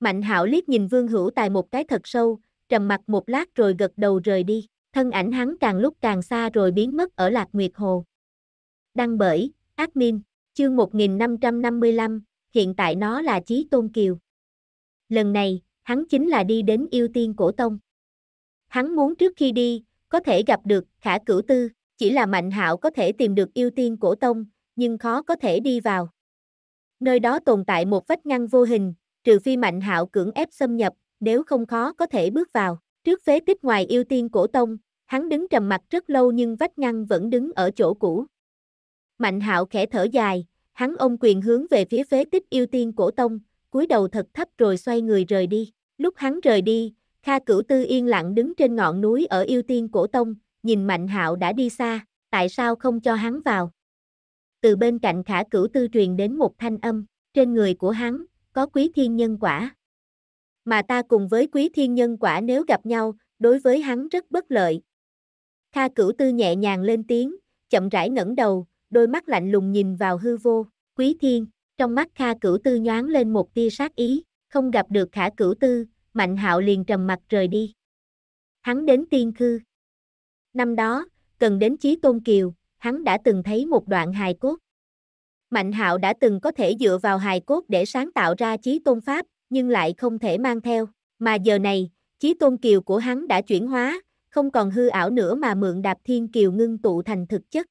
Mạnh hạo liếc nhìn Vương Hữu Tài một cái thật sâu, trầm mặt một lát rồi gật đầu rời đi, thân ảnh hắn càng lúc càng xa rồi biến mất ở Lạc Nguyệt Hồ. Đăng bởi, admin, chương 1555, hiện tại nó là Chí Tôn Kiều. Lần này, hắn chính là đi đến yêu tiên cổ tông. Hắn muốn trước khi đi, có thể gặp được khả cửu tư, chỉ là Mạnh Hạo có thể tìm được yêu tiên cổ tông, nhưng khó có thể đi vào. Nơi đó tồn tại một vách ngăn vô hình, trừ phi Mạnh Hạo cưỡng ép xâm nhập, nếu không khó có thể bước vào. Trước phế tích ngoài yêu tiên cổ tông, hắn đứng trầm mặt rất lâu nhưng vách ngăn vẫn đứng ở chỗ cũ. Mạnh Hạo khẽ thở dài, hắn ôm quyền hướng về phía phế tích yêu tiên cổ tông, cúi đầu thật thấp rồi xoay người rời đi. Lúc hắn rời đi, Kha Cửu Tư yên lặng đứng trên ngọn núi ở yêu tiên cổ tông, nhìn Mạnh Hạo đã đi xa, tại sao không cho hắn vào? Từ bên cạnh khả cửu tư truyền đến một thanh âm, trên người của hắn, có quý thiên nhân quả. Mà ta cùng với quý thiên nhân quả nếu gặp nhau, đối với hắn rất bất lợi. Kha cửu tư nhẹ nhàng lên tiếng, chậm rãi ngẩng đầu, đôi mắt lạnh lùng nhìn vào hư vô, quý thiên, trong mắt Kha cửu tư nhoáng lên một tia sát ý, không gặp được khả cửu tư, mạnh hạo liền trầm mặt rời đi. Hắn đến tiên khư. Năm đó, cần đến Chí Tôn Kiều, hắn đã từng thấy một đoạn hài cốt. Mạnh Hạo đã từng có thể dựa vào hài cốt để sáng tạo ra Chí Tôn Pháp, nhưng lại không thể mang theo, mà giờ này, Chí Tôn Kiều của hắn đã chuyển hóa, không còn hư ảo nữa mà mượn Đạp Thiên Kiều ngưng tụ thành thực chất.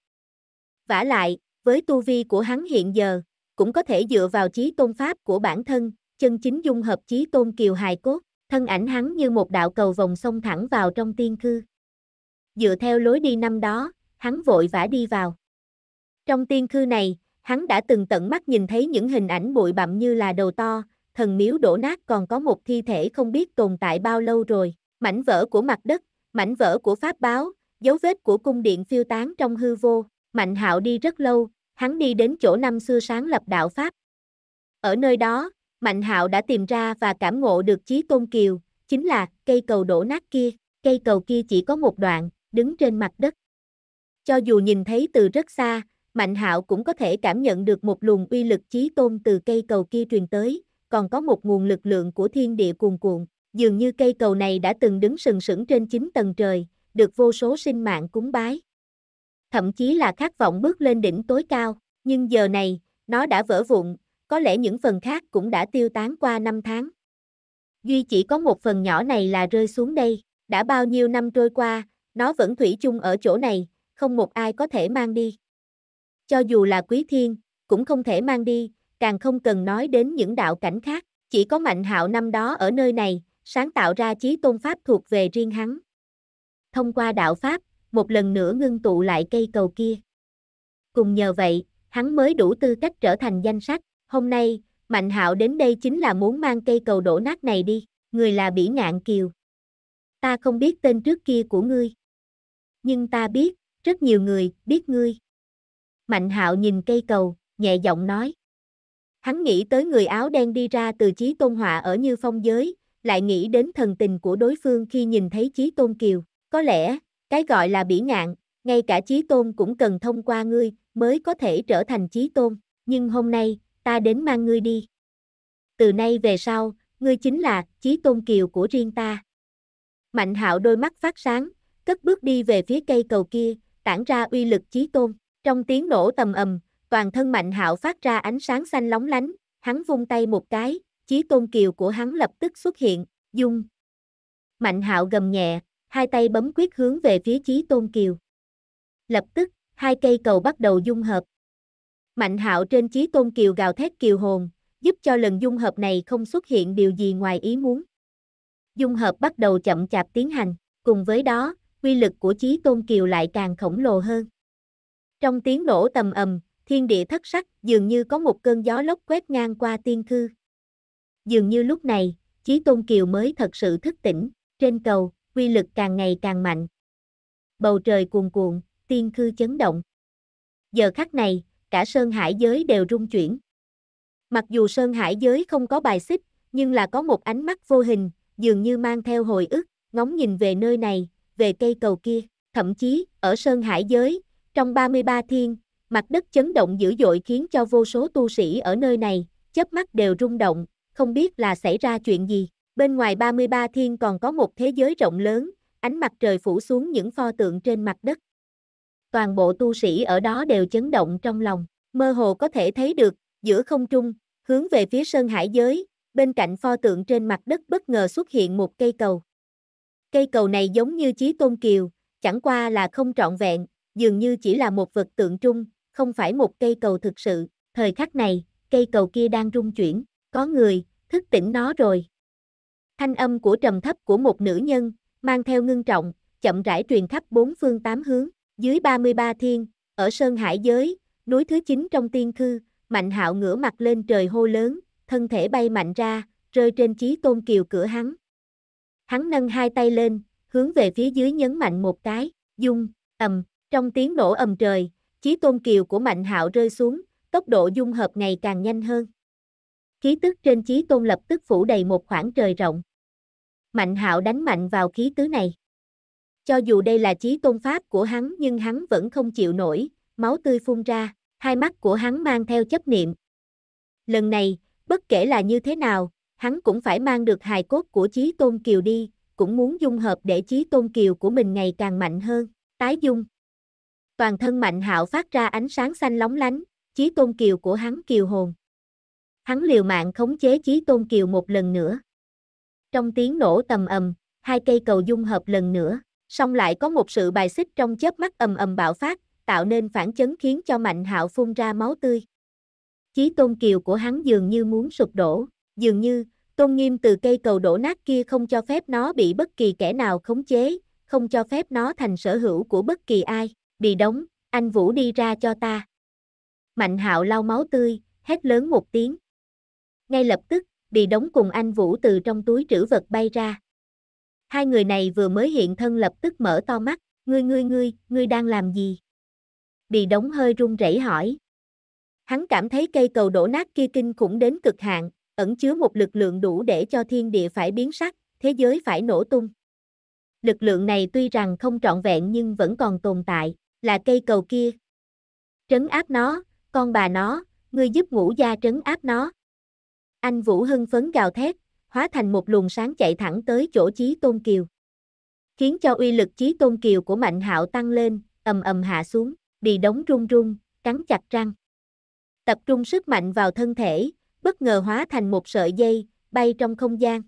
Vả lại, với tu vi của hắn hiện giờ, cũng có thể dựa vào Chí Tôn Pháp của bản thân, chân chính dung hợp Chí Tôn Kiều hài cốt, thân ảnh hắn như một đạo cầu vòng sông thẳng vào trong tiên cư dựa theo lối đi năm đó, hắn vội vã đi vào. Trong tiên khư này, hắn đã từng tận mắt nhìn thấy những hình ảnh bụi bặm như là đầu to, thần miếu đổ nát còn có một thi thể không biết tồn tại bao lâu rồi, mảnh vỡ của mặt đất, mảnh vỡ của pháp báo, dấu vết của cung điện phiêu tán trong hư vô, Mạnh Hạo đi rất lâu, hắn đi đến chỗ năm xưa sáng lập đạo pháp. Ở nơi đó, Mạnh Hạo đã tìm ra và cảm ngộ được chí tôn kiều, chính là cây cầu đổ nát kia, cây cầu kia chỉ có một đoạn, đứng trên mặt đất. Cho dù nhìn thấy từ rất xa, Mạnh Hạo cũng có thể cảm nhận được một luồng uy lực chí tôn từ cây cầu kia truyền tới, còn có một nguồn lực lượng của thiên địa cuồn cuộn, dường như cây cầu này đã từng đứng sừng sững trên chín tầng trời, được vô số sinh mạng cúng bái. Thậm chí là khát vọng bước lên đỉnh tối cao, nhưng giờ này, nó đã vỡ vụn, có lẽ những phần khác cũng đã tiêu tán qua năm tháng. Duy chỉ có một phần nhỏ này là rơi xuống đây, đã bao nhiêu năm trôi qua, nó vẫn thủy chung ở chỗ này, không một ai có thể mang đi. Cho dù là quý thiên, cũng không thể mang đi, càng không cần nói đến những đạo cảnh khác, chỉ có mạnh hạo năm đó ở nơi này, sáng tạo ra trí tôn pháp thuộc về riêng hắn. Thông qua đạo pháp, một lần nữa ngưng tụ lại cây cầu kia. Cùng nhờ vậy, hắn mới đủ tư cách trở thành danh sách, hôm nay, mạnh hạo đến đây chính là muốn mang cây cầu đổ nát này đi, người là bỉ ngạn kiều. Ta không biết tên trước kia của ngươi nhưng ta biết, rất nhiều người biết ngươi. Mạnh hạo nhìn cây cầu, nhẹ giọng nói. Hắn nghĩ tới người áo đen đi ra từ Chí Tôn Họa ở Như Phong Giới, lại nghĩ đến thần tình của đối phương khi nhìn thấy Chí Tôn Kiều. Có lẽ, cái gọi là bỉ ngạn, ngay cả Chí Tôn cũng cần thông qua ngươi mới có thể trở thành Chí Tôn. Nhưng hôm nay, ta đến mang ngươi đi. Từ nay về sau, ngươi chính là Chí Tôn Kiều của riêng ta. Mạnh hạo đôi mắt phát sáng, cất bước đi về phía cây cầu kia, tản ra uy lực chí tôn. Trong tiếng nổ tầm ầm, toàn thân Mạnh Hạo phát ra ánh sáng xanh lóng lánh, hắn vung tay một cái, chí tôn kiều của hắn lập tức xuất hiện, dung. Mạnh Hạo gầm nhẹ, hai tay bấm quyết hướng về phía chí tôn kiều. Lập tức, hai cây cầu bắt đầu dung hợp. Mạnh Hạo trên chí tôn kiều gào thét kiều hồn, giúp cho lần dung hợp này không xuất hiện điều gì ngoài ý muốn. Dung hợp bắt đầu chậm chạp tiến hành, cùng với đó, quy lực của Chí Tôn Kiều lại càng khổng lồ hơn. Trong tiếng nổ tầm ầm, thiên địa thất sắc, dường như có một cơn gió lốc quét ngang qua tiên khư. Dường như lúc này, Chí Tôn Kiều mới thật sự thức tỉnh, trên cầu, quy lực càng ngày càng mạnh. Bầu trời cuồn cuộn, tiên khư chấn động. Giờ khắc này, cả Sơn Hải giới đều rung chuyển. Mặc dù Sơn Hải giới không có bài xích, nhưng là có một ánh mắt vô hình, dường như mang theo hồi ức, ngóng nhìn về nơi này, về cây cầu kia, thậm chí, ở Sơn Hải Giới, trong 33 thiên, mặt đất chấn động dữ dội khiến cho vô số tu sĩ ở nơi này, chớp mắt đều rung động, không biết là xảy ra chuyện gì. Bên ngoài 33 thiên còn có một thế giới rộng lớn, ánh mặt trời phủ xuống những pho tượng trên mặt đất. Toàn bộ tu sĩ ở đó đều chấn động trong lòng, mơ hồ có thể thấy được, giữa không trung, hướng về phía sơn hải giới, bên cạnh pho tượng trên mặt đất bất ngờ xuất hiện một cây cầu, Cây cầu này giống như Chí Tôn Kiều, chẳng qua là không trọn vẹn, dường như chỉ là một vật tượng trưng, không phải một cây cầu thực sự. Thời khắc này, cây cầu kia đang rung chuyển, có người, thức tỉnh nó rồi. Thanh âm của trầm thấp của một nữ nhân, mang theo ngưng trọng, chậm rãi truyền khắp bốn phương tám hướng, dưới 33 thiên, ở Sơn Hải Giới, núi thứ 9 trong tiên khư, Mạnh hạo ngửa mặt lên trời hô lớn, thân thể bay mạnh ra, rơi trên chí tôn kiều cửa hắn. Hắn nâng hai tay lên, hướng về phía dưới nhấn mạnh một cái, dung, ầm, trong tiếng nổ ầm trời, chí tôn kiều của Mạnh Hạo rơi xuống, tốc độ dung hợp ngày càng nhanh hơn. Khí tức trên chí tôn lập tức phủ đầy một khoảng trời rộng. Mạnh Hạo đánh mạnh vào khí tứ này. Cho dù đây là chí tôn pháp của hắn nhưng hắn vẫn không chịu nổi, máu tươi phun ra, hai mắt của hắn mang theo chấp niệm. Lần này, bất kể là như thế nào, hắn cũng phải mang được hài cốt của Chí Tôn Kiều đi, cũng muốn dung hợp để Chí Tôn Kiều của mình ngày càng mạnh hơn, tái dung. Toàn thân Mạnh Hạo phát ra ánh sáng xanh lóng lánh, Chí Tôn Kiều của hắn kiều hồn. Hắn liều mạng khống chế Chí Tôn Kiều một lần nữa. Trong tiếng nổ tầm ầm, hai cây cầu dung hợp lần nữa, song lại có một sự bài xích trong chớp mắt ầm ầm bạo phát, tạo nên phản chấn khiến cho Mạnh Hạo phun ra máu tươi. Chí Tôn Kiều của hắn dường như muốn sụp đổ, dường như, tôn nghiêm từ cây cầu đổ nát kia không cho phép nó bị bất kỳ kẻ nào khống chế, không cho phép nó thành sở hữu của bất kỳ ai, bị đóng, anh Vũ đi ra cho ta. Mạnh hạo lau máu tươi, hét lớn một tiếng. Ngay lập tức, bị đóng cùng anh Vũ từ trong túi trữ vật bay ra. Hai người này vừa mới hiện thân lập tức mở to mắt, ngươi ngươi ngươi, ngươi đang làm gì? Bị đóng hơi run rẩy hỏi. Hắn cảm thấy cây cầu đổ nát kia kinh khủng đến cực hạn, ẩn chứa một lực lượng đủ để cho thiên địa phải biến sắc, thế giới phải nổ tung. Lực lượng này tuy rằng không trọn vẹn nhưng vẫn còn tồn tại, là cây cầu kia. Trấn áp nó, con bà nó, ngươi giúp ngũ gia trấn áp nó. Anh Vũ hưng phấn gào thét, hóa thành một luồng sáng chạy thẳng tới chỗ Chí Tôn Kiều. Khiến cho uy lực Chí Tôn Kiều của Mạnh Hạo tăng lên, ầm ầm hạ xuống, bị đóng run run, cắn chặt răng. Tập trung sức mạnh vào thân thể, bất ngờ hóa thành một sợi dây, bay trong không gian.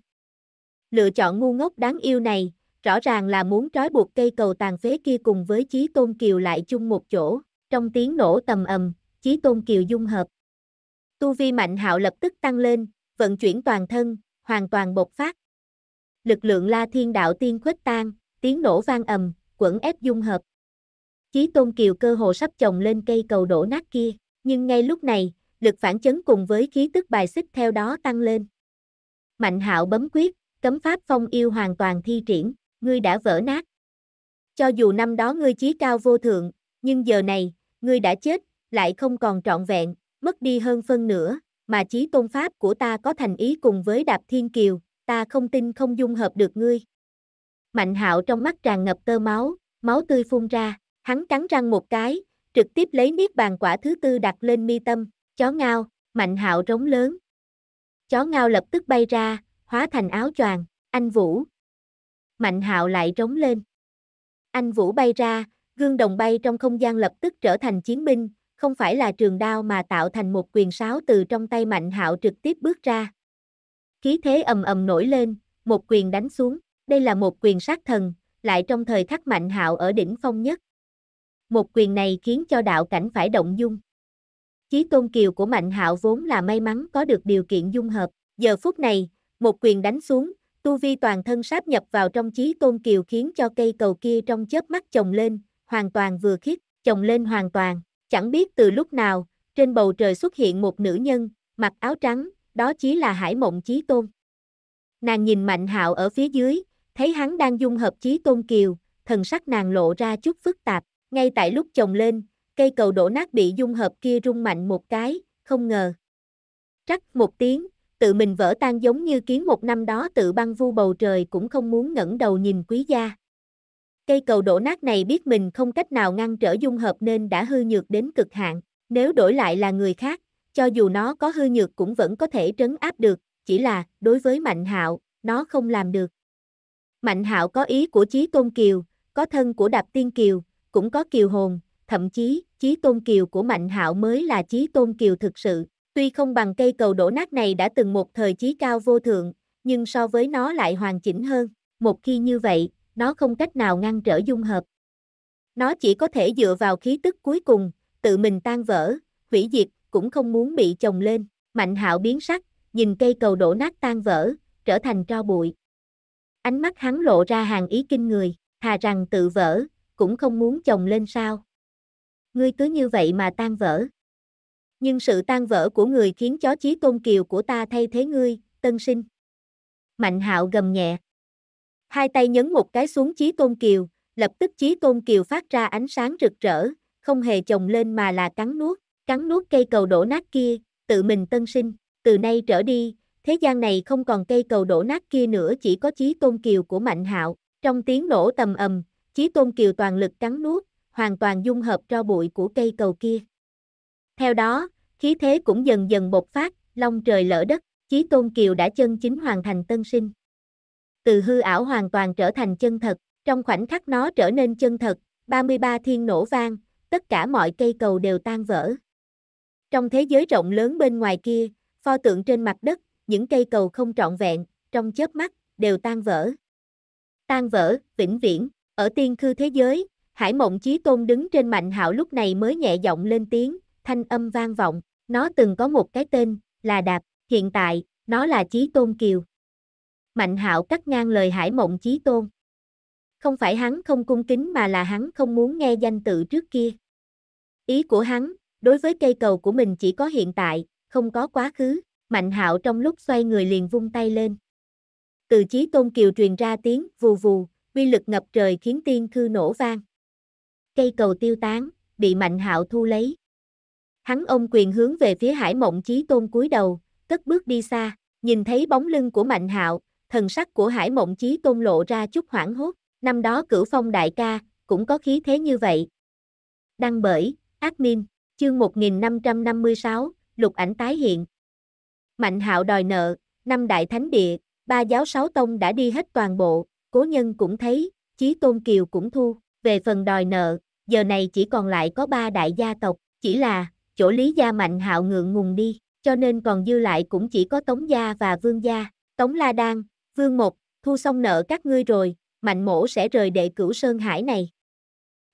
Lựa chọn ngu ngốc đáng yêu này, rõ ràng là muốn trói buộc cây cầu tàn phế kia cùng với Chí Tôn Kiều lại chung một chỗ, trong tiếng nổ tầm ầm, Chí Tôn Kiều dung hợp. Tu vi Mạnh Hạo lập tức tăng lên, vận chuyển toàn thân, hoàn toàn bộc phát. Lực lượng La Thiên Đạo Tiên khuếch tan, tiếng nổ vang ầm, quẩn ép dung hợp. Chí Tôn Kiều cơ hồ sắp chồng lên cây cầu đổ nát kia, nhưng ngay lúc này, lực phản chấn cùng với khí tức bài xích theo đó tăng lên. Mạnh hạo bấm quyết, cấm pháp phong yêu hoàn toàn thi triển, ngươi đã vỡ nát. Cho dù năm đó ngươi chí cao vô thượng, nhưng giờ này, ngươi đã chết, lại không còn trọn vẹn, mất đi hơn phân nửa, mà chí tôn pháp của ta có thành ý cùng với đạp thiên kiều, ta không tin không dung hợp được ngươi. Mạnh hạo trong mắt tràn ngập tơ máu, máu tươi phun ra, hắn cắn răng một cái, trực tiếp lấy niết bàn quả thứ tư đặt lên mi tâm. Chó ngao, Mạnh Hạo rống lớn. Chó ngao lập tức bay ra, hóa thành áo choàng, anh Vũ. Mạnh Hạo lại rống lên. Anh Vũ bay ra, gương đồng bay trong không gian lập tức trở thành chiến binh, không phải là trường đao mà tạo thành một quyền sáo từ trong tay Mạnh Hạo trực tiếp bước ra. Khí thế ầm ầm nổi lên, một quyền đánh xuống, đây là một quyền sát thần, lại trong thời khắc Mạnh Hạo ở đỉnh phong nhất. Một quyền này khiến cho đạo cảnh phải động dung. Chí Tôn Kiều của Mạnh Hạo vốn là may mắn có được điều kiện dung hợp, giờ phút này, một quyền đánh xuống, tu vi toàn thân sáp nhập vào trong Chí Tôn Kiều khiến cho cây cầu kia trong chớp mắt chồng lên, hoàn toàn vừa khít, chồng lên hoàn toàn, chẳng biết từ lúc nào, trên bầu trời xuất hiện một nữ nhân, mặc áo trắng, đó chí là Hải Mộng Chí Tôn. Nàng nhìn Mạnh Hạo ở phía dưới, thấy hắn đang dung hợp Chí Tôn Kiều, thần sắc nàng lộ ra chút phức tạp, ngay tại lúc chồng lên, cây cầu đổ nát bị dung hợp kia rung mạnh một cái, không ngờ. trắc một tiếng, tự mình vỡ tan giống như kiến một năm đó tự băng vu bầu trời cũng không muốn ngẩng đầu nhìn quý gia. Cây cầu đổ nát này biết mình không cách nào ngăn trở dung hợp nên đã hư nhược đến cực hạn, nếu đổi lại là người khác, cho dù nó có hư nhược cũng vẫn có thể trấn áp được, chỉ là đối với Mạnh Hạo, nó không làm được. Mạnh Hạo có ý của Chí Tôn Kiều, có thân của Đạp Tiên Kiều, cũng có kiều hồn, thậm chí Chí Tôn Kiều của Mạnh Hạo mới là Chí Tôn Kiều thực sự. Tuy không bằng cây cầu đổ nát này đã từng một thời chí cao vô thượng, nhưng so với nó lại hoàn chỉnh hơn. Một khi như vậy, nó không cách nào ngăn trở dung hợp. Nó chỉ có thể dựa vào khí tức cuối cùng, tự mình tan vỡ, hủy diệt, cũng không muốn bị chồng lên. Mạnh hạo biến sắc, nhìn cây cầu đổ nát tan vỡ, trở thành tro bụi. Ánh mắt hắn lộ ra hàng ý kinh người, thà rằng tự vỡ, cũng không muốn chồng lên sao. Ngươi cứ như vậy mà tan vỡ. Nhưng sự tan vỡ của người khiến chó chí tôn kiều của ta thay thế ngươi, tân sinh. Mạnh hạo gầm nhẹ. Hai tay nhấn một cái xuống chí tôn kiều, lập tức chí tôn kiều phát ra ánh sáng rực rỡ, không hề chồng lên mà là cắn nuốt, cắn nuốt cây cầu đổ nát kia, tự mình tân sinh, từ nay trở đi, thế gian này không còn cây cầu đổ nát kia nữa chỉ có chí tôn kiều của mạnh hạo. Trong tiếng nổ tầm ầm, chí tôn kiều toàn lực cắn nuốt, hoàn toàn dung hợp tro bụi của cây cầu kia. Theo đó, khí thế cũng dần dần bộc phát, long trời lỡ đất, Chí Tôn Kiều đã chân chính hoàn thành tân sinh. Từ hư ảo hoàn toàn trở thành chân thật, trong khoảnh khắc nó trở nên chân thật, 33 thiên nổ vang, tất cả mọi cây cầu đều tan vỡ. Trong thế giới rộng lớn bên ngoài kia, pho tượng trên mặt đất, những cây cầu không trọn vẹn, trong chớp mắt, đều tan vỡ. Tan vỡ, vĩnh viễn, ở tiên khư thế giới, Hải Mộng Chí Tôn đứng trên Mạnh Hạo lúc này mới nhẹ giọng lên tiếng, thanh âm vang vọng, nó từng có một cái tên, là Đạp, hiện tại, nó là Chí Tôn Kiều. Mạnh Hạo cắt ngang lời Hải Mộng Chí Tôn. Không phải hắn không cung kính mà là hắn không muốn nghe danh tự trước kia. Ý của hắn, đối với cây cầu của mình chỉ có hiện tại, không có quá khứ, Mạnh Hạo trong lúc xoay người liền vung tay lên. Từ Chí Tôn Kiều truyền ra tiếng vù vù, uy lực ngập trời khiến tiên khư nổ vang cây cầu tiêu tán, bị Mạnh Hạo thu lấy. Hắn ôm quyền hướng về phía Hải Mộng Chí Tôn cúi đầu, cất bước đi xa, nhìn thấy bóng lưng của Mạnh Hạo, thần sắc của Hải Mộng Chí Tôn lộ ra chút hoảng hốt, năm đó Cửu Phong đại ca cũng có khí thế như vậy. Đăng bởi admin, chương 1556, lục ảnh tái hiện. Mạnh Hạo đòi nợ, năm đại thánh địa, ba giáo sáu tông đã đi hết toàn bộ, cố nhân cũng thấy, Chí Tôn Kiều cũng thu, về phần đòi nợ, giờ này chỉ còn lại có ba đại gia tộc, chỉ là, chỗ lý gia mạnh hạo ngượng ngùng đi, cho nên còn dư lại cũng chỉ có Tống gia và Vương gia, Tống La Đan, Vương Một, thu xong nợ các ngươi rồi, Mạnh Mỗ sẽ rời đệ cửu Sơn Hải này.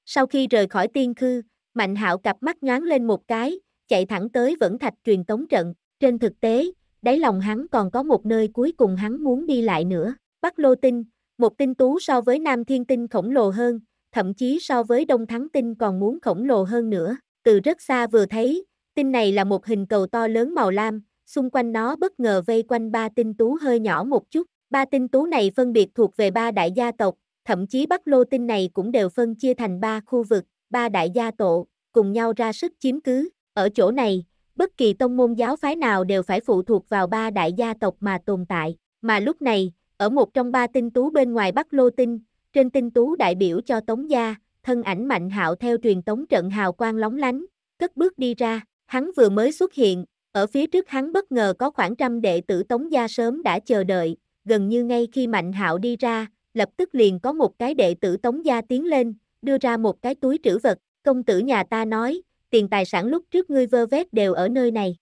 Sau khi rời khỏi tiên khư, Mạnh hạo cặp mắt nhoáng lên một cái, chạy thẳng tới vẫn thạch truyền tống trận, trên thực tế, đáy lòng hắn còn có một nơi cuối cùng hắn muốn đi lại nữa, Bắc Lô Tinh, một tinh tú so với Nam Thiên Tinh khổng lồ hơn, thậm chí so với Đông Thắng Tinh còn muốn khổng lồ hơn nữa. Từ rất xa vừa thấy, tinh này là một hình cầu to lớn màu lam, xung quanh nó bất ngờ vây quanh ba tinh tú hơi nhỏ một chút. Ba tinh tú này phân biệt thuộc về ba đại gia tộc, thậm chí Bắc Lô tinh này cũng đều phân chia thành ba khu vực, ba đại gia tộ, cùng nhau ra sức chiếm cứ. Ở chỗ này, bất kỳ tông môn giáo phái nào đều phải phụ thuộc vào ba đại gia tộc mà tồn tại. Mà lúc này, ở một trong ba tinh tú bên ngoài Bắc Lô tinh, trên tinh tú đại biểu cho Tống gia, thân ảnh Mạnh Hạo theo truyền tống trận hào quang lóng lánh, cất bước đi ra, hắn vừa mới xuất hiện, ở phía trước hắn bất ngờ có khoảng trăm đệ tử Tống gia sớm đã chờ đợi, gần như ngay khi Mạnh Hạo đi ra, lập tức liền có một cái đệ tử Tống gia tiến lên, đưa ra một cái túi trữ vật, công tử nhà ta nói, tiền tài sản lúc trước ngươi vơ vét đều ở nơi này.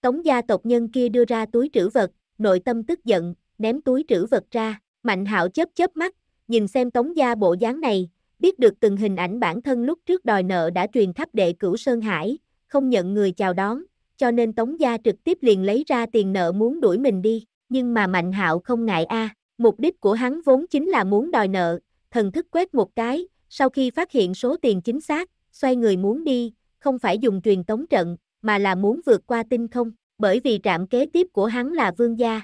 Tống gia tộc nhân kia đưa ra túi trữ vật, nội tâm tức giận, ném túi trữ vật ra, Mạnh Hạo chớp chớp mắt, nhìn xem tống gia bộ dáng này, biết được từng hình ảnh bản thân lúc trước đòi nợ đã truyền khắp đệ cửu Sơn Hải, không nhận người chào đón, cho nên tống gia trực tiếp liền lấy ra tiền nợ muốn đuổi mình đi, nhưng mà Mạnh hạo không ngại a mục đích của hắn vốn chính là muốn đòi nợ, thần thức quét một cái, sau khi phát hiện số tiền chính xác, xoay người muốn đi, không phải dùng truyền tống trận, mà là muốn vượt qua tinh không, bởi vì trạm kế tiếp của hắn là vương gia.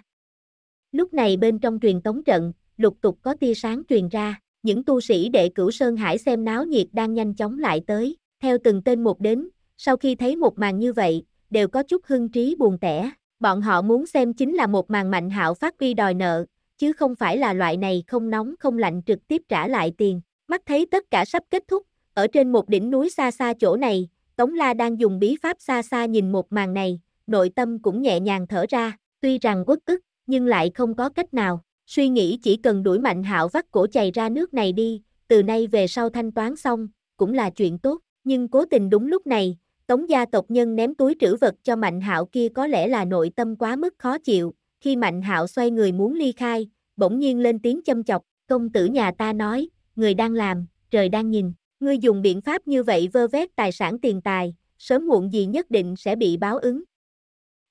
Lúc này bên trong truyền tống trận, lục tục có tia sáng truyền ra, những tu sĩ đệ cửu Sơn Hải xem náo nhiệt đang nhanh chóng lại tới, theo từng tên một đến, sau khi thấy một màn như vậy, đều có chút hưng trí buồn tẻ, bọn họ muốn xem chính là một màn mạnh hạo phát uy đòi nợ, chứ không phải là loại này không nóng không lạnh trực tiếp trả lại tiền, mắt thấy tất cả sắp kết thúc, ở trên một đỉnh núi xa xa chỗ này, Tống La đang dùng bí pháp xa xa nhìn một màn này, nội tâm cũng nhẹ nhàng thở ra, tuy rằng uất ức, nhưng lại không có cách nào, Suy nghĩ chỉ cần đuổi mạnh hạo vắt cổ chày ra nước này đi, từ nay về sau thanh toán xong, cũng là chuyện tốt, nhưng cố tình đúng lúc này, tống gia tộc nhân ném túi trữ vật cho mạnh hạo kia có lẽ là nội tâm quá mức khó chịu, khi mạnh hạo xoay người muốn ly khai, bỗng nhiên lên tiếng châm chọc, công tử nhà ta nói, người đang làm, trời đang nhìn, ngươi dùng biện pháp như vậy vơ vét tài sản tiền tài, sớm muộn gì nhất định sẽ bị báo ứng.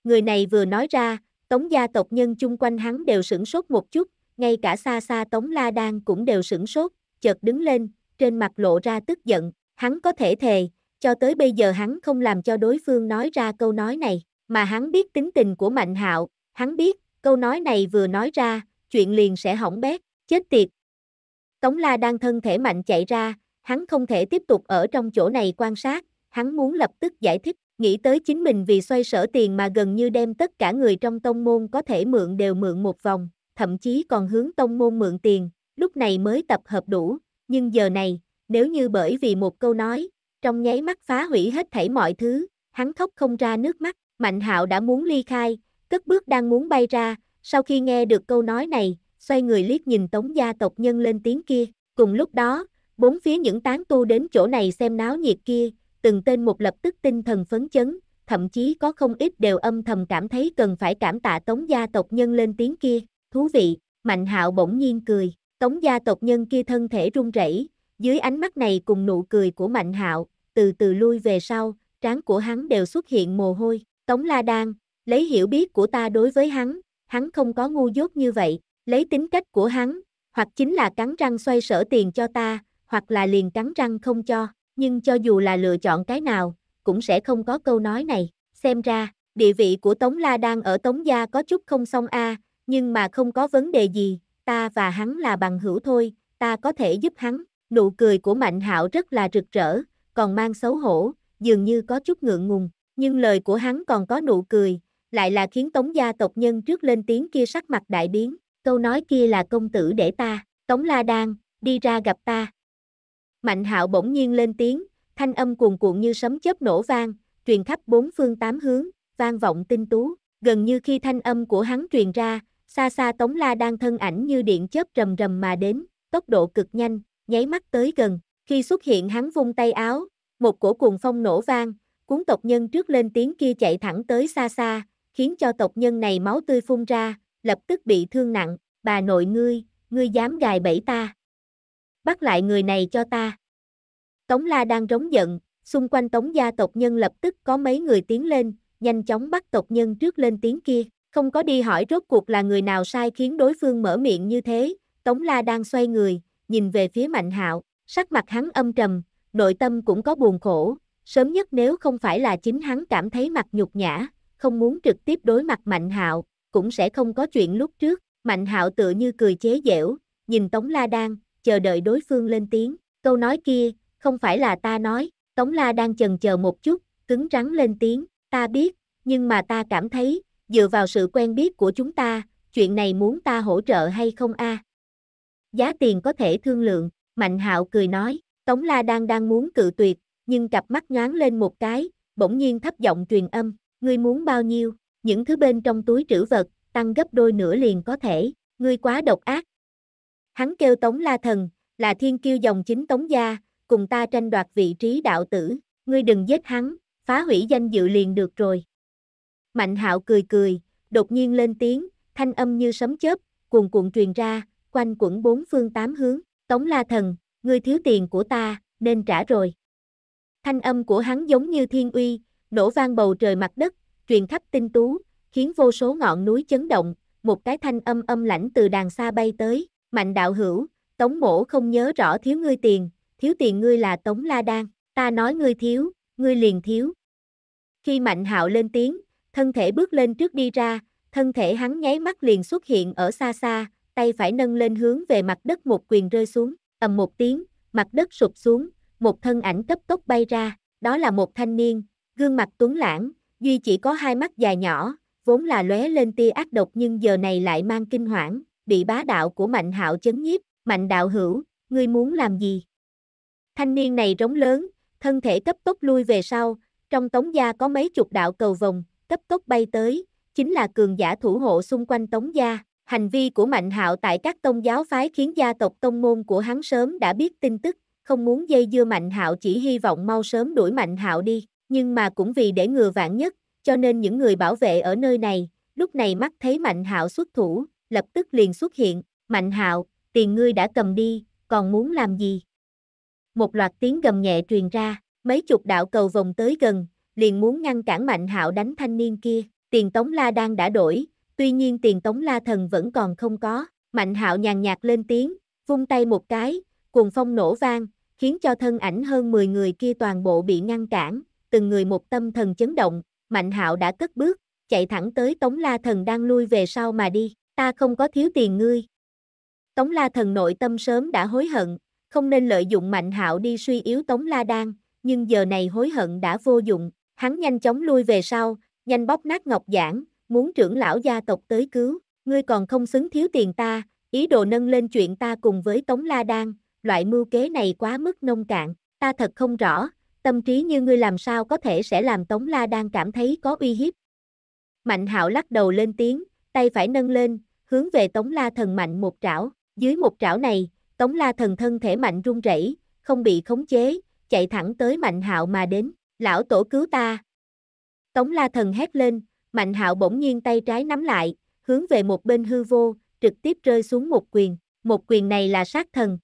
Người này vừa nói ra, Tống gia tộc nhân chung quanh hắn đều sửng sốt một chút, ngay cả xa xa Tống La Đan cũng đều sửng sốt, chợt đứng lên, trên mặt lộ ra tức giận, hắn có thể thề, cho tới bây giờ hắn không làm cho đối phương nói ra câu nói này, mà hắn biết tính tình của Mạnh Hạo, hắn biết, câu nói này vừa nói ra, chuyện liền sẽ hỏng bét, chết tiệt. Tống La Đan thân thể mạnh chạy ra, hắn không thể tiếp tục ở trong chỗ này quan sát, hắn muốn lập tức giải thích. Nghĩ tới chính mình vì xoay sở tiền mà gần như đem tất cả người trong tông môn có thể mượn đều mượn một vòng, thậm chí còn hướng tông môn mượn tiền, lúc này mới tập hợp đủ, nhưng giờ này, nếu như bởi vì một câu nói, trong nháy mắt phá hủy hết thảy mọi thứ, hắn khóc không ra nước mắt, Mạnh Hạo đã muốn ly khai, cất bước đang muốn bay ra, sau khi nghe được câu nói này, xoay người liếc nhìn Tống gia tộc nhân lên tiếng kia, cùng lúc đó, bốn phía những tán tu đến chỗ này xem náo nhiệt kia, từng tên một lập tức tinh thần phấn chấn, thậm chí có không ít đều âm thầm cảm thấy cần phải cảm tạ tống gia tộc nhân lên tiếng kia, thú vị, mạnh hạo bỗng nhiên cười, tống gia tộc nhân kia thân thể run rẩy, dưới ánh mắt này cùng nụ cười của mạnh hạo, từ từ lui về sau, trán của hắn đều xuất hiện mồ hôi, tống la đan, lấy hiểu biết của ta đối với hắn, hắn không có ngu dốt như vậy, lấy tính cách của hắn, hoặc chính là cắn răng xoay sở tiền cho ta, hoặc là liền cắn răng không cho, nhưng cho dù là lựa chọn cái nào, cũng sẽ không có câu nói này. Xem ra, địa vị của Tống La đang ở Tống Gia có chút không song a nhưng mà không có vấn đề gì, ta và hắn là bằng hữu thôi, ta có thể giúp hắn. Nụ cười của Mạnh Hạo rất là rực rỡ, còn mang xấu hổ, dường như có chút ngượng ngùng, nhưng lời của hắn còn có nụ cười, lại là khiến Tống gia tộc nhân trước lên tiếng kia sắc mặt đại biến, câu nói kia là công tử để ta, Tống La Đan, đi ra gặp ta, Mạnh hạo bỗng nhiên lên tiếng, thanh âm cuồn cuộn như sấm chớp nổ vang, truyền khắp bốn phương tám hướng, vang vọng tinh tú. Gần như khi thanh âm của hắn truyền ra, xa xa Tống La đang thân ảnh như điện chớp rầm rầm mà đến, tốc độ cực nhanh, nháy mắt tới gần. Khi xuất hiện hắn vung tay áo, một cổ cuồng phong nổ vang, cuốn tộc nhân trước lên tiếng kia chạy thẳng tới xa xa, khiến cho tộc nhân này máu tươi phun ra, lập tức bị thương nặng, bà nội ngươi, ngươi dám gài bẫy ta bắt lại người này cho ta. Tống La đang rống giận, xung quanh Tống gia tộc nhân lập tức có mấy người tiến lên, nhanh chóng bắt tộc nhân trước lên tiếng kia, không có đi hỏi rốt cuộc là người nào sai khiến đối phương mở miệng như thế, Tống La đang xoay người, nhìn về phía Mạnh Hạo, sắc mặt hắn âm trầm, nội tâm cũng có buồn khổ, sớm nhất nếu không phải là chính hắn cảm thấy mặt nhục nhã, không muốn trực tiếp đối mặt Mạnh Hạo, cũng sẽ không có chuyện lúc trước, Mạnh Hạo tự như cười chế giễu, nhìn Tống La Đan, chờ đợi đối phương lên tiếng, câu nói kia, không phải là ta nói, Tống La đang chần chờ một chút, cứng rắn lên tiếng, ta biết, nhưng mà ta cảm thấy, dựa vào sự quen biết của chúng ta, chuyện này muốn ta hỗ trợ hay không a? Giá tiền có thể thương lượng, Mạnh Hạo cười nói, Tống La đang đang muốn cự tuyệt, nhưng cặp mắt nhoáng lên một cái, bỗng nhiên thấp giọng truyền âm, ngươi muốn bao nhiêu, những thứ bên trong túi trữ vật, tăng gấp đôi nữa liền có thể, ngươi quá độc ác, Hắn kêu Tống La Thần, là thiên kiêu dòng chính Tống gia, cùng ta tranh đoạt vị trí đạo tử, ngươi đừng giết hắn, phá hủy danh dự liền được rồi. Mạnh hạo cười cười, đột nhiên lên tiếng, thanh âm như sấm chớp, cuồn cuộn truyền ra, quanh quẩn bốn phương tám hướng, Tống La Thần, ngươi thiếu tiền của ta, nên trả rồi. Thanh âm của hắn giống như thiên uy, nổ vang bầu trời mặt đất, truyền khắp tinh tú, khiến vô số ngọn núi chấn động, một cái thanh âm âm lãnh từ đàng xa bay tới, Mạnh đạo hữu, Tống mổ không nhớ rõ thiếu ngươi tiền, thiếu tiền ngươi là Tống La Đan, ta nói ngươi thiếu, ngươi liền thiếu. Khi Mạnh hạo lên tiếng, thân thể bước lên trước đi ra, thân thể hắn nháy mắt liền xuất hiện ở xa xa, tay phải nâng lên hướng về mặt đất một quyền rơi xuống, ầm một tiếng, mặt đất sụp xuống, một thân ảnh cấp tốc bay ra, đó là một thanh niên, gương mặt tuấn lãng, duy chỉ có hai mắt dài nhỏ, vốn là lóe lên tia ác độc nhưng giờ này lại mang kinh hoảng, bị bá đạo của Mạnh Hạo chấn nhiếp, Mạnh đạo hữu, ngươi muốn làm gì? Thanh niên này rống lớn, thân thể cấp tốc lui về sau, trong tống gia có mấy chục đạo cầu vòng, cấp tốc bay tới, chính là cường giả thủ hộ xung quanh tống gia. Hành vi của Mạnh Hạo tại các tôn giáo phái khiến gia tộc tông môn của hắn sớm đã biết tin tức, không muốn dây dưa Mạnh Hạo chỉ hy vọng mau sớm đuổi Mạnh Hạo đi, nhưng mà cũng vì để ngừa vạn nhất, cho nên những người bảo vệ ở nơi này, lúc này mắt thấy Mạnh Hạo xuất thủ, lập tức liền xuất hiện, Mạnh Hạo, tiền ngươi đã cầm đi, còn muốn làm gì? Một loạt tiếng gầm nhẹ truyền ra, mấy chục đạo cầu vòng tới gần, liền muốn ngăn cản Mạnh Hạo đánh thanh niên kia, tiền Tống La đang đã đổi, tuy nhiên tiền Tống La thần vẫn còn không có, Mạnh Hạo nhàn nhạt lên tiếng, vung tay một cái, cuồng phong nổ vang, khiến cho thân ảnh hơn 10 người kia toàn bộ bị ngăn cản, từng người một tâm thần chấn động, Mạnh Hạo đã cất bước, chạy thẳng tới Tống La Thần đang lui về sau mà đi ta không có thiếu tiền ngươi. Tống La thần nội tâm sớm đã hối hận, không nên lợi dụng Mạnh Hạo đi suy yếu Tống La Đan, nhưng giờ này hối hận đã vô dụng, hắn nhanh chóng lui về sau, nhanh bóp nát ngọc giản, muốn trưởng lão gia tộc tới cứu, ngươi còn không xứng thiếu tiền ta, ý đồ nâng lên chuyện ta cùng với Tống La Đan, loại mưu kế này quá mức nông cạn, ta thật không rõ, tâm trí như ngươi làm sao có thể sẽ làm Tống La Đan cảm thấy có uy hiếp. Mạnh Hạo lắc đầu lên tiếng, tay phải nâng lên, hướng về Tống La Thần mạnh một trảo, dưới một trảo này, Tống La Thần thân thể mạnh run rẩy, không bị khống chế, chạy thẳng tới Mạnh Hạo mà đến, lão tổ cứu ta. Tống La Thần hét lên, Mạnh Hạo bỗng nhiên tay trái nắm lại, hướng về một bên hư vô, trực tiếp rơi xuống một quyền, một quyền này là sát thần.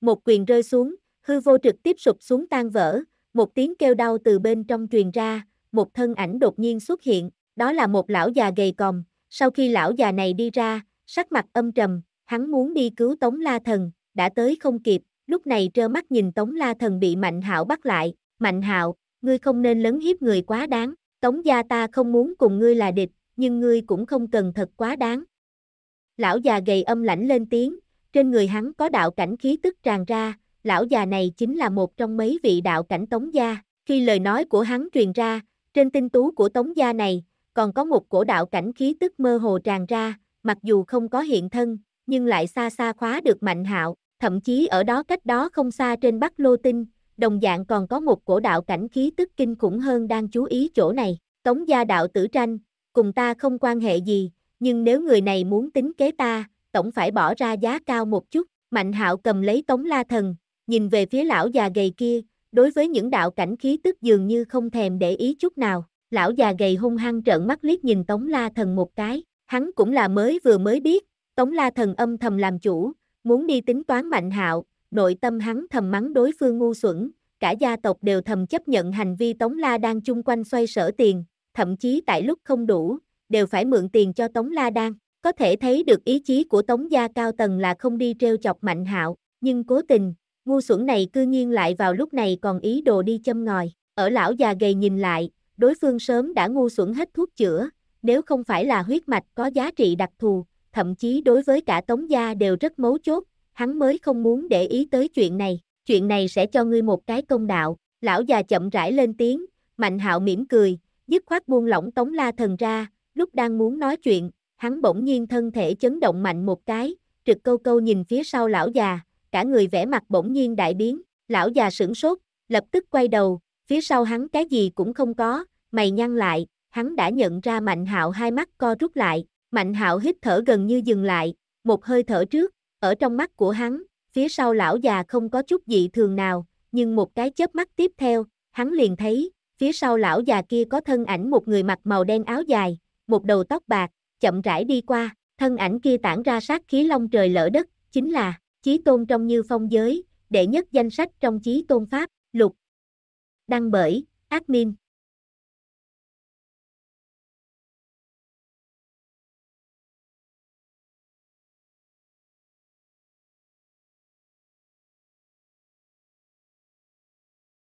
Một quyền rơi xuống, hư vô trực tiếp sụp xuống tan vỡ, một tiếng kêu đau từ bên trong truyền ra, một thân ảnh đột nhiên xuất hiện, đó là một lão già gầy còm, sau khi lão già này đi ra, sắc mặt âm trầm, hắn muốn đi cứu Tống La Thần, đã tới không kịp, lúc này trơ mắt nhìn Tống La Thần bị Mạnh Hạo bắt lại, Mạnh Hạo, ngươi không nên lấn hiếp người quá đáng, Tống gia ta không muốn cùng ngươi là địch, nhưng ngươi cũng không cần thật quá đáng. Lão già gầy âm lãnh lên tiếng, trên người hắn có đạo cảnh khí tức tràn ra, lão già này chính là một trong mấy vị đạo cảnh Tống gia, khi lời nói của hắn truyền ra, trên tinh tú của Tống gia này, còn có một cổ đạo cảnh khí tức mơ hồ tràn ra, mặc dù không có hiện thân, nhưng lại xa xa khóa được Mạnh Hạo, thậm chí ở đó cách đó không xa trên Bắc Lô Tinh, đồng dạng còn có một cổ đạo cảnh khí tức kinh khủng hơn đang chú ý chỗ này. Tống gia đạo tử tranh, cùng ta không quan hệ gì, nhưng nếu người này muốn tính kế ta, tổng phải bỏ ra giá cao một chút. Mạnh Hạo cầm lấy Tống La Thần, nhìn về phía lão già gầy kia, đối với những đạo cảnh khí tức dường như không thèm để ý chút nào lão già gầy hung hăng trợn mắt liếc nhìn Tống La Thần một cái, hắn cũng là mới vừa mới biết, Tống La Thần âm thầm làm chủ, muốn đi tính toán mạnh hạo, nội tâm hắn thầm mắng đối phương ngu xuẩn, cả gia tộc đều thầm chấp nhận hành vi Tống La đang chung quanh xoay sở tiền, thậm chí tại lúc không đủ, đều phải mượn tiền cho Tống La Đan. Có thể thấy được ý chí của Tống gia cao tầng là không đi treo chọc Mạnh Hạo, nhưng cố tình, ngu xuẩn này cư nhiên lại vào lúc này còn ý đồ đi châm ngòi. Ở lão già gầy nhìn lại, đối phương sớm đã ngu xuẩn hết thuốc chữa, nếu không phải là huyết mạch có giá trị đặc thù, thậm chí đối với cả tống gia đều rất mấu chốt, hắn mới không muốn để ý tới chuyện này, chuyện này sẽ cho ngươi một cái công đạo, lão già chậm rãi lên tiếng, mạnh hạo mỉm cười, dứt khoát buông lỏng tống la thần ra, lúc đang muốn nói chuyện, hắn bỗng nhiên thân thể chấn động mạnh một cái, trực câu câu nhìn phía sau lão già, cả người vẻ mặt bỗng nhiên đại biến, lão già sửng sốt, lập tức quay đầu, phía sau hắn cái gì cũng không có, mày nhăn lại, hắn đã nhận ra Mạnh Hạo hai mắt co rút lại, Mạnh Hạo hít thở gần như dừng lại, một hơi thở trước, ở trong mắt của hắn, phía sau lão già không có chút dị thường nào, nhưng một cái chớp mắt tiếp theo, hắn liền thấy, phía sau lão già kia có thân ảnh một người mặc màu đen áo dài, một đầu tóc bạc, chậm rãi đi qua, thân ảnh kia tản ra sát khí long trời lở đất, chính là Chí Tôn trong Như Phong giới, đệ nhất danh sách trong Chí Tôn pháp, lục Đăng bởi, admin.